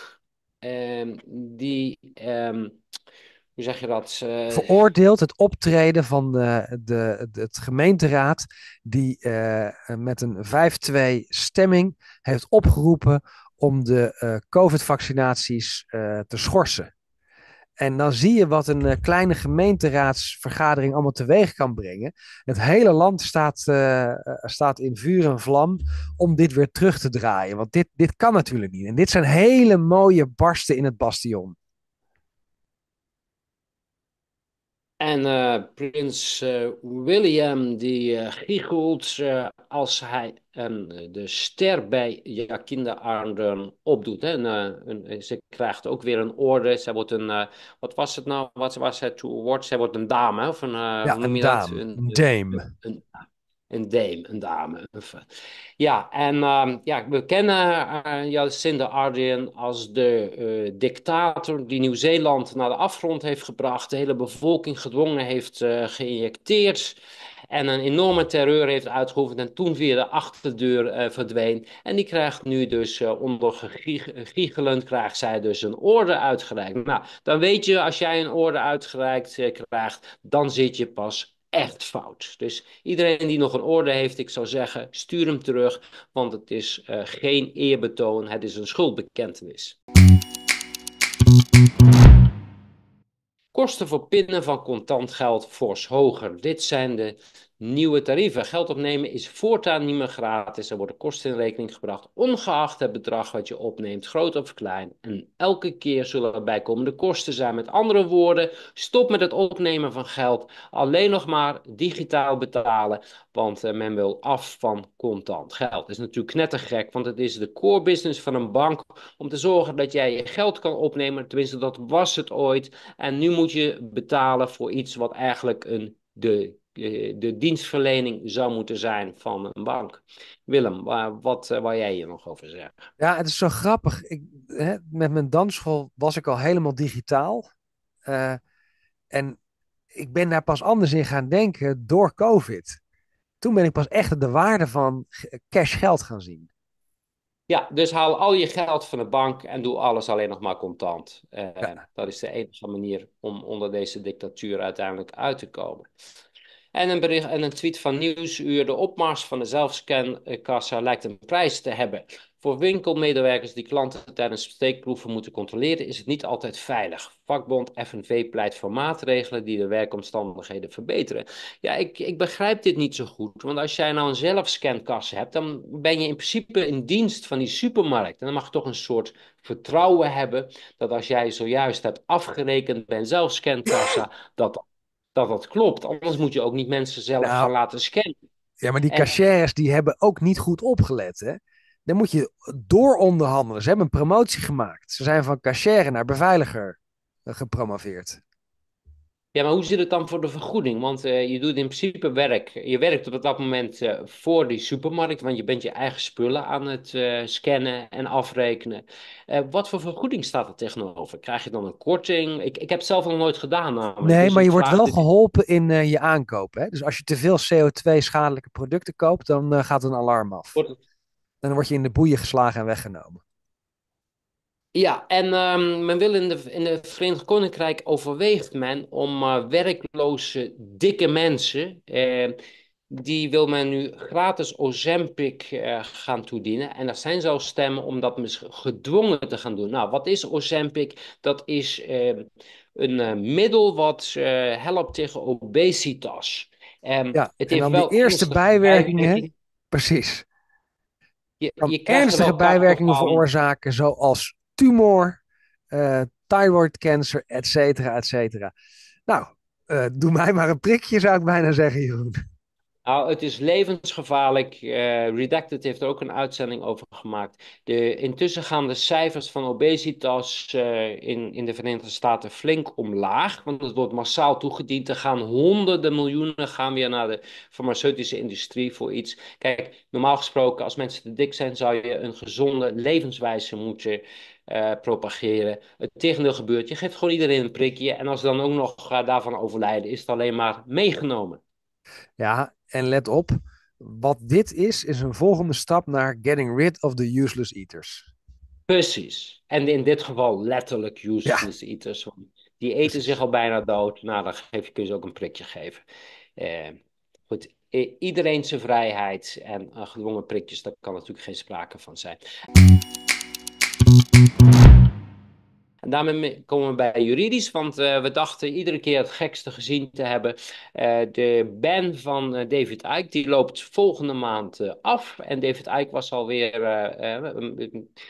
ehm, die, ehm, hoe zeg je dat? Veroordeelt het optreden van de, de, de het gemeenteraad, die eh, met een 5-2 stemming heeft opgeroepen om de COVID-vaccinaties te schorsen. En dan zie je wat een eh, kleine gemeenteraadsvergadering allemaal teweeg kan brengen. Het hele land staat, eh, eh, staat in vuur en vlam om dit weer terug te draaien. Want dit, dit kan natuurlijk niet. En dit zijn hele mooie barsten in het bastion. En uh, prins uh, William die uh, giechelt als hij um, de ster bij Jacinda Ardern opdoet. Hè. En, een, ze krijgt ook weer een orde. Zij wordt een, wat was het nou, wat was het to award? Zij wordt een dame, hè? of een, ja, een dame. Een, dame een dame, een dame. Ja, en ehm, ja, we kennen uh, eh, Jacinda Ardern als de eh, dictator die Nieuw-Zeeland naar de afgrond heeft gebracht, de hele bevolking gedwongen heeft eh, geïnjecteerd en een enorme terreur heeft uitgeoefend en toen weer de achterdeur verdween. En die krijgt nu dus onder giechelend krijgt zij dus een orde uitgereikt. Nou, dan weet je, als jij een orde uitgereikt krijgt, dan zit je pas echt fout. Dus iedereen die nog een orde heeft, ik zou zeggen, stuur hem terug, want het is eh, geen eerbetoon, het is een schuldbekentenis. Kosten voor pinnen van contant geld fors hoger. Dit zijn de nieuwe tarieven. Geld opnemen is voortaan niet meer gratis. Er worden kosten in rekening gebracht, ongeacht het bedrag wat je opneemt, groot of klein. En elke keer zullen er bijkomende kosten zijn. Met andere woorden, stop met het opnemen van geld. Alleen nog maar digitaal betalen, want eh, men wil af van contant geld. Dat is natuurlijk knettergek, want het is de core business van een bank om te zorgen dat jij je geld kan opnemen. Tenminste, dat was het ooit. En nu moet je betalen voor iets wat eigenlijk een de eh, de dienstverlening zou moeten zijn van een bank. Willem, wat eh, wou jij hier nog over zeggen? Ja, het is zo grappig. Ik, hè, met mijn dansschool was ik al helemaal digitaal. Eh, en ik ben daar pas anders in gaan denken door COVID. Toen ben ik pas echt de waarde van cash geld gaan zien. Ja, dus haal al je geld van de bank en doe alles alleen nog maar contant. Dat is de enige manier om onder deze dictatuur uiteindelijk uit te komen. En een, bericht, en een tweet van Nieuwsuur. De opmars van de zelfscankassa lijkt een prijs te hebben. Voor winkelmedewerkers die klanten tijdens steekproeven moeten controleren, is het niet altijd veilig. Vakbond FNV pleit voor maatregelen die de werkomstandigheden verbeteren. Ja, ik, ik begrijp dit niet zo goed. Want als jij nou een zelfscankassa hebt, dan ben je in principe in dienst van die supermarkt. En dan mag je toch een soort vertrouwen hebben dat als jij zojuist hebt afgerekend bij een zelfscankassa, dat dat dat klopt. Anders moet je ook niet mensen zelf nou, gaan laten scannen. Ja, maar die cashiers die hebben ook niet goed opgelet, hè? Dan moet je dooronderhandelen. Ze hebben een promotie gemaakt. Ze zijn van cashier naar beveiliger eh, gepromoveerd. Ja, maar hoe zit het dan voor de vergoeding? Want eh, je doet in principe werk. Je werkt op dat moment eh, voor die supermarkt, want je bent je eigen spullen aan het eh, scannen en afrekenen. wat voor vergoeding staat er tegenover? Krijg je dan een korting? Ik, ik heb het zelf nog nooit gedaan. Namelijk. Nee, dus maar je wordt wel geholpen in je aankoop. Hè? Dus als je te veel CO2-schadelijke producten koopt, dan gaat een alarm af. dan word je in de boeien geslagen en weggenomen. Ja, en ehm, men wil in, de, in het Verenigd Koninkrijk overweegt men om eh, werkloze, dikke mensen, eh, die wil men nu gratis Ozempic eh, gaan toedienen. En er zijn zelfs stemmen om dat gedwongen te gaan doen. Nou, wat is Ozempic? Dat is ehm, een middel wat helpt tegen obesitas. Ehm, ja, het en dan wel de eerste bijwerkingen, precies. Je, je kan ernstige bijwerkingen veroorzaken, zoals tumor, uh, thyroid cancer, et cetera, et cetera. Nou, eh, doe mij maar een prikje, zou ik bijna zeggen, Jeroen. Nou, het is levensgevaarlijk. Eh, Redacted heeft er ook een uitzending over gemaakt. De, intussen gaan de cijfers van obesitas in, in de Verenigde Staten flink omlaag. Want het wordt massaal toegediend. Er gaan honderden miljoenen gaan weer naar de farmaceutische industrie voor iets. Kijk, normaal gesproken, als mensen te dik zijn, zou je een gezonde levenswijze moeten eh, propageren. Het tegendeel gebeurt. Je geeft gewoon iedereen een prikje. En als ze dan ook nog eh, daarvan overlijden, is het alleen maar meegenomen. Ja, en let op. Wat dit is, is een volgende stap naar getting rid of the useless eaters. Precies. En in dit geval letterlijk useless eaters. Want die eten zich al bijna dood. Nou, dan geef, kun je ze ook een prikje geven. Eh, goed, iedereen zijn vrijheid en gedwongen prikjes, daar kan natuurlijk geen sprake van zijn. Thank you. En daarmee komen we bij juridisch, want eh, we dachten iedere keer het gekste gezien te hebben. Eh, de ban van eh, David Eyck, die loopt volgende maand af. En David Eyck was alweer,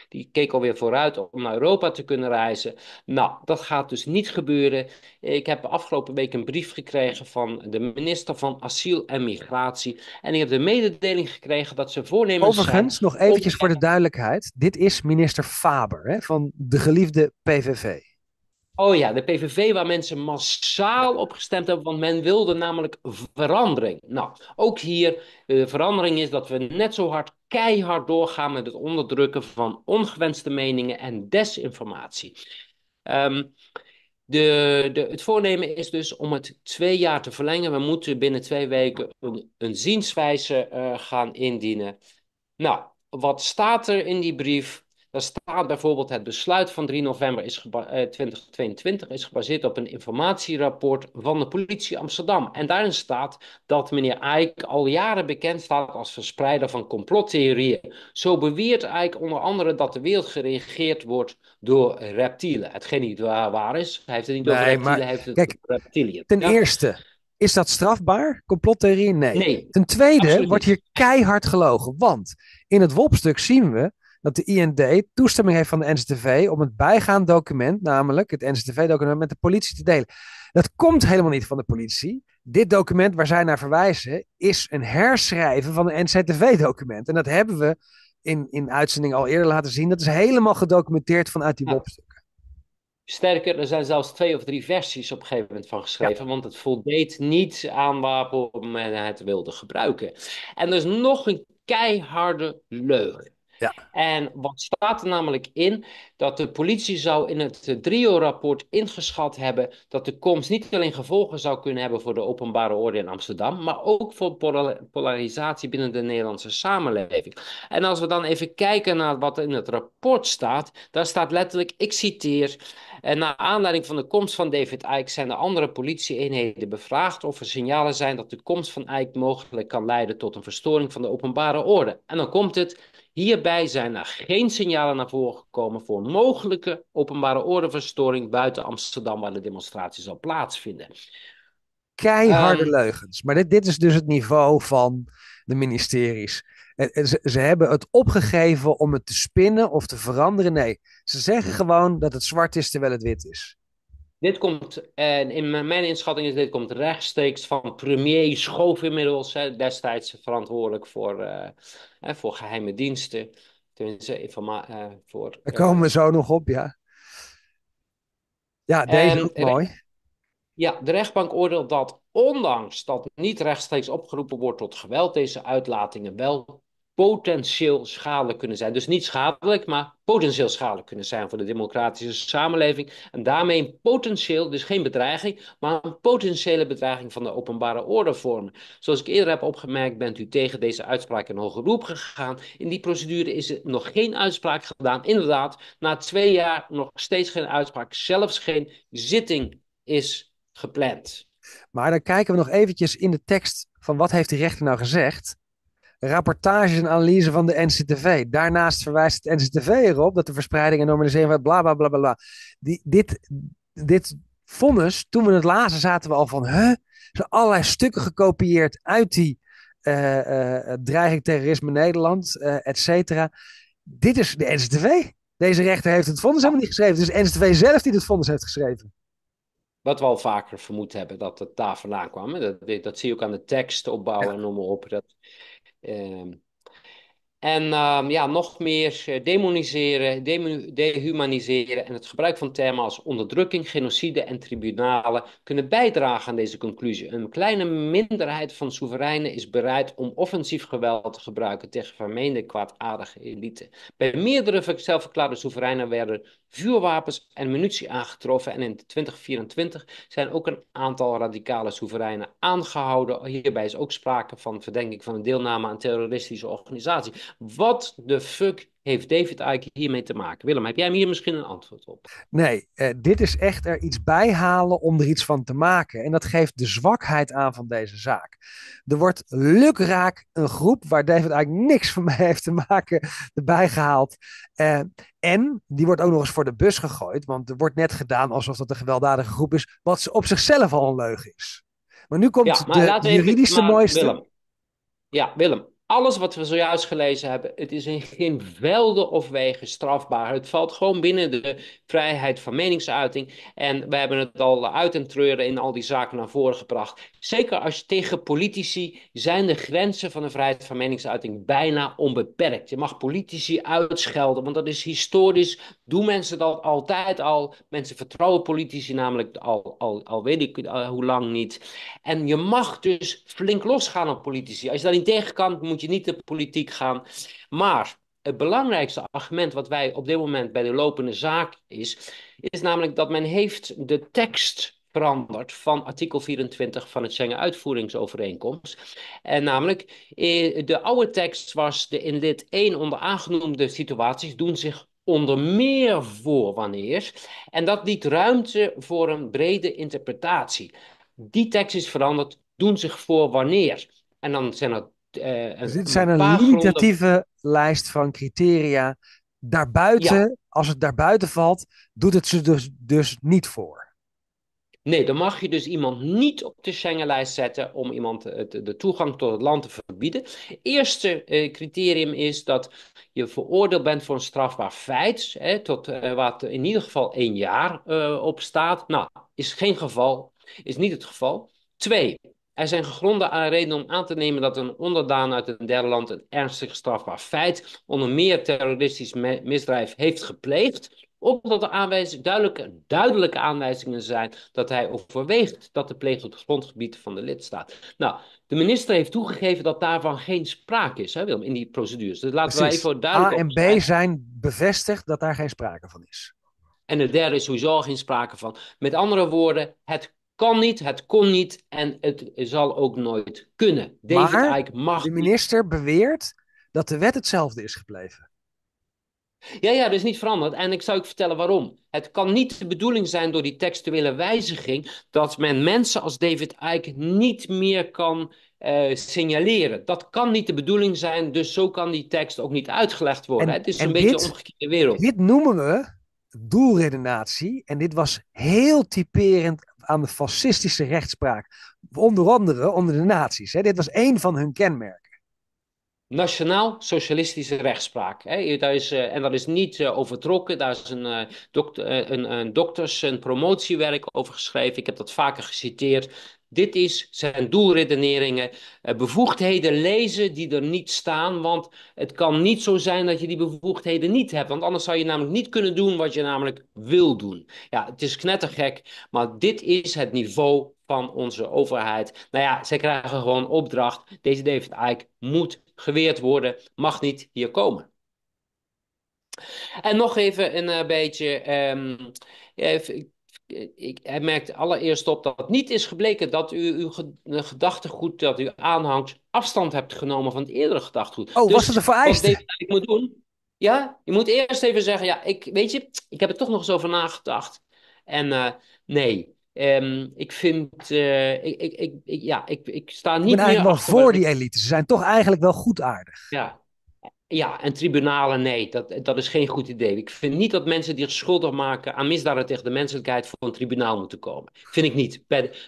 die keek alweer vooruit om naar Europa te kunnen reizen. Nou, dat gaat dus niet gebeuren. Ik heb afgelopen week een brief gekregen van de minister van Asiel en Migratie. En ik heb de mededeling gekregen dat ze voornemens Overigens, nog eventjes voor de duidelijkheid. Dit is minister Faber hè, van de geliefde PVV. PVV. Oh ja, de PVV waar mensen massaal op gestemd hebben, want men wilde namelijk verandering. Nou, ook hier, de eh, verandering is dat we net zo hard, keihard doorgaan met het onderdrukken van ongewenste meningen en desinformatie. Ehm, de, de, het voornemen is dus om het twee jaar te verlengen. We moeten binnen twee weken een, zienswijze eh, gaan indienen. Nou, wat staat er in die brief? Daar staat bijvoorbeeld het besluit van 3 november 2022 eh, is gebaseerd op een informatierapport van de politie Amsterdam. En daarin staat dat meneer Eijk al jaren bekend staat als verspreider van complottheorieën. Zo beweert Eijk onder andere dat de wereld geregeerd wordt door reptielen. Hetgeen niet waar is. Hij heeft het niet door reptielen, heeft het Kijk, reptielen. Ten eerste, is dat strafbaar? Complottheorie? Nee. Ten tweede wordt hier keihard gelogen. Want in het WOP-stuk zien we dat de IND toestemming heeft van de NCTV om het bijgaand document, namelijk het NCTV-document, met de politie te delen. Dat komt helemaal niet van de politie. Dit document waar zij naar verwijzen is een herschrijven van een NCTV-document. En dat hebben we in, in uitzending al eerder laten zien. Dat is helemaal gedocumenteerd vanuit die mopstukken. Sterker, er zijn zelfs twee of drie versies op een gegeven moment van geschreven, want het voldeed niet aan waarop men het wilde gebruiken. En er is nog een keiharde leugen. Ja. En wat staat er namelijk in? Dat de politie zou in het DRIO-rapport ingeschat hebben dat de komst niet alleen gevolgen zou kunnen hebben voor de openbare orde in Amsterdam, maar ook voor polarisatie binnen de Nederlandse samenleving. En als we dan even kijken naar wat in het rapport staat, daar staat letterlijk, ik citeer, en naar aanleiding van de komst van David Icke zijn de andere politieeenheden bevraagd of er signalen zijn dat de komst van Eijk mogelijk kan leiden tot een verstoring van de openbare orde. En dan komt het, Hierbij zijn er geen signalen naar voren gekomen voor mogelijke openbare ordeverstoring buiten Amsterdam, waar de demonstratie zal plaatsvinden. Keiharde ehm, leugens. Maar dit, dit is dus het niveau van de ministeries. ze, hebben het opgegeven om het te spinnen of te veranderen. Nee, ze zeggen gewoon dat het zwart is terwijl het wit is. Dit komt, en in mijn inschatting is dit komt rechtstreeks van premier Schoof inmiddels, destijds verantwoordelijk voor, uh, voor geheime diensten. Tenminste, eh, voor, Daar komen we zo nog op, ja. Ja, deze en, ook mooi. ja, de rechtbank oordeelt dat ondanks dat niet rechtstreeks opgeroepen wordt tot geweld, deze uitlatingen wel potentieel schadelijk kunnen zijn. Dus niet schadelijk, maar potentieel schadelijk kunnen zijn voor de democratische samenleving. En daarmee een potentieel, dus geen bedreiging, maar een potentiële bedreiging van de openbare orde vormen. Zoals ik eerder heb opgemerkt, bent u tegen deze uitspraak in hoge roep gegaan. In die procedure is er nog geen uitspraak gedaan. Inderdaad, na twee jaar nog steeds geen uitspraak, zelfs geen zitting is gepland. Maar dan kijken we nog eventjes in de tekst van wat heeft de rechter nou gezegd rapportages en analyse van de NCTV. Daarnaast verwijst het NCTV erop dat de verspreiding en normalisering van bla bla bla bla. Die, dit, dit vonnis, dus, toen we het lazen, zaten we al van. Huh? zijn allerlei stukken gekopieerd uit die eh, eh, dreiging terrorisme Nederland, uh, et cetera. Dit is de NCTV. Deze rechter heeft het vonnis helemaal niet geschreven. Het is NCTV zelf die het vonnis heeft geschreven. Wat we al vaker vermoed hebben, dat het daar vandaan kwam. Dat, dat zie je ook aan de tekst opbouwen en noem maar op. Dat, Ehm, en ehm, ja, nog meer eh, demoniseren, dehumaniseren en het gebruik van termen als onderdrukking, genocide en tribunalen kunnen bijdragen aan deze conclusie. Een kleine minderheid van soevereinen is bereid om offensief geweld te gebruiken tegen vermeende kwaadaardige elite. Bij meerdere zelfverklaarde soevereinen werden vuurwapens en munitie aangetroffen. En in 2024 zijn ook een aantal radicale soevereinen aangehouden. Hierbij is ook sprake van verdenking van een deelname aan terroristische organisatie. Wat de fuck heeft David Icke hiermee te maken? Willem, heb jij hier misschien een antwoord op? Nee, eh, dit is echt er iets bij halen om er iets van te maken. En dat geeft de zwakheid aan van deze zaak. Er wordt lukraak een groep waar David Icke niks van mee heeft te maken erbij gehaald. Eh, en die wordt ook nog eens voor de bus gegooid, want er wordt net gedaan alsof dat een gewelddadige groep is, wat op zichzelf al een leugen is. Maar nu komt ja, maar de, juridische mooiste. Ja, Willem, alles wat we zojuist gelezen hebben, het is in geen velden of wegen strafbaar. Het valt gewoon binnen de vrijheid van meningsuiting. En we hebben het al uit en treuren in al die zaken naar voren gebracht. Zeker als tegen politici zijn de grenzen van de vrijheid van meningsuiting bijna onbeperkt. Je mag politici uitschelden, want dat is historisch. Doen mensen dat altijd al. Mensen vertrouwen politici namelijk al, al, al weet ik eh, hoe lang niet. En je mag dus flink losgaan op politici. Als je daar niet tegen kan, moet je niet de politiek gaan. Maar het belangrijkste argument wat wij op dit moment bij de lopende zaak is, is namelijk dat men heeft de tekst veranderd van artikel 24 van het Schengen-uitvoeringsovereenkomst. En namelijk, eh, de oude tekst was de in lid 1 onder aangenoemde situaties doen zich onder meer voor wanneer. En dat biedt ruimte voor een brede interpretatie. Die tekst is veranderd, doen zich voor wanneer. En dan zijn er uh, dus dit zijn een, limitatieve lijst van criteria. Daarbuiten, als het daarbuiten valt, doet het ze dus, dus niet voor. Nee, dan mag je dus iemand niet op de Schengenlijst zetten om iemand eh, de toegang tot het land te verbieden. Eerste eh, criterium is dat je veroordeeld bent voor een strafbaar feit, hè, tot wat in ieder geval één jaar op staat. Nou, is geen geval, is niet het geval. Twee, er zijn gegronde aan redenen om aan te nemen dat een onderdaan uit een derde land een ernstig strafbaar feit, onder meer terroristisch misdrijf, heeft gepleegd. omdat de er aanwijzingen, duidelijke, aanwijzingen zijn dat hij overweegt dat de plegen op het grondgebied van de lidstaat. Nou, de minister heeft toegegeven dat daarvan geen sprake is, hè Willem, in die procedures. Dus laten we even duidelijk A en B zijn bevestigd dat daar geen sprake van is. En de derde is sowieso al geen sprake van. Met andere woorden, het kan niet, het kon niet en het zal ook nooit kunnen. David Eijk mag de minister beweert dat de wet hetzelfde is gebleven. Ja, ja, dat is niet veranderd. En ik zou ik vertellen waarom. Het kan niet de bedoeling zijn door die tekstuele wijziging dat men mensen als David Eijk niet meer kan eh, signaleren. Dat kan niet de bedoeling zijn, dus zo kan die tekst ook niet uitgelegd worden. En, het is een beetje een omgekeerde wereld. Dit noemen we doelredenatie en dit was heel typerend aan de fascistische rechtspraak. Onder andere onder de nazi's. Hè. Dit was één van hun kenmerken. Nationaal-socialistische rechtspraak. Hè. Daar is, eh, en dat is niet eh, overtrokken. Daar is een, uh, eh, dokter, een, een dokters- en promotiewerk over geschreven. Ik heb dat vaker geciteerd. Dit is zijn doelredeneringen, eh, bevoegdheden lezen die er niet staan, want het kan niet zo zijn dat je die bevoegdheden niet hebt, want anders zou je namelijk niet kunnen doen wat je namelijk wil doen. Ja, het is knettergek, maar dit is het niveau van onze overheid. Nou ja, zij krijgen gewoon opdracht, deze David Eyck moet geweerd worden, mag niet hier komen. En nog even een eh, beetje, ehm, ik, hij merkt allereerst op dat het niet is gebleken dat u uw eh, gedachtegoed dat u aanhangt afstand hebt genomen van het eerdere gedachtegoed. Oh, was dus het een vereiste? Wat ik moet doen, ja, je moet eerst even zeggen, ja, ik, weet je, ik heb er toch nog eens over nagedacht. En eh, nee, ehm, ik vind, eh, ik, ik, ik, ja, ik, ik sta niet ik ben eigenlijk wel voor die elite. Ze zijn toch eigenlijk wel goedaardig. Ja, ja, en tribunalen, nee, dat, dat is geen goed idee. Ik vind niet dat mensen die zich schuldig maken aan misdaden tegen de menselijkheid voor een tribunaal moeten komen. Vind ik niet.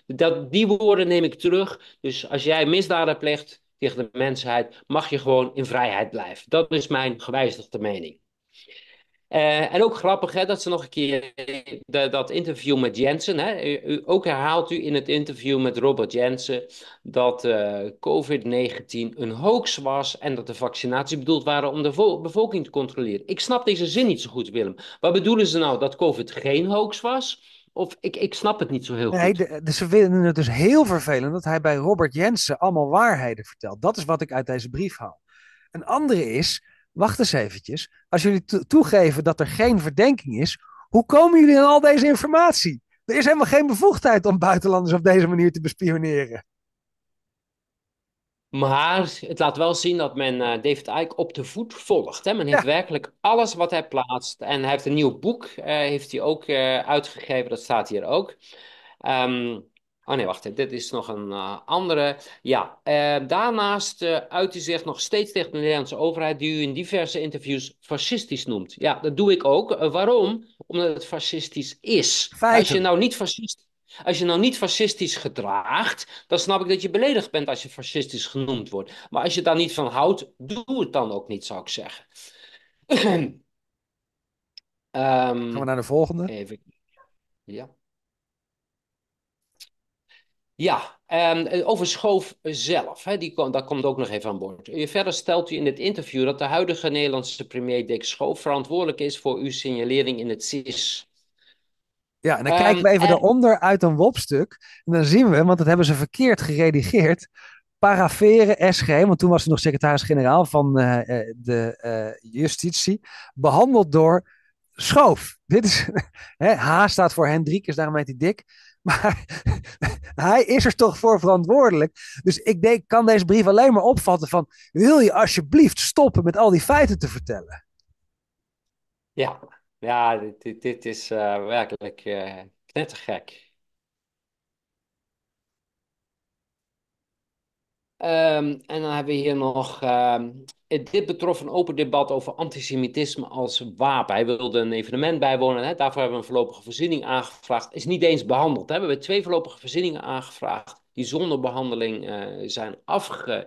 dat, die woorden neem ik terug. Dus als jij misdaden pleegt tegen de mensheid, mag je gewoon in vrijheid blijven. Dat is mijn gewijzigde mening. Eh, en ook grappig hè, dat ze nog een keer eh, de, dat interview met Jensen. Hè, ook herhaalt u in het interview met Robert Jensen dat eh, COVID-19 een hoax was en dat de vaccinaties bedoeld waren om de bevolking te controleren. Ik snap deze zin niet zo goed, Willem. Wat bedoelen ze nou? Dat COVID geen hoax was? Of ik, ik snap het niet zo heel goed. Nee, ze vinden het dus heel vervelend dat hij bij Robert Jensen allemaal waarheden vertelt. Dat is wat ik uit deze brief haal. Een andere is wacht eens eventjes. Als jullie toegeven dat er geen verdenking is, hoe komen jullie aan al deze informatie? Er is helemaal geen bevoegdheid om buitenlanders op deze manier te bespioneren. Maar het laat wel zien dat men eh, David Icke op de voet volgt. Hè? Men heeft werkelijk alles wat hij plaatst. En hij heeft een nieuw boek eh, heeft hij ook eh, uitgegeven, dat staat hier ook. Um, Oh nee, wacht, dit is nog een eh, andere. Ja, eh, daarnaast eh, uit u zich nog steeds tegen de Nederlandse overheid, die u in diverse interviews fascistisch noemt. Ja, dat doe ik ook. waarom? Omdat het fascistisch is. Als je nou niet fascistisch. Als je nou niet fascistisch gedraagt, dan snap ik dat je beledigd bent als je fascistisch genoemd wordt. Maar als je daar niet van houdt, doe het dan ook niet, zou ik zeggen. um, Gaan we naar de volgende? Even. Ja. Ja, ehm, eh, over Schoof zelf, hè, die komt, dat komt ook nog even aan boord. Eh, verder stelt u in dit interview dat de huidige Nederlandse premier Dick Schoof verantwoordelijk is voor uw signalering in het CIS. Ja, en dan ehm, kijken we even daaronder uit een wop En dan zien we, want dat hebben ze verkeerd geredigeerd. Paraferen SG, want toen was hij nog secretaris-generaal van eh, de justitie, behandeld door Schoof. Dit is, H staat voor Hendrik, is daarom heet hij Dick. Maar hij is er toch voor verantwoordelijk. Dus ik denk, kan deze brief alleen maar opvatten van... wil je alsjeblieft stoppen met al die feiten te vertellen? Ja, ja dit, dit is eh, werkelijk uh, te Um, en dan hebben we hier nog ehm, dit betrof een open debat over antisemitisme als wapen. Hij wilde een evenement bijwonen. Hè. Daarvoor hebben we een voorlopige voorziening aangevraagd. Is niet eens behandeld. We hebben twee voorlopige voorzieningen aangevraagd. Die zonder behandeling eh, zijn afge,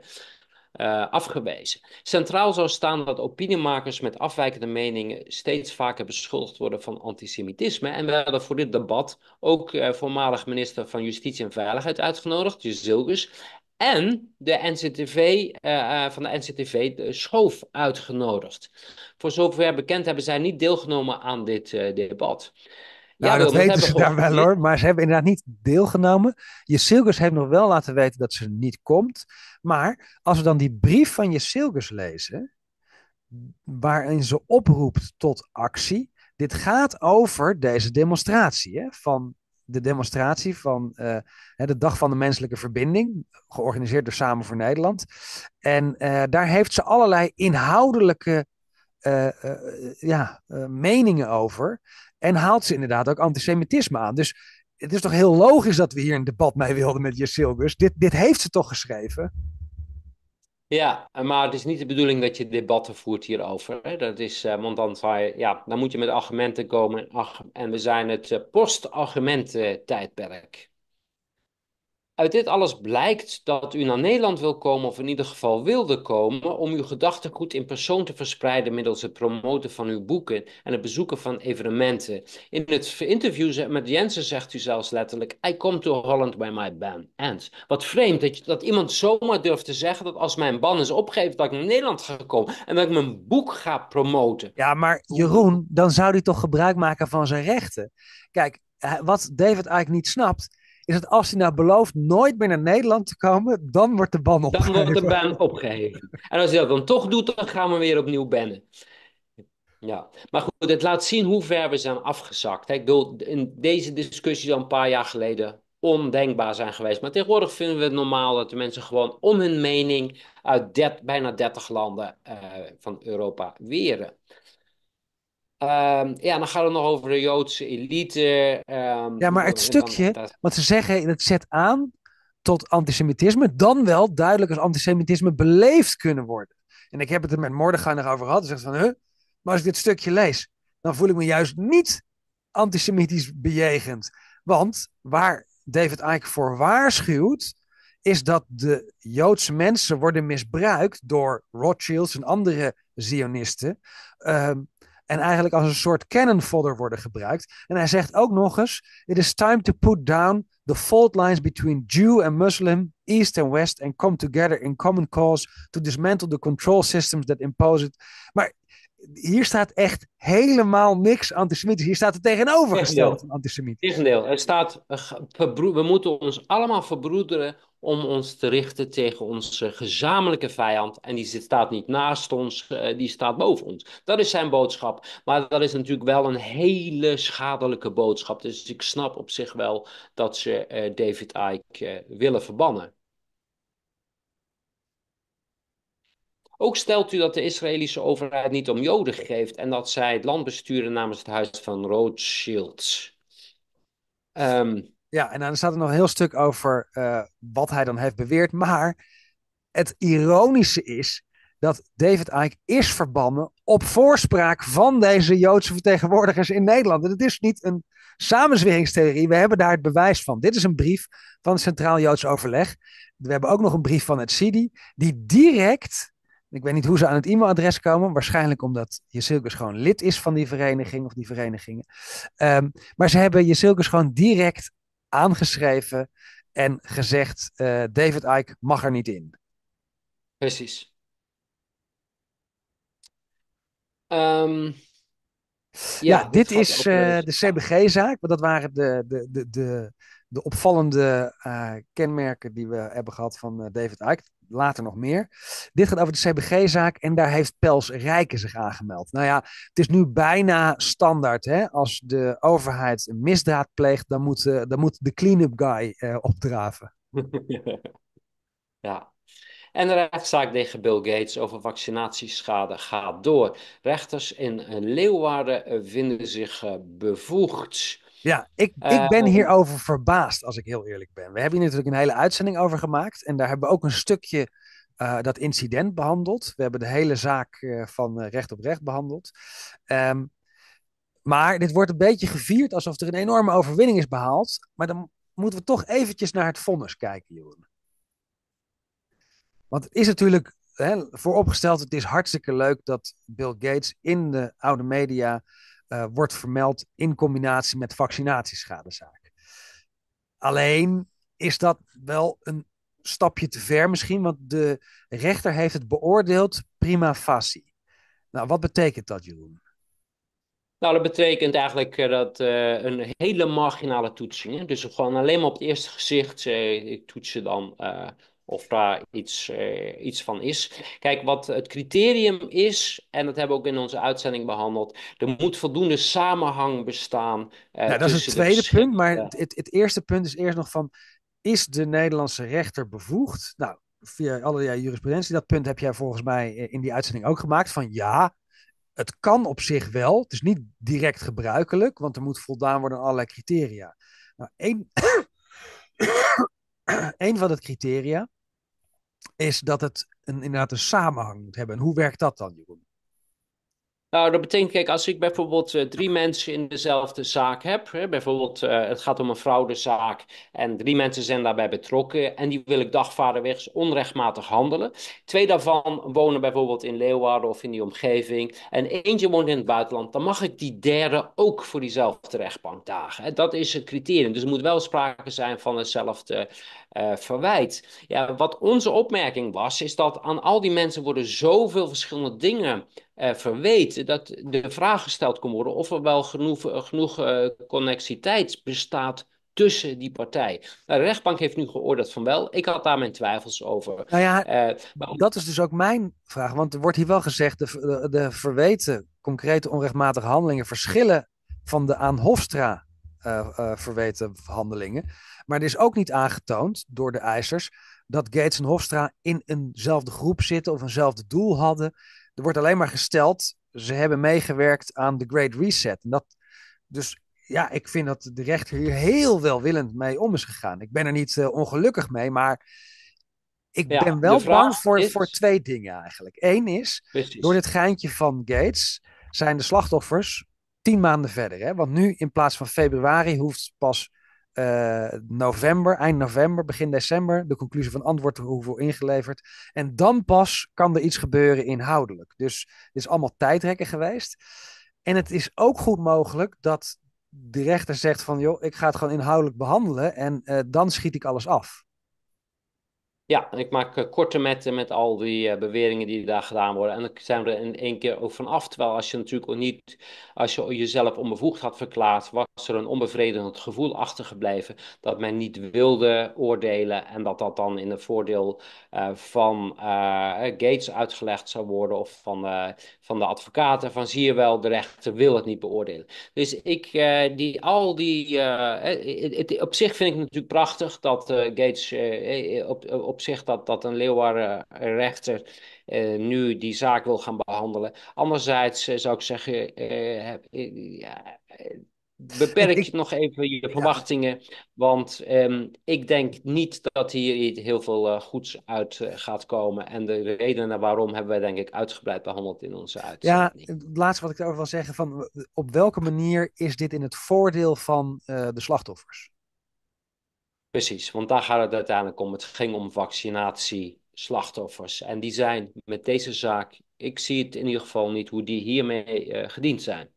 eh, afgewezen. Centraal zou staan dat opiniemakers met afwijkende meningen steeds vaker beschuldigd worden van antisemitisme. En we hebben voor dit debat ook eh, voormalig minister van Justitie en Veiligheid uitgenodigd, Jus Zilgus. En de NCTV, eh, eh, van de NCTV de Schoof uitgenodigd. Voor zover bekend hebben zij niet deelgenomen aan dit eh, debat. ja, nou, dat weten ze daar wel hoor, maar ze hebben inderdaad niet deelgenomen. Je Silkers heeft nog wel laten weten dat ze niet komt. Maar als we dan die brief van je Silkers lezen, waarin ze oproept tot actie. Dit gaat over deze demonstratie hè, van de demonstratie van eh, de Dag van de Menselijke Verbinding, georganiseerd door Samen voor Nederland. En eh, daar heeft ze allerlei inhoudelijke eh, ja, meningen over. En haalt ze inderdaad ook antisemitisme aan. Dus het is toch heel logisch dat we hier een debat mee wilden met Jessilgus. Dit, dit heeft ze toch geschreven? Ja, maar het is niet de bedoeling dat je debatten voert hierover. Hè? Dat is, eh, want dan, zou je, ja, dan moet je met argumenten komen. Ach, en we zijn het eh, post-argumenten-tijdperk. Uit dit alles blijkt dat u naar Nederland wil komen, of in ieder geval wilde komen, om uw gedachtegoed in persoon te verspreiden middels het promoten van uw boeken en het bezoeken van evenementen. In het interview met Jensen zegt u zelfs letterlijk: I come to Holland by my ban. And. Wat vreemd dat, dat iemand zomaar durft te zeggen dat als mijn ban is opgegeven, dat ik naar Nederland ga komen en dat ik mijn boek ga promoten. Ja, maar Jeroen, dan zou hij toch gebruik maken van zijn rechten? Kijk, wat David eigenlijk niet snapt, is dat als hij nou belooft nooit meer naar Nederland te komen, dan wordt de ban opgeheven. Dan wordt de ban opgeheven. En als hij dat dan toch doet, dan gaan we weer opnieuw bannen. Ja, maar goed, het laat zien hoe ver we zijn afgezakt. Ik bedoel, in deze discussie al een paar jaar geleden ondenkbaar zijn geweest. Maar tegenwoordig vinden we het normaal dat de mensen gewoon om hun mening uit bijna 30 landen eh, van Europa weren. Ehm, ja, dan gaat het nog over de Joodse elite. Ehm, ja, maar het stukje dan, wat ze zeggen, dat zet aan tot antisemitisme, dan wel duidelijk als antisemitisme beleefd kunnen worden. En ik heb het er met Mordechai nog over gehad. Ze zegt van, huh? Maar als ik dit stukje lees, dan voel ik me juist niet antisemitisch bejegend. Want waar David Icke voor waarschuwt, is dat de Joodse mensen worden misbruikt door Rothschilds en andere Zionisten. Ehm, en eigenlijk als een soort fodder worden gebruikt. En hij zegt ook nog eens: It is time to put down the fault lines between Jew and Muslim, East and West, and come together in common cause to dismantle the control systems that impose it. Maar hier staat echt helemaal niks antisemitisch. Hier staat het tegenovergesteld van antisemitisch. Tegendeel, er staat, eh, we moeten ons allemaal verbroederen om ons te richten tegen onze gezamenlijke vijand. En die staat niet naast ons, eh, die staat boven ons. Dat is zijn boodschap. Maar dat is natuurlijk wel een hele schadelijke boodschap. Dus ik snap op zich wel dat ze eh, David Icke willen verbannen. Ook stelt u dat de Israëlische overheid niet om Joden geeft en dat zij het land besturen namens het huis van Rothschild. Um, ja, en dan staat er nog een heel stuk over eh, wat hij dan heeft beweerd. Maar het ironische is dat David Eyck is verbannen op voorspraak van deze Joodse vertegenwoordigers in Nederland. het is niet een samenzweringstheorie, we hebben daar het bewijs van. Dit is een brief van het Centraal Joods Overleg. We hebben ook nog een brief van het Sidi die direct ik weet niet hoe ze aan het e-mailadres komen. Waarschijnlijk omdat Jezilkes gewoon lid is van die vereniging of die verenigingen. Ehm, maar ze hebben Jezilkes gewoon direct aangeschreven en gezegd: eh, David Ike mag er niet in. Precies. Ehm, ja, dit is eh, de CBG-zaak. Want dat waren de, de, de, de, de opvallende eh, kenmerken die we hebben gehad van David Ike later nog meer. Dit gaat over de CBG-zaak en daar heeft Pels Rijken zich aangemeld. Nou ja, het is nu bijna standaard. Hè? Als de overheid een misdaad pleegt, dan moet, eh, dan moet de clean-up guy eh, opdraven. ja. En de rechtszaak tegen Bill Gates over vaccinatieschade gaat door. Rechters in eh, Leeuwarden vinden zich bevoegd ja, ik, ik ben ehm. hierover verbaasd, als ik heel eerlijk ben. We hebben hier natuurlijk een hele uitzending over gemaakt. En daar hebben we ook een stukje eh, dat incident behandeld. We hebben de hele zaak eh, van eh, recht op recht behandeld. Ehm, maar dit wordt een beetje gevierd alsof er een enorme overwinning is behaald. Maar dan moeten we toch eventjes naar het vonnis kijken, Jeroen. Want het is natuurlijk hè, vooropgesteld, het is hartstikke leuk dat Bill Gates in de oude media eh, wordt vermeld in combinatie met vaccinatieschadezaak. Alleen is dat wel een stapje te ver misschien, want de rechter heeft het beoordeeld prima facie. Nou, wat betekent dat, Jeroen? Nou, dat betekent eigenlijk eh, dat eh, een hele marginale toetsing. Hè? Dus gewoon alleen maar op het eerste gezicht. ik toets ze dan of daar iets, eh, iets van is. Kijk, wat het criterium is, en dat hebben we ook in onze uitzending behandeld, er moet voldoende samenhang bestaan. Eh, nou, dat is het tweede punt, maar het, het eerste punt is eerst nog van, is de Nederlandse rechter bevoegd? Nou, via allerlei jurisprudentie, dat punt heb jij volgens mij eh, in die uitzending ook gemaakt, van ja, het kan op zich wel, het is niet direct gebruikelijk, want er moet voldaan worden aan allerlei criteria. Nou, één... Een van de criteria is dat het een, inderdaad een samenhang moet hebben. En hoe werkt dat dan, Jeroen? Nou, dat betekent, kijk, als ik bijvoorbeeld eh, drie mensen in dezelfde zaak heb, hè, bijvoorbeeld eh, het gaat om een fraudezaak en drie mensen zijn daarbij betrokken en die wil ik wegens onrechtmatig handelen. Twee daarvan wonen bijvoorbeeld in Leeuwarden of in die omgeving en eentje woont in het buitenland, dan mag ik die derde ook voor diezelfde rechtbank dagen. Hè. Dat is het criterium. Dus er moet wel sprake zijn van hetzelfde eh, verwijt. Ja, wat onze opmerking was, is dat aan al die mensen worden zoveel verschillende dingen eh, verweten, dat de vraag gesteld kon worden of er wel genoeg, eh, genoeg bestaat tussen die partij. de rechtbank heeft nu geoordeeld van wel. Ik had daar mijn twijfels over. Nou ja, maar... dat is dus ook mijn vraag. Want er wordt hier wel gezegd, de, de verweten concrete onrechtmatige handelingen verschillen van de aan Hofstra eh, eh, verweten handelingen. Maar er is ook niet aangetoond door de eisers dat Gates en Hofstra in eenzelfde groep zitten of eenzelfde doel hadden. Er wordt alleen maar gesteld, ze hebben meegewerkt aan de Great Reset. En dat, dus ja, ik vind dat de rechter hier heel welwillend mee om is gegaan. Ik ben er niet eh, ongelukkig mee, maar ik ben wel bang voor, voor twee dingen eigenlijk. Eén is, door dit geintje van Gates zijn de slachtoffers tien maanden verder. Hè? Want nu in plaats van februari hoeft pas eh, november, eind november, begin december, de conclusie van antwoord hoeveel ingeleverd. En dan pas kan er iets gebeuren inhoudelijk. Dus het is allemaal tijdrekken geweest. En het is ook goed mogelijk dat de rechter zegt van joh, ik ga het gewoon inhoudelijk behandelen en eh, dan schiet ik alles af. Ja, ik maak eh, korte metten met al die eh, beweringen die daar gedaan worden. En dan zijn we er in één keer ook vanaf. Terwijl als je natuurlijk ook niet, als je jezelf onbevoegd had verklaard, was er een onbevredigend gevoel achtergebleven dat men niet wilde oordelen. En dat dat dan in het voordeel eh, van Gates uitgelegd zou worden of van, van de advocaten. Van zie je wel, de rechter wil het niet beoordelen. Dus ik, die, al die, het, op zich vind ik natuurlijk prachtig dat Gates op op zich dat, dat een eh, rechter uh, nu die zaak wil gaan behandelen. Anderzijds eh, zou ik zeggen, ja, beperk je nog even je verwachtingen. Want ehm, ik denk niet dat hier heel veel goeds uit gaat komen. En de redenen waarom hebben wij denk ik uitgebreid behandeld in onze uitzending. Ja, het laatste wat ik erover wil zeggen. Van, op welke manier is dit in het voordeel van de slachtoffers? Precies, want daar gaat het uiteindelijk om. Het ging om vaccinatieslachtoffers. En die zijn met deze zaak, ik zie het in ieder geval niet hoe die hiermee eh, gediend zijn.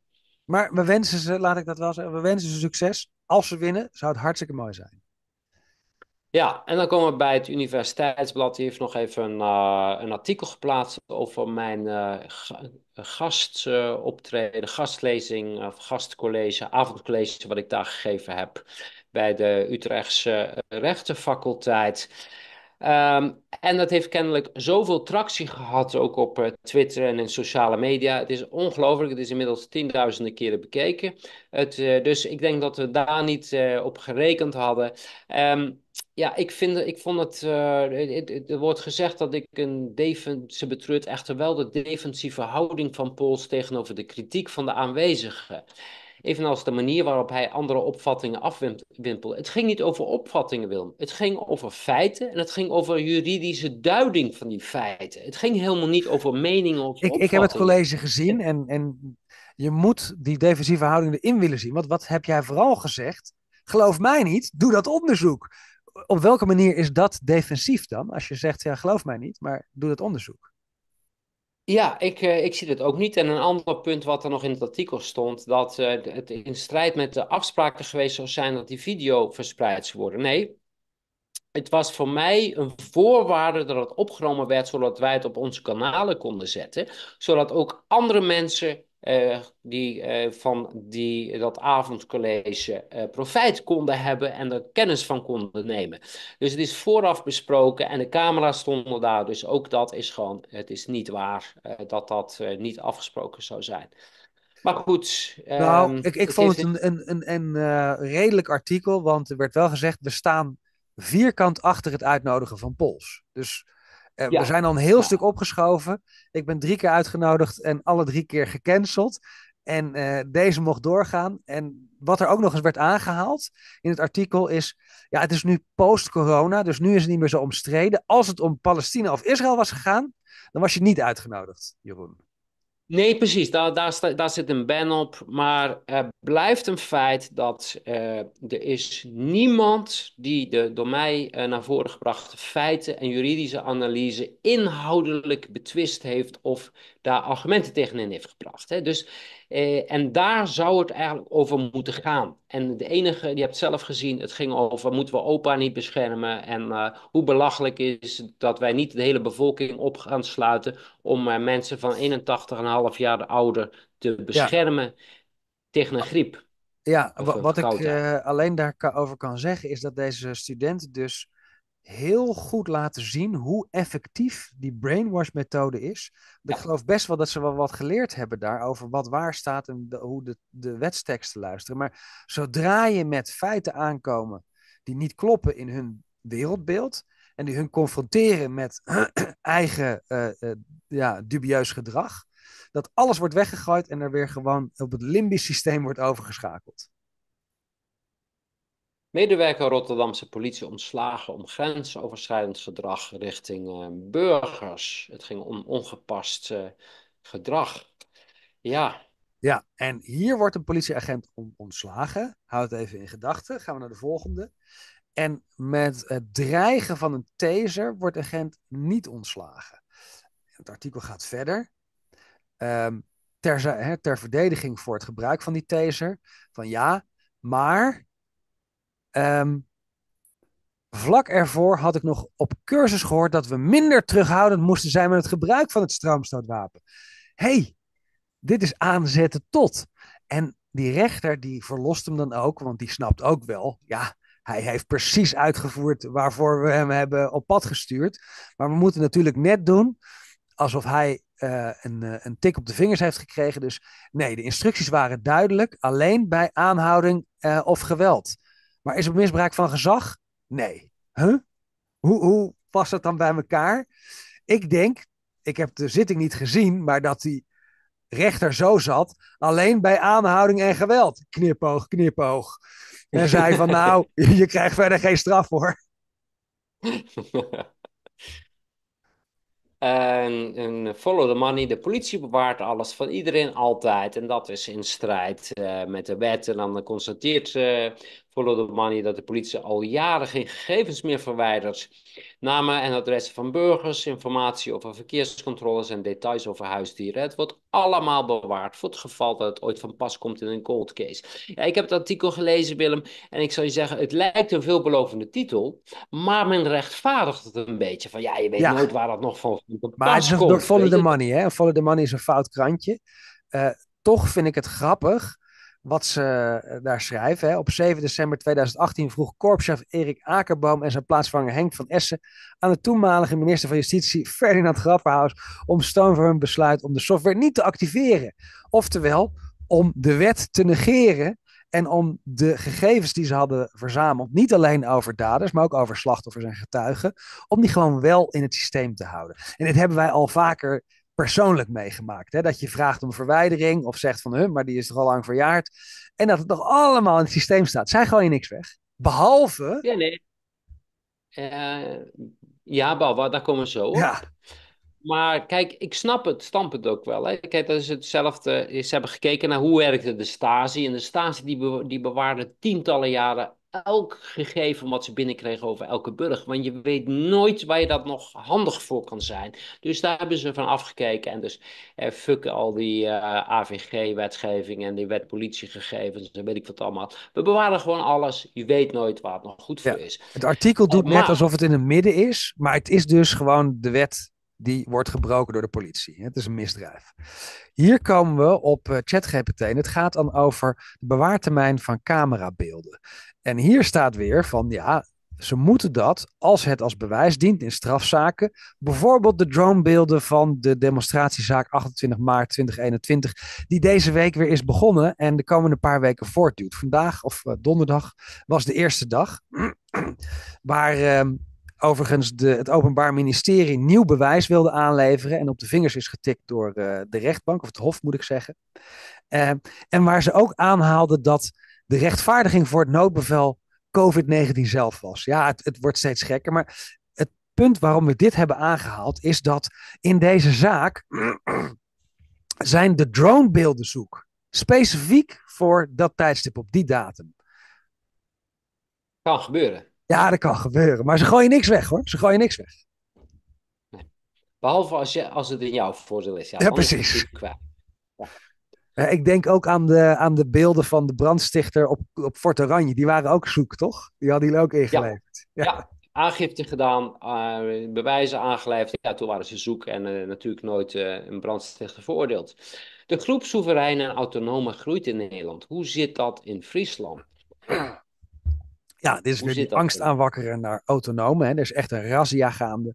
Maar we wensen ze, laat ik dat wel zeggen, we wensen ze succes. Als ze winnen, zou het hartstikke mooi zijn. Ja, en dan komen we bij het Universiteitsblad. Die heeft nog even een, eh, een artikel geplaatst over mijn uh, gastoptreden, gastlezing of gastcollege, avondcollege wat ik daar gegeven heb bij de Utrechtse rechtenfaculteit. Ehm, en dat heeft kennelijk zoveel tractie gehad, ook op eh, Twitter en in sociale media. Het is ongelooflijk, het is inmiddels tienduizenden keren bekeken. Het, dus ik denk dat we daar niet op gerekend hadden. Um, ja, ik, vind, ik vond eh, het, er wordt gezegd dat ik een defensie, ze betreurt echter wel de defensieve houding van Pools tegenover de kritiek van de aanwezigen. Evenals de manier waarop hij andere opvattingen afwimpelde. Het ging niet over opvattingen, Willem. Het ging over feiten en het ging over juridische duiding van die feiten. Het ging helemaal niet over meningen of ik, ik heb het college gezien en, en je moet die defensieve houding erin willen zien. Want wat heb jij vooral gezegd? Geloof mij niet, doe dat onderzoek op welke manier is dat defensief dan? Als je zegt, ja, geloof mij niet, maar doe dat onderzoek. Ja, ik, eh, ik zie dat ook niet. En een ander punt wat er nog in het artikel stond, dat eh, het in strijd met de afspraken geweest zou zijn dat die video verspreid zou worden. Nee, het was voor mij een voorwaarde dat het opgenomen werd, zodat wij het op onze kanalen konden zetten, zodat ook andere mensen eh, die eh, van die, dat avondcollege eh, profijt konden hebben en er kennis van konden nemen. Dus het is vooraf besproken en de camera's stonden daar. Dus ook dat is gewoon, het is niet waar dat dat niet afgesproken zou zijn. Maar goed. Nou, ehm, ik, ik vond het een, een, een, redelijk artikel, want er werd wel gezegd: we staan vierkant achter het uitnodigen van Pols. Dus eh, we zijn al een heel stuk opgeschoven. Ik ben drie keer uitgenodigd en alle drie keer gecanceld. En eh, deze mocht doorgaan. En wat er ook nog eens werd aangehaald in het artikel is: ja, het is nu post-corona, dus nu is het niet meer zo omstreden. Als het om Palestina of Israël was gegaan, dan was je niet uitgenodigd, Jeroen. Nee, precies. Daar, daar, daar zit een ban op. Maar er blijft een feit dat uh, er is niemand die de door mij eh, naar voren gebrachte feiten en juridische analyse inhoudelijk betwist heeft of daar argumenten tegenin heeft gebracht. Hè. Dus eh, en daar zou het eigenlijk over moeten gaan. En de enige, je hebt zelf gezien, het ging over moeten we opa niet beschermen en eh, hoe belachelijk is dat wij niet de hele bevolking op gaan sluiten om uh, mensen van 81,5 jaar ouder te beschermen tegen een griep. Ja, wat ik alleen daarover kan zeggen is dat deze student dus heel goed laten zien hoe effectief die brainwash-methode is. Ik geloof best wel dat ze wel wat geleerd hebben daar over wat waar staat en hoe de, de wetsteksten luisteren. Maar zodra je met feiten aankomen die niet kloppen in hun wereldbeeld en die hun confronteren met eigen eh, eh, ja, dubieus gedrag, dat alles wordt weggegooid en er weer gewoon op het limbisch systeem wordt overgeschakeld. Medewerker Rotterdamse politie ontslagen om grensoverschrijdend gedrag richting eh, burgers. Het ging om ongepast eh, gedrag. Ja. Ja, en hier wordt een politieagent ontslagen. Houd het even in gedachten. Gaan we naar de volgende. En met het dreigen van een taser wordt agent niet ontslagen. Het artikel gaat verder. Ehm, ter, ter verdediging voor het gebruik van die taser. Van ja, maar Um, vlak ervoor had ik nog op cursus gehoord dat we minder terughoudend moesten zijn met het gebruik van het stroomstootwapen. hey, dit is aanzetten tot. En die rechter die verlost hem dan ook, want die snapt ook wel, ja, hij heeft precies uitgevoerd waarvoor we hem hebben op pad gestuurd. Maar we moeten natuurlijk net doen alsof hij eh, een, eh, een tik op de vingers heeft gekregen. Dus nee, de instructies waren duidelijk, alleen bij aanhouding eh, of geweld. Maar is er misbruik van gezag? Nee. Huh? Hoe, hoe past dat dan bij elkaar? Ik denk, ik heb de zitting niet gezien, maar dat die rechter zo zat. Alleen bij aanhouding en geweld. Knipoog, knipoog. En zei van nou, je krijgt verder geen straf hoor. En, follow the money, de politie bewaart alles van iedereen altijd. En dat is in strijd eh, met de wet. En dan constateert uh, Follow the Money dat de politie al jaren geen gegevens meer verwijdert. Namen en adressen van burgers, informatie over verkeerscontroles en details over huisdieren. Het wordt allemaal bewaard voor het geval dat het ooit van pas komt in een cold case. Ja, ik heb het artikel gelezen, Willem, en ik zou je zeggen, het lijkt een veelbelovende titel, maar men rechtvaardigt het een beetje. Van ja, je weet ja. nooit waar dat nog van, van maar het is komt. Door Follow the Money, hè? Follow the Money is een fout krantje. Eh, toch vind ik het grappig wat ze eh, daar schrijven. Hè. Op 7 december 2018 vroeg korpschef Erik Akerboom en zijn plaatsvanger Henk van Essen aan de toenmalige minister van Justitie Ferdinand Grapperhaus om steun voor hun besluit om de software niet te activeren. Oftewel, om de wet te negeren en om de gegevens die ze hadden verzameld, niet alleen over daders, maar ook over slachtoffers en getuigen, om die gewoon wel in het systeem te houden. En dit hebben wij al vaker persoonlijk meegemaakt. Hè? Dat je vraagt om verwijdering of zegt van hun, maar die is toch al lang verjaard. En dat het nog allemaal in het systeem staat. Zij gooien niks weg. Behalve. Ja, nee. Uh, ja, Baba, daar komen zo Ja. Maar kijk, ik snap het het ook wel. Hè? Kijk, dat is hetzelfde. Ze hebben gekeken naar hoe werkte de Stasi. En de Stasi die, be die bewaarde tientallen jaren elk gegeven wat ze binnenkregen over elke burg. Want je weet nooit waar je dat nog handig voor kan zijn. Dus daar hebben ze van afgekeken. En dus eh, fuck al die eh, AVG-wetgeving en die wet politiegegevens en weet ik wat allemaal. We bewaren gewoon alles. Je weet nooit waar het nog goed voor ja. is. Het artikel doet net alsof het in het midden is. Maar het is dus gewoon de wet die wordt gebroken door de politie. Het is een misdrijf. Hier komen we op eh, ChatGPT en het gaat dan over de bewaartermijn van camerabeelden. En hier staat weer van ja, ze moeten dat, als het als bewijs dient in strafzaken, bijvoorbeeld de dronebeelden van de demonstratiezaak 28 maart 2021, die deze week weer is begonnen en de komende paar weken voortduwt. Vandaag of eh, donderdag was de eerste dag, waar ehm, overigens de, het Openbaar Ministerie nieuw bewijs wilde aanleveren en op de vingers is getikt door eh, de rechtbank, of het Hof moet ik zeggen. Eh, en waar ze ook aanhaalde dat de rechtvaardiging voor het noodbevel COVID-19 zelf was. Ja, het, het wordt steeds gekker, maar het punt waarom we dit hebben aangehaald is dat in deze zaak zijn de dronebeelden zoek. Specifiek voor dat tijdstip op die datum. Kan gebeuren. Ja, dat kan gebeuren. Maar ze gooien niks weg hoor. Ze gooien niks weg. Behalve als, je, als het in jouw voordeel is. Ja, ja precies. Ik denk ook aan de, aan de beelden van de brandstichter op, op Fort Oranje. Die waren ook zoek, toch? Die hadden jullie ook ingeleverd. Ja, ja. aangifte gedaan, eh, bewijzen aangeleverd. Ja, toen waren ze zoek en eh, natuurlijk nooit eh, een brandstichter veroordeeld. De groep soevereine en autonome groeit in Nederland. Hoe zit dat in Friesland? Ja, dit is nu weer die angst aanwakkeren naar autonome Hè? Er is echt een razzia gaande.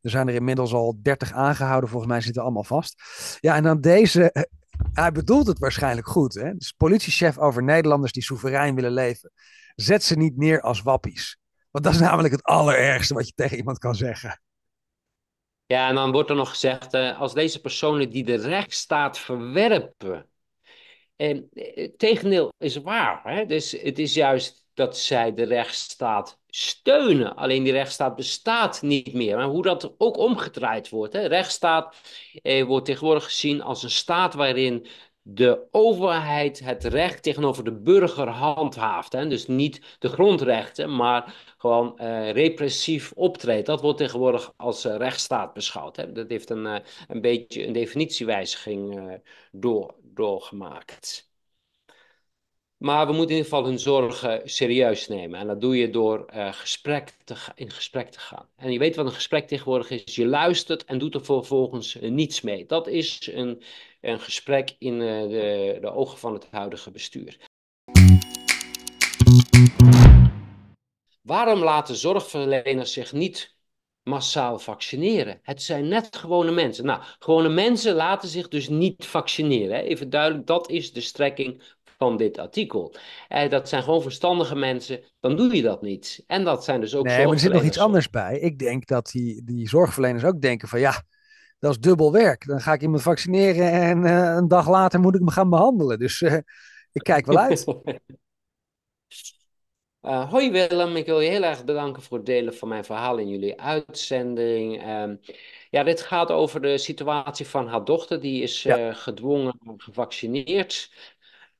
Er zijn er inmiddels al dertig aangehouden. Volgens mij zitten allemaal vast. Ja, en dan deze. Eh, hij bedoelt het waarschijnlijk goed. Hè? Dus politiechef over Nederlanders die soeverein willen leven. Zet ze niet neer als wappies. Want dat is namelijk het allerergste wat je tegen iemand kan zeggen. Ja, en dan wordt er nog gezegd, eh, als deze personen die de rechtsstaat verwerpen. En tegen eh, tegendeel is waar. Hè? Dus het is juist dat zij de rechtsstaat steunen. Alleen die rechtsstaat bestaat niet meer. Maar hoe dat ook omgedraaid wordt. Hè? Rechtsstaat eh, wordt tegenwoordig gezien als een staat waarin de overheid het recht tegenover de burger handhaaft. Hè? Dus niet de grondrechten, maar gewoon eh, repressief optreedt. Dat wordt tegenwoordig als eh, rechtsstaat beschouwd. Hè? Dat heeft een, eh, een beetje een definitiewijziging eh, door, doorgemaakt. Maar we moeten in ieder geval hun zorgen serieus nemen. En dat doe je door eh, gesprek te, in gesprek te gaan. En je weet wat een gesprek tegenwoordig is. Je luistert en doet er vervolgens eh, niets mee. Dat is een, een gesprek in eh, de, de ogen van het huidige bestuur. Waarom laten zorgverleners zich niet massaal vaccineren? Het zijn net gewone mensen. Nou, gewone mensen laten zich dus niet vaccineren. Hè? Even duidelijk, dat is de strekking van dit artikel. Eh, dat zijn gewoon verstandige mensen, dan doe je dat niet. En dat zijn dus ook. Nee, maar er zit nog iets anders bij. Ik denk dat die, die zorgverleners ook denken: van ja, dat is dubbel werk. Dan ga ik iemand vaccineren en eh, een dag later moet ik hem gaan behandelen. Dus eh, ik kijk wel uit. Eh, hoi Willem, ik wil je heel erg bedanken voor het delen van mijn verhaal in jullie uitzending. Ehm, ja, dit gaat over de situatie van haar dochter. Die is ja. gedwongen gevaccineerd.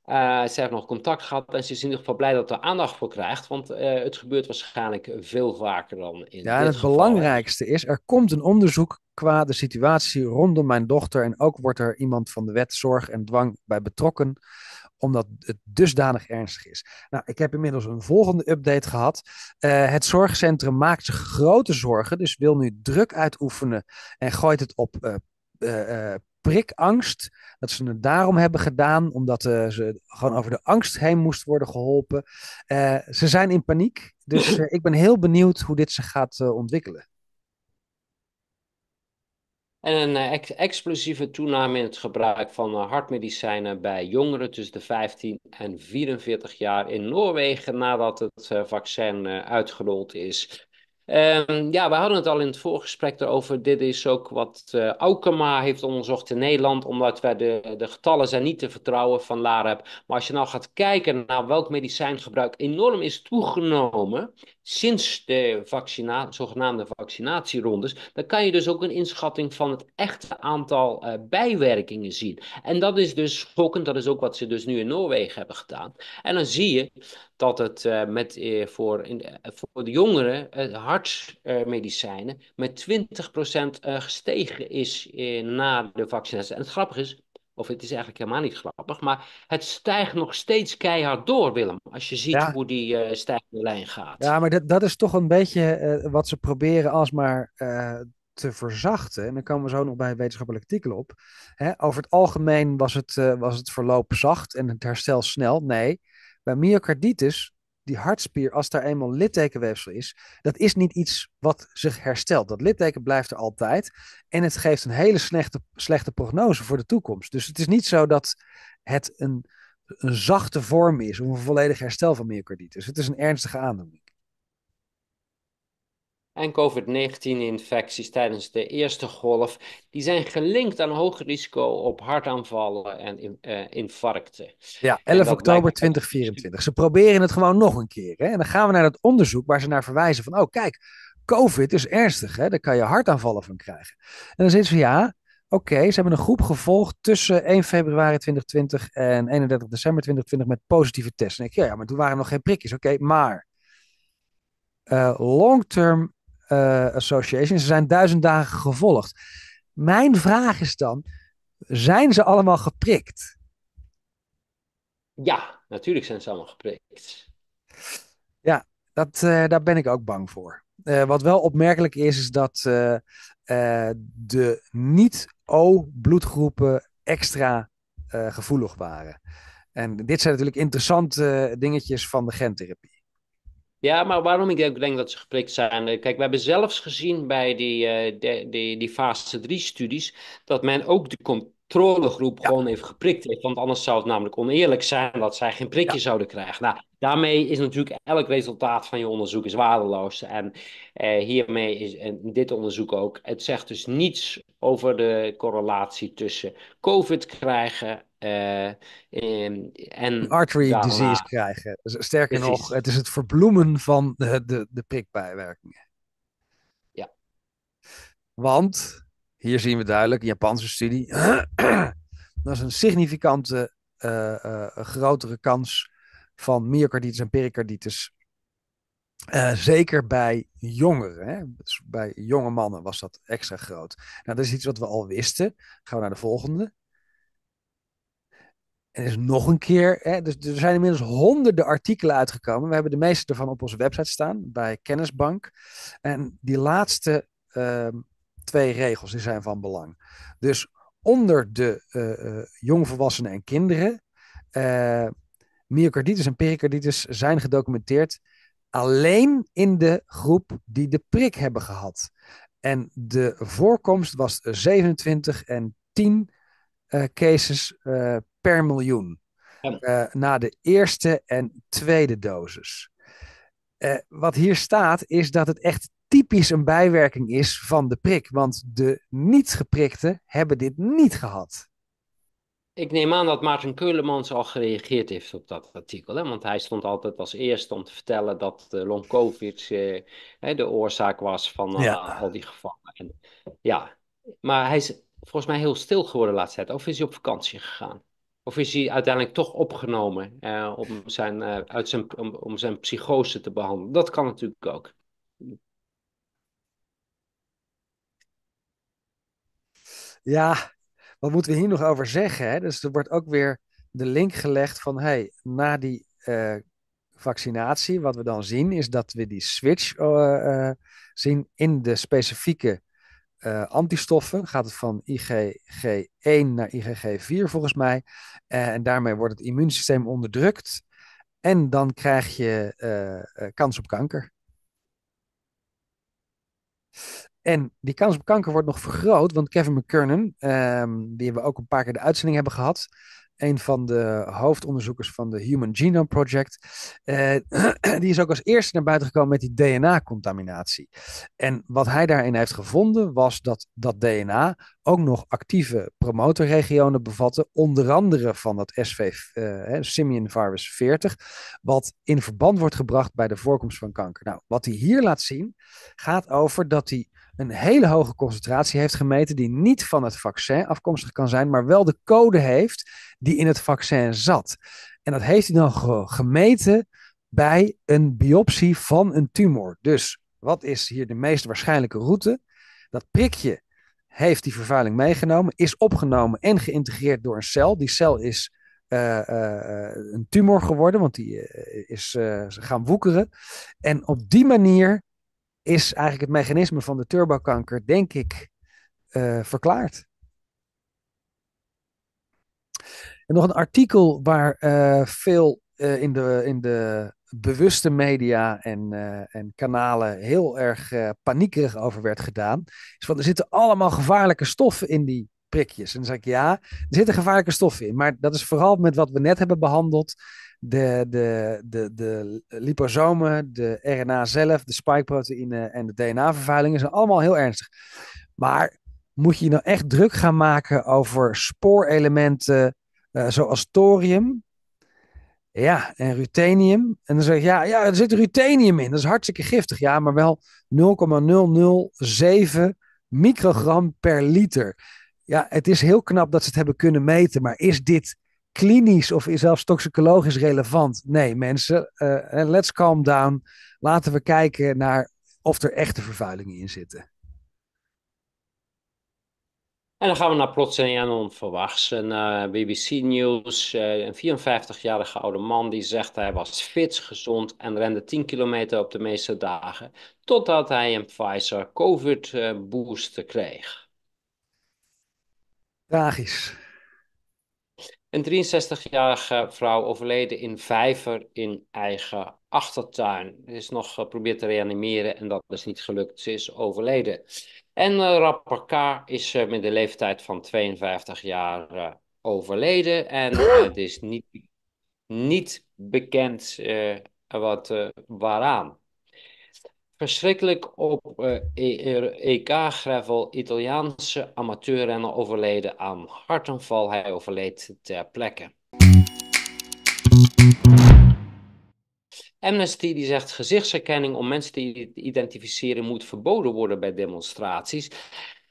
Eh, ze heeft nog contact gehad en ze is in ieder geval blij dat er aandacht voor krijgt, want eh, het gebeurt waarschijnlijk veel vaker dan in. Ja, dit het belangrijkste is: er komt een onderzoek qua de situatie rondom mijn dochter. En ook wordt er iemand van de wet zorg en dwang bij betrokken, omdat het dusdanig ernstig is. Nou, ik heb inmiddels een volgende update gehad. Eh, het zorgcentrum maakt zich grote zorgen, dus wil nu druk uitoefenen en gooit het op prikangst dat ze het daarom hebben gedaan, omdat eh, ze gewoon over de angst heen moest worden geholpen. Eh, ze zijn in paniek, dus eh, ik ben heel benieuwd hoe dit zich gaat ontwikkelen. En een explosieve toename in het gebruik van hartmedicijnen bij jongeren tussen de 15 en 44 jaar in Noorwegen nadat het vaccin uitgerold is. Ehm, ja, we hadden het al in het voorgesprek erover. Dit is ook wat uh, Aukema heeft onderzocht in Nederland, omdat wij de, de getallen zijn niet te vertrouwen van LAREP. Maar als je nou gaat kijken naar welk medicijngebruik enorm is toegenomen, sinds de vaccina zogenaamde vaccinatierondes, dan kan je dus ook een inschatting van het echte aantal eh, bijwerkingen zien. En dat is dus schokkend, dat is ook wat ze dus nu in Noorwegen hebben gedaan. En dan zie je dat het eh, met, eh, voor, in, voor de jongeren hartmedicijnen met 20% gestegen is na de vaccinatie. En het grappige is, of het is eigenlijk helemaal niet grappig. Maar het stijgt nog steeds keihard door, Willem. Als je ziet hoe die eh, stijgende lijn gaat. Ja, maar dat, dat is toch een beetje eh, wat ze proberen alsmaar uh, te verzachten. En dan komen we zo nog bij een wetenschappelijk artikel op. Hè, over het algemeen was het, was het verloop zacht en het herstel snel. Nee, bij myocarditis die hartspier, als daar eenmaal littekenweefsel is, dat is niet iets wat zich herstelt. Dat litteken blijft er altijd. En het geeft een hele slechte, slechte prognose voor de toekomst. Dus het is niet zo dat het een, een zachte vorm is om een volledig herstel van myocarditis. Het is een ernstige aandoening en COVID-19-infecties tijdens de eerste golf, die zijn gelinkt aan hoog risico op hartaanvallen en eh, infarcten. Ja, 11 oktober 2024. Ze proberen het gewoon nog een keer. Hè? En dan gaan we naar dat onderzoek waar ze naar verwijzen van, oh kijk, COVID is ernstig, hè? daar kan je hartaanvallen van krijgen. En dan zitten ze, ja, oké, ze hebben een groep gevolgd tussen 1 februari 2020 en 31 december 2020 met positieve testen. En ik, ja, ja maar toen waren er nog geen prikjes, oké, maar... Uh, long-term uh, Ze zijn duizend dagen gevolgd. Mijn vraag is dan: zijn ze allemaal geprikt? Ja, natuurlijk zijn ze allemaal geprikt. Ja, dat, eh, daar ben ik ook bang voor. Eh, wat wel opmerkelijk is, is dat de niet-O-bloedgroepen extra gevoelig waren. En dit zijn natuurlijk interessante dingetjes van de gentherapie. Ja, maar waarom ik ook denk dat ze geprikt zijn. Eh, kijk, we hebben zelfs gezien bij die, eh, de, die, die fase 3-studies dat men ook de controlegroep gewoon even geprikt heeft. Want anders zou het namelijk oneerlijk zijn dat zij geen prikje zouden krijgen. Nou, daarmee is natuurlijk elk resultaat van je onderzoek is waardeloos. En eh, hiermee is en dit onderzoek ook. Het zegt dus niets over de correlatie tussen COVID krijgen uh, en artery disease krijgen. Sterker nog, het is het verbloemen van de, de, de prikbijwerkingen. Ja. Want, hier zien we duidelijk, een Japanse studie, dat is een significante eh, eh, grotere kans van myocarditis en pericarditis. zeker bij jongeren, hè? Dus bij jonge mannen was dat extra groot. Nou, dat is iets wat we al wisten. Gaan we naar de volgende. En er is nog een keer, hè, dus er zijn inmiddels honderden artikelen uitgekomen. We hebben de meeste ervan op onze website staan, bij Kennisbank. En die laatste ehm, twee regels zijn van belang. Dus onder de uh, uh, jongvolwassenen en kinderen, eh, myocarditis en pericarditis zijn gedocumenteerd alleen in de groep die de prik hebben gehad. En de voorkomst was 27 en 10 cases per miljoen eh, na de eerste en tweede dosis. Eh, wat hier staat is dat het echt typisch een bijwerking is van de prik, want de niet geprikten hebben dit niet gehad. Ik neem aan dat Maarten Keulemans al gereageerd heeft op dat artikel. Hè? Want hij stond altijd als eerste om te vertellen dat eh, long COVID de oorzaak was van al die gevallen. ja, maar hij is volgens mij heel stil geworden laatst Of is hij op vakantie gegaan? Of is hij uiteindelijk toch opgenomen eh, om, zijn, eh, uit zijn, om, om, zijn psychose te behandelen? Dat kan natuurlijk ook. Ja, wat moeten we hier nog over zeggen? Hè? Dus er wordt ook weer de link gelegd van hey, na die eh, vaccinatie, wat we dan zien, is dat we die switch oh, zien in de specifieke eh, antistoffen gaat het van IgG1 naar IgG4 volgens mij. Uh, en daarmee wordt het immuunsysteem onderdrukt. En dan krijg je eh, kans op kanker. En die kans op kanker wordt nog vergroot, want Kevin McKernan, um, die we ook een paar keer de uitzending hebben gehad, een van de hoofdonderzoekers van de Human Genome Project. Eh, die is ook als eerste naar buiten gekomen met die DNA-contaminatie. En wat hij daarin heeft gevonden was dat dat DNA ook nog actieve promotorregionen bevatte, onder andere van dat SV eh, Simian virus 40, wat in verband wordt gebracht bij de voorkomst van kanker. Nou, wat hij hier laat zien gaat over dat hij een hele hoge concentratie heeft gemeten die niet van het vaccin afkomstig kan zijn, maar wel de code heeft die in het vaccin zat. En dat heeft hij dan gemeten bij een biopsie van een tumor. Dus wat is hier de meest waarschijnlijke route? Dat prikje heeft die vervuiling meegenomen, is opgenomen en geïntegreerd door een cel. Die cel is eh, eh, een tumor geworden, want die uh, is gaan woekeren. En op die manier is eigenlijk het mechanisme van de turbokanker, denk ik, verklaard. En nog een artikel waar eh, veel eh, in, de, in de bewuste media en, eh, en kanalen heel erg paniekerig over werd gedaan. Is van er zitten allemaal gevaarlijke stoffen in die prikjes. En dan zeg ik ja, er zitten gevaarlijke stoffen in. Maar dat is vooral met wat we net hebben behandeld. De, de, de, de liposomen, de RNA zelf, de spikeproteïne en de DNA-vervuilingen zijn allemaal heel ernstig. Maar moet je je nou echt druk gaan maken over spoorelementen, eh, zoals thorium. Ja, en ruthenium. En dan zeg je, ja, ja, er zit ruthenium in. Dat is hartstikke giftig. Ja, maar wel 0,007 microgram per liter. Ja, het is heel knap dat ze het hebben kunnen meten. Maar is dit klinisch of is zelfs toxicologisch relevant? Nee, mensen, eh, eh, let's calm down. Laten we kijken naar of er echte vervuilingen in zitten. En dan gaan we naar plotseling en onverwachts. Eh, eh, een BBC News, een 54-jarige oude man die zegt hij was fit, gezond en rende 10 kilometer op de meeste dagen. Totdat hij een Pfizer COVID boost eh, booster kreeg. Tragisch. Een 63-jarige vrouw overleden in vijver in eigen achtertuin. Is nog geprobeerd te reanimeren en dat is niet gelukt. Ze is overleden. En eh, rapper K is eh, met de leeftijd van 52 jaar eh, overleden. En het is niet, niet bekend wat, waaraan verschrikkelijk op EK-gravel e-, e Italiaanse amateurrenner overleden aan hartaanval. Hij overleed ter plekke. Amnesty die zegt gezichtsherkenning om mensen te identificeren moet verboden worden bij demonstraties.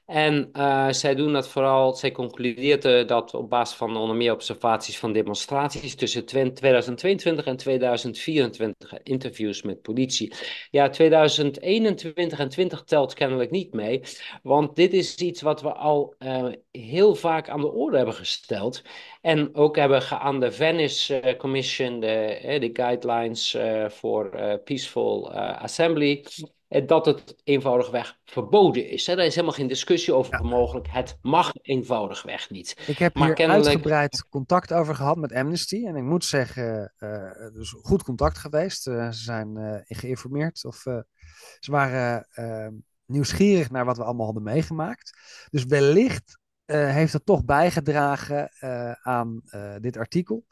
En eh, zij doen dat vooral, zij concludeerden dat op basis van onder meer observaties van demonstraties tussen 2022 en 2024 interviews met politie. Ja, 2021 en 20 telt kennelijk niet mee, want dit is iets wat we al eh, heel vaak aan de orde hebben gesteld. En ook hebben we aan de Venice eh, Commission de, de guidelines voor peaceful assembly dat het eenvoudigweg verboden is. Er is helemaal geen discussie over mogelijk. Het mag eenvoudigweg niet. Ik heb hier uitgebreid contact over gehad met Amnesty. En ik moet zeggen, uh, dus goed contact geweest. Eh, ze zijn eh, geïnformeerd of ze waren nieuwsgierig naar wat we allemaal hadden meegemaakt. Dus wellicht heeft dat toch bijgedragen aan dit artikel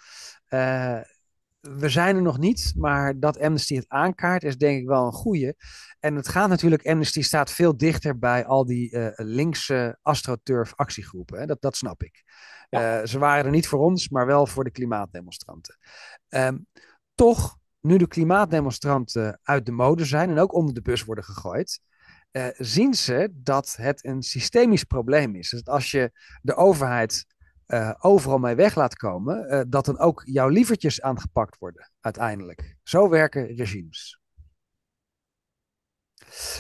we zijn er nog niet, maar dat Amnesty het aankaart is denk ik wel een goede. En het gaat natuurlijk, Amnesty staat veel dichter bij al die eh, linkse astroturf actiegroepen. Hè? Dat, dat snap ik. Eh, ze waren er niet voor ons, maar wel voor de klimaatdemonstranten. Ehm, toch, nu de klimaatdemonstranten uit de mode zijn en ook onder de bus worden gegooid, eh, zien ze dat het een systemisch probleem is. Dus als je de overheid eh, overal mee weg laat komen, eh, dat dan ook jouw lievertjes aangepakt worden uiteindelijk. Zo werken regimes.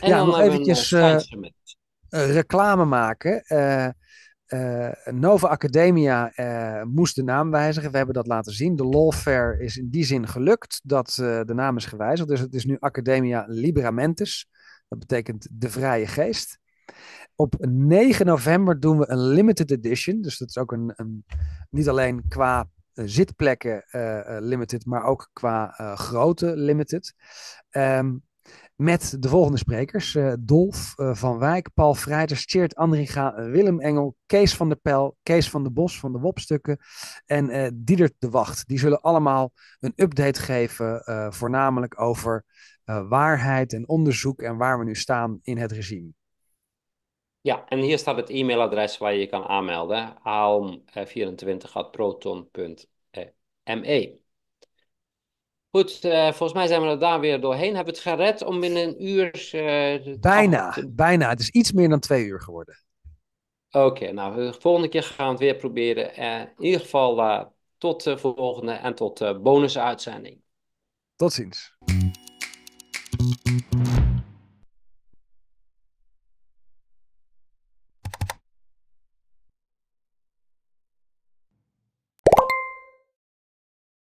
En ja, nog eventjes uh, reclame maken. Nova Academia moest de naam wijzigen. We hebben dat laten zien. De lawfare is in die zin gelukt dat de naam is gewijzigd. Dus het is nu Academia Liberamentus, Dat betekent de vrije geest. Op 9 november doen we een limited edition. Dus dat is ook een, een niet alleen qua eh, zitplekken eh, eh, limited, maar ook qua uh, grootte limited. Ehm, met de volgende sprekers: Dolf van Wijk, Paul Vrijders, Tjeerd Andringa, Willem Engel, Kees van der Pel, Kees van de Bos van de Wopstukken en Dieter de Wacht. Die zullen allemaal een update geven, voornamelijk over waarheid en onderzoek en waar we nu staan in het regime. Ja, en hier staat het e-mailadres waar je je kan aanmelden. alm24.proton.me Goed, eh, volgens mij zijn we er daar weer doorheen. Hebben we het gered om binnen een uur... Eh, bijna, bijna. Het is iets meer dan twee uur geworden. Oké, nou, de volgende keer gaan we het weer proberen. Eh, in ieder geval tot de volgende en tot de bonusuitzending. Tot ziens.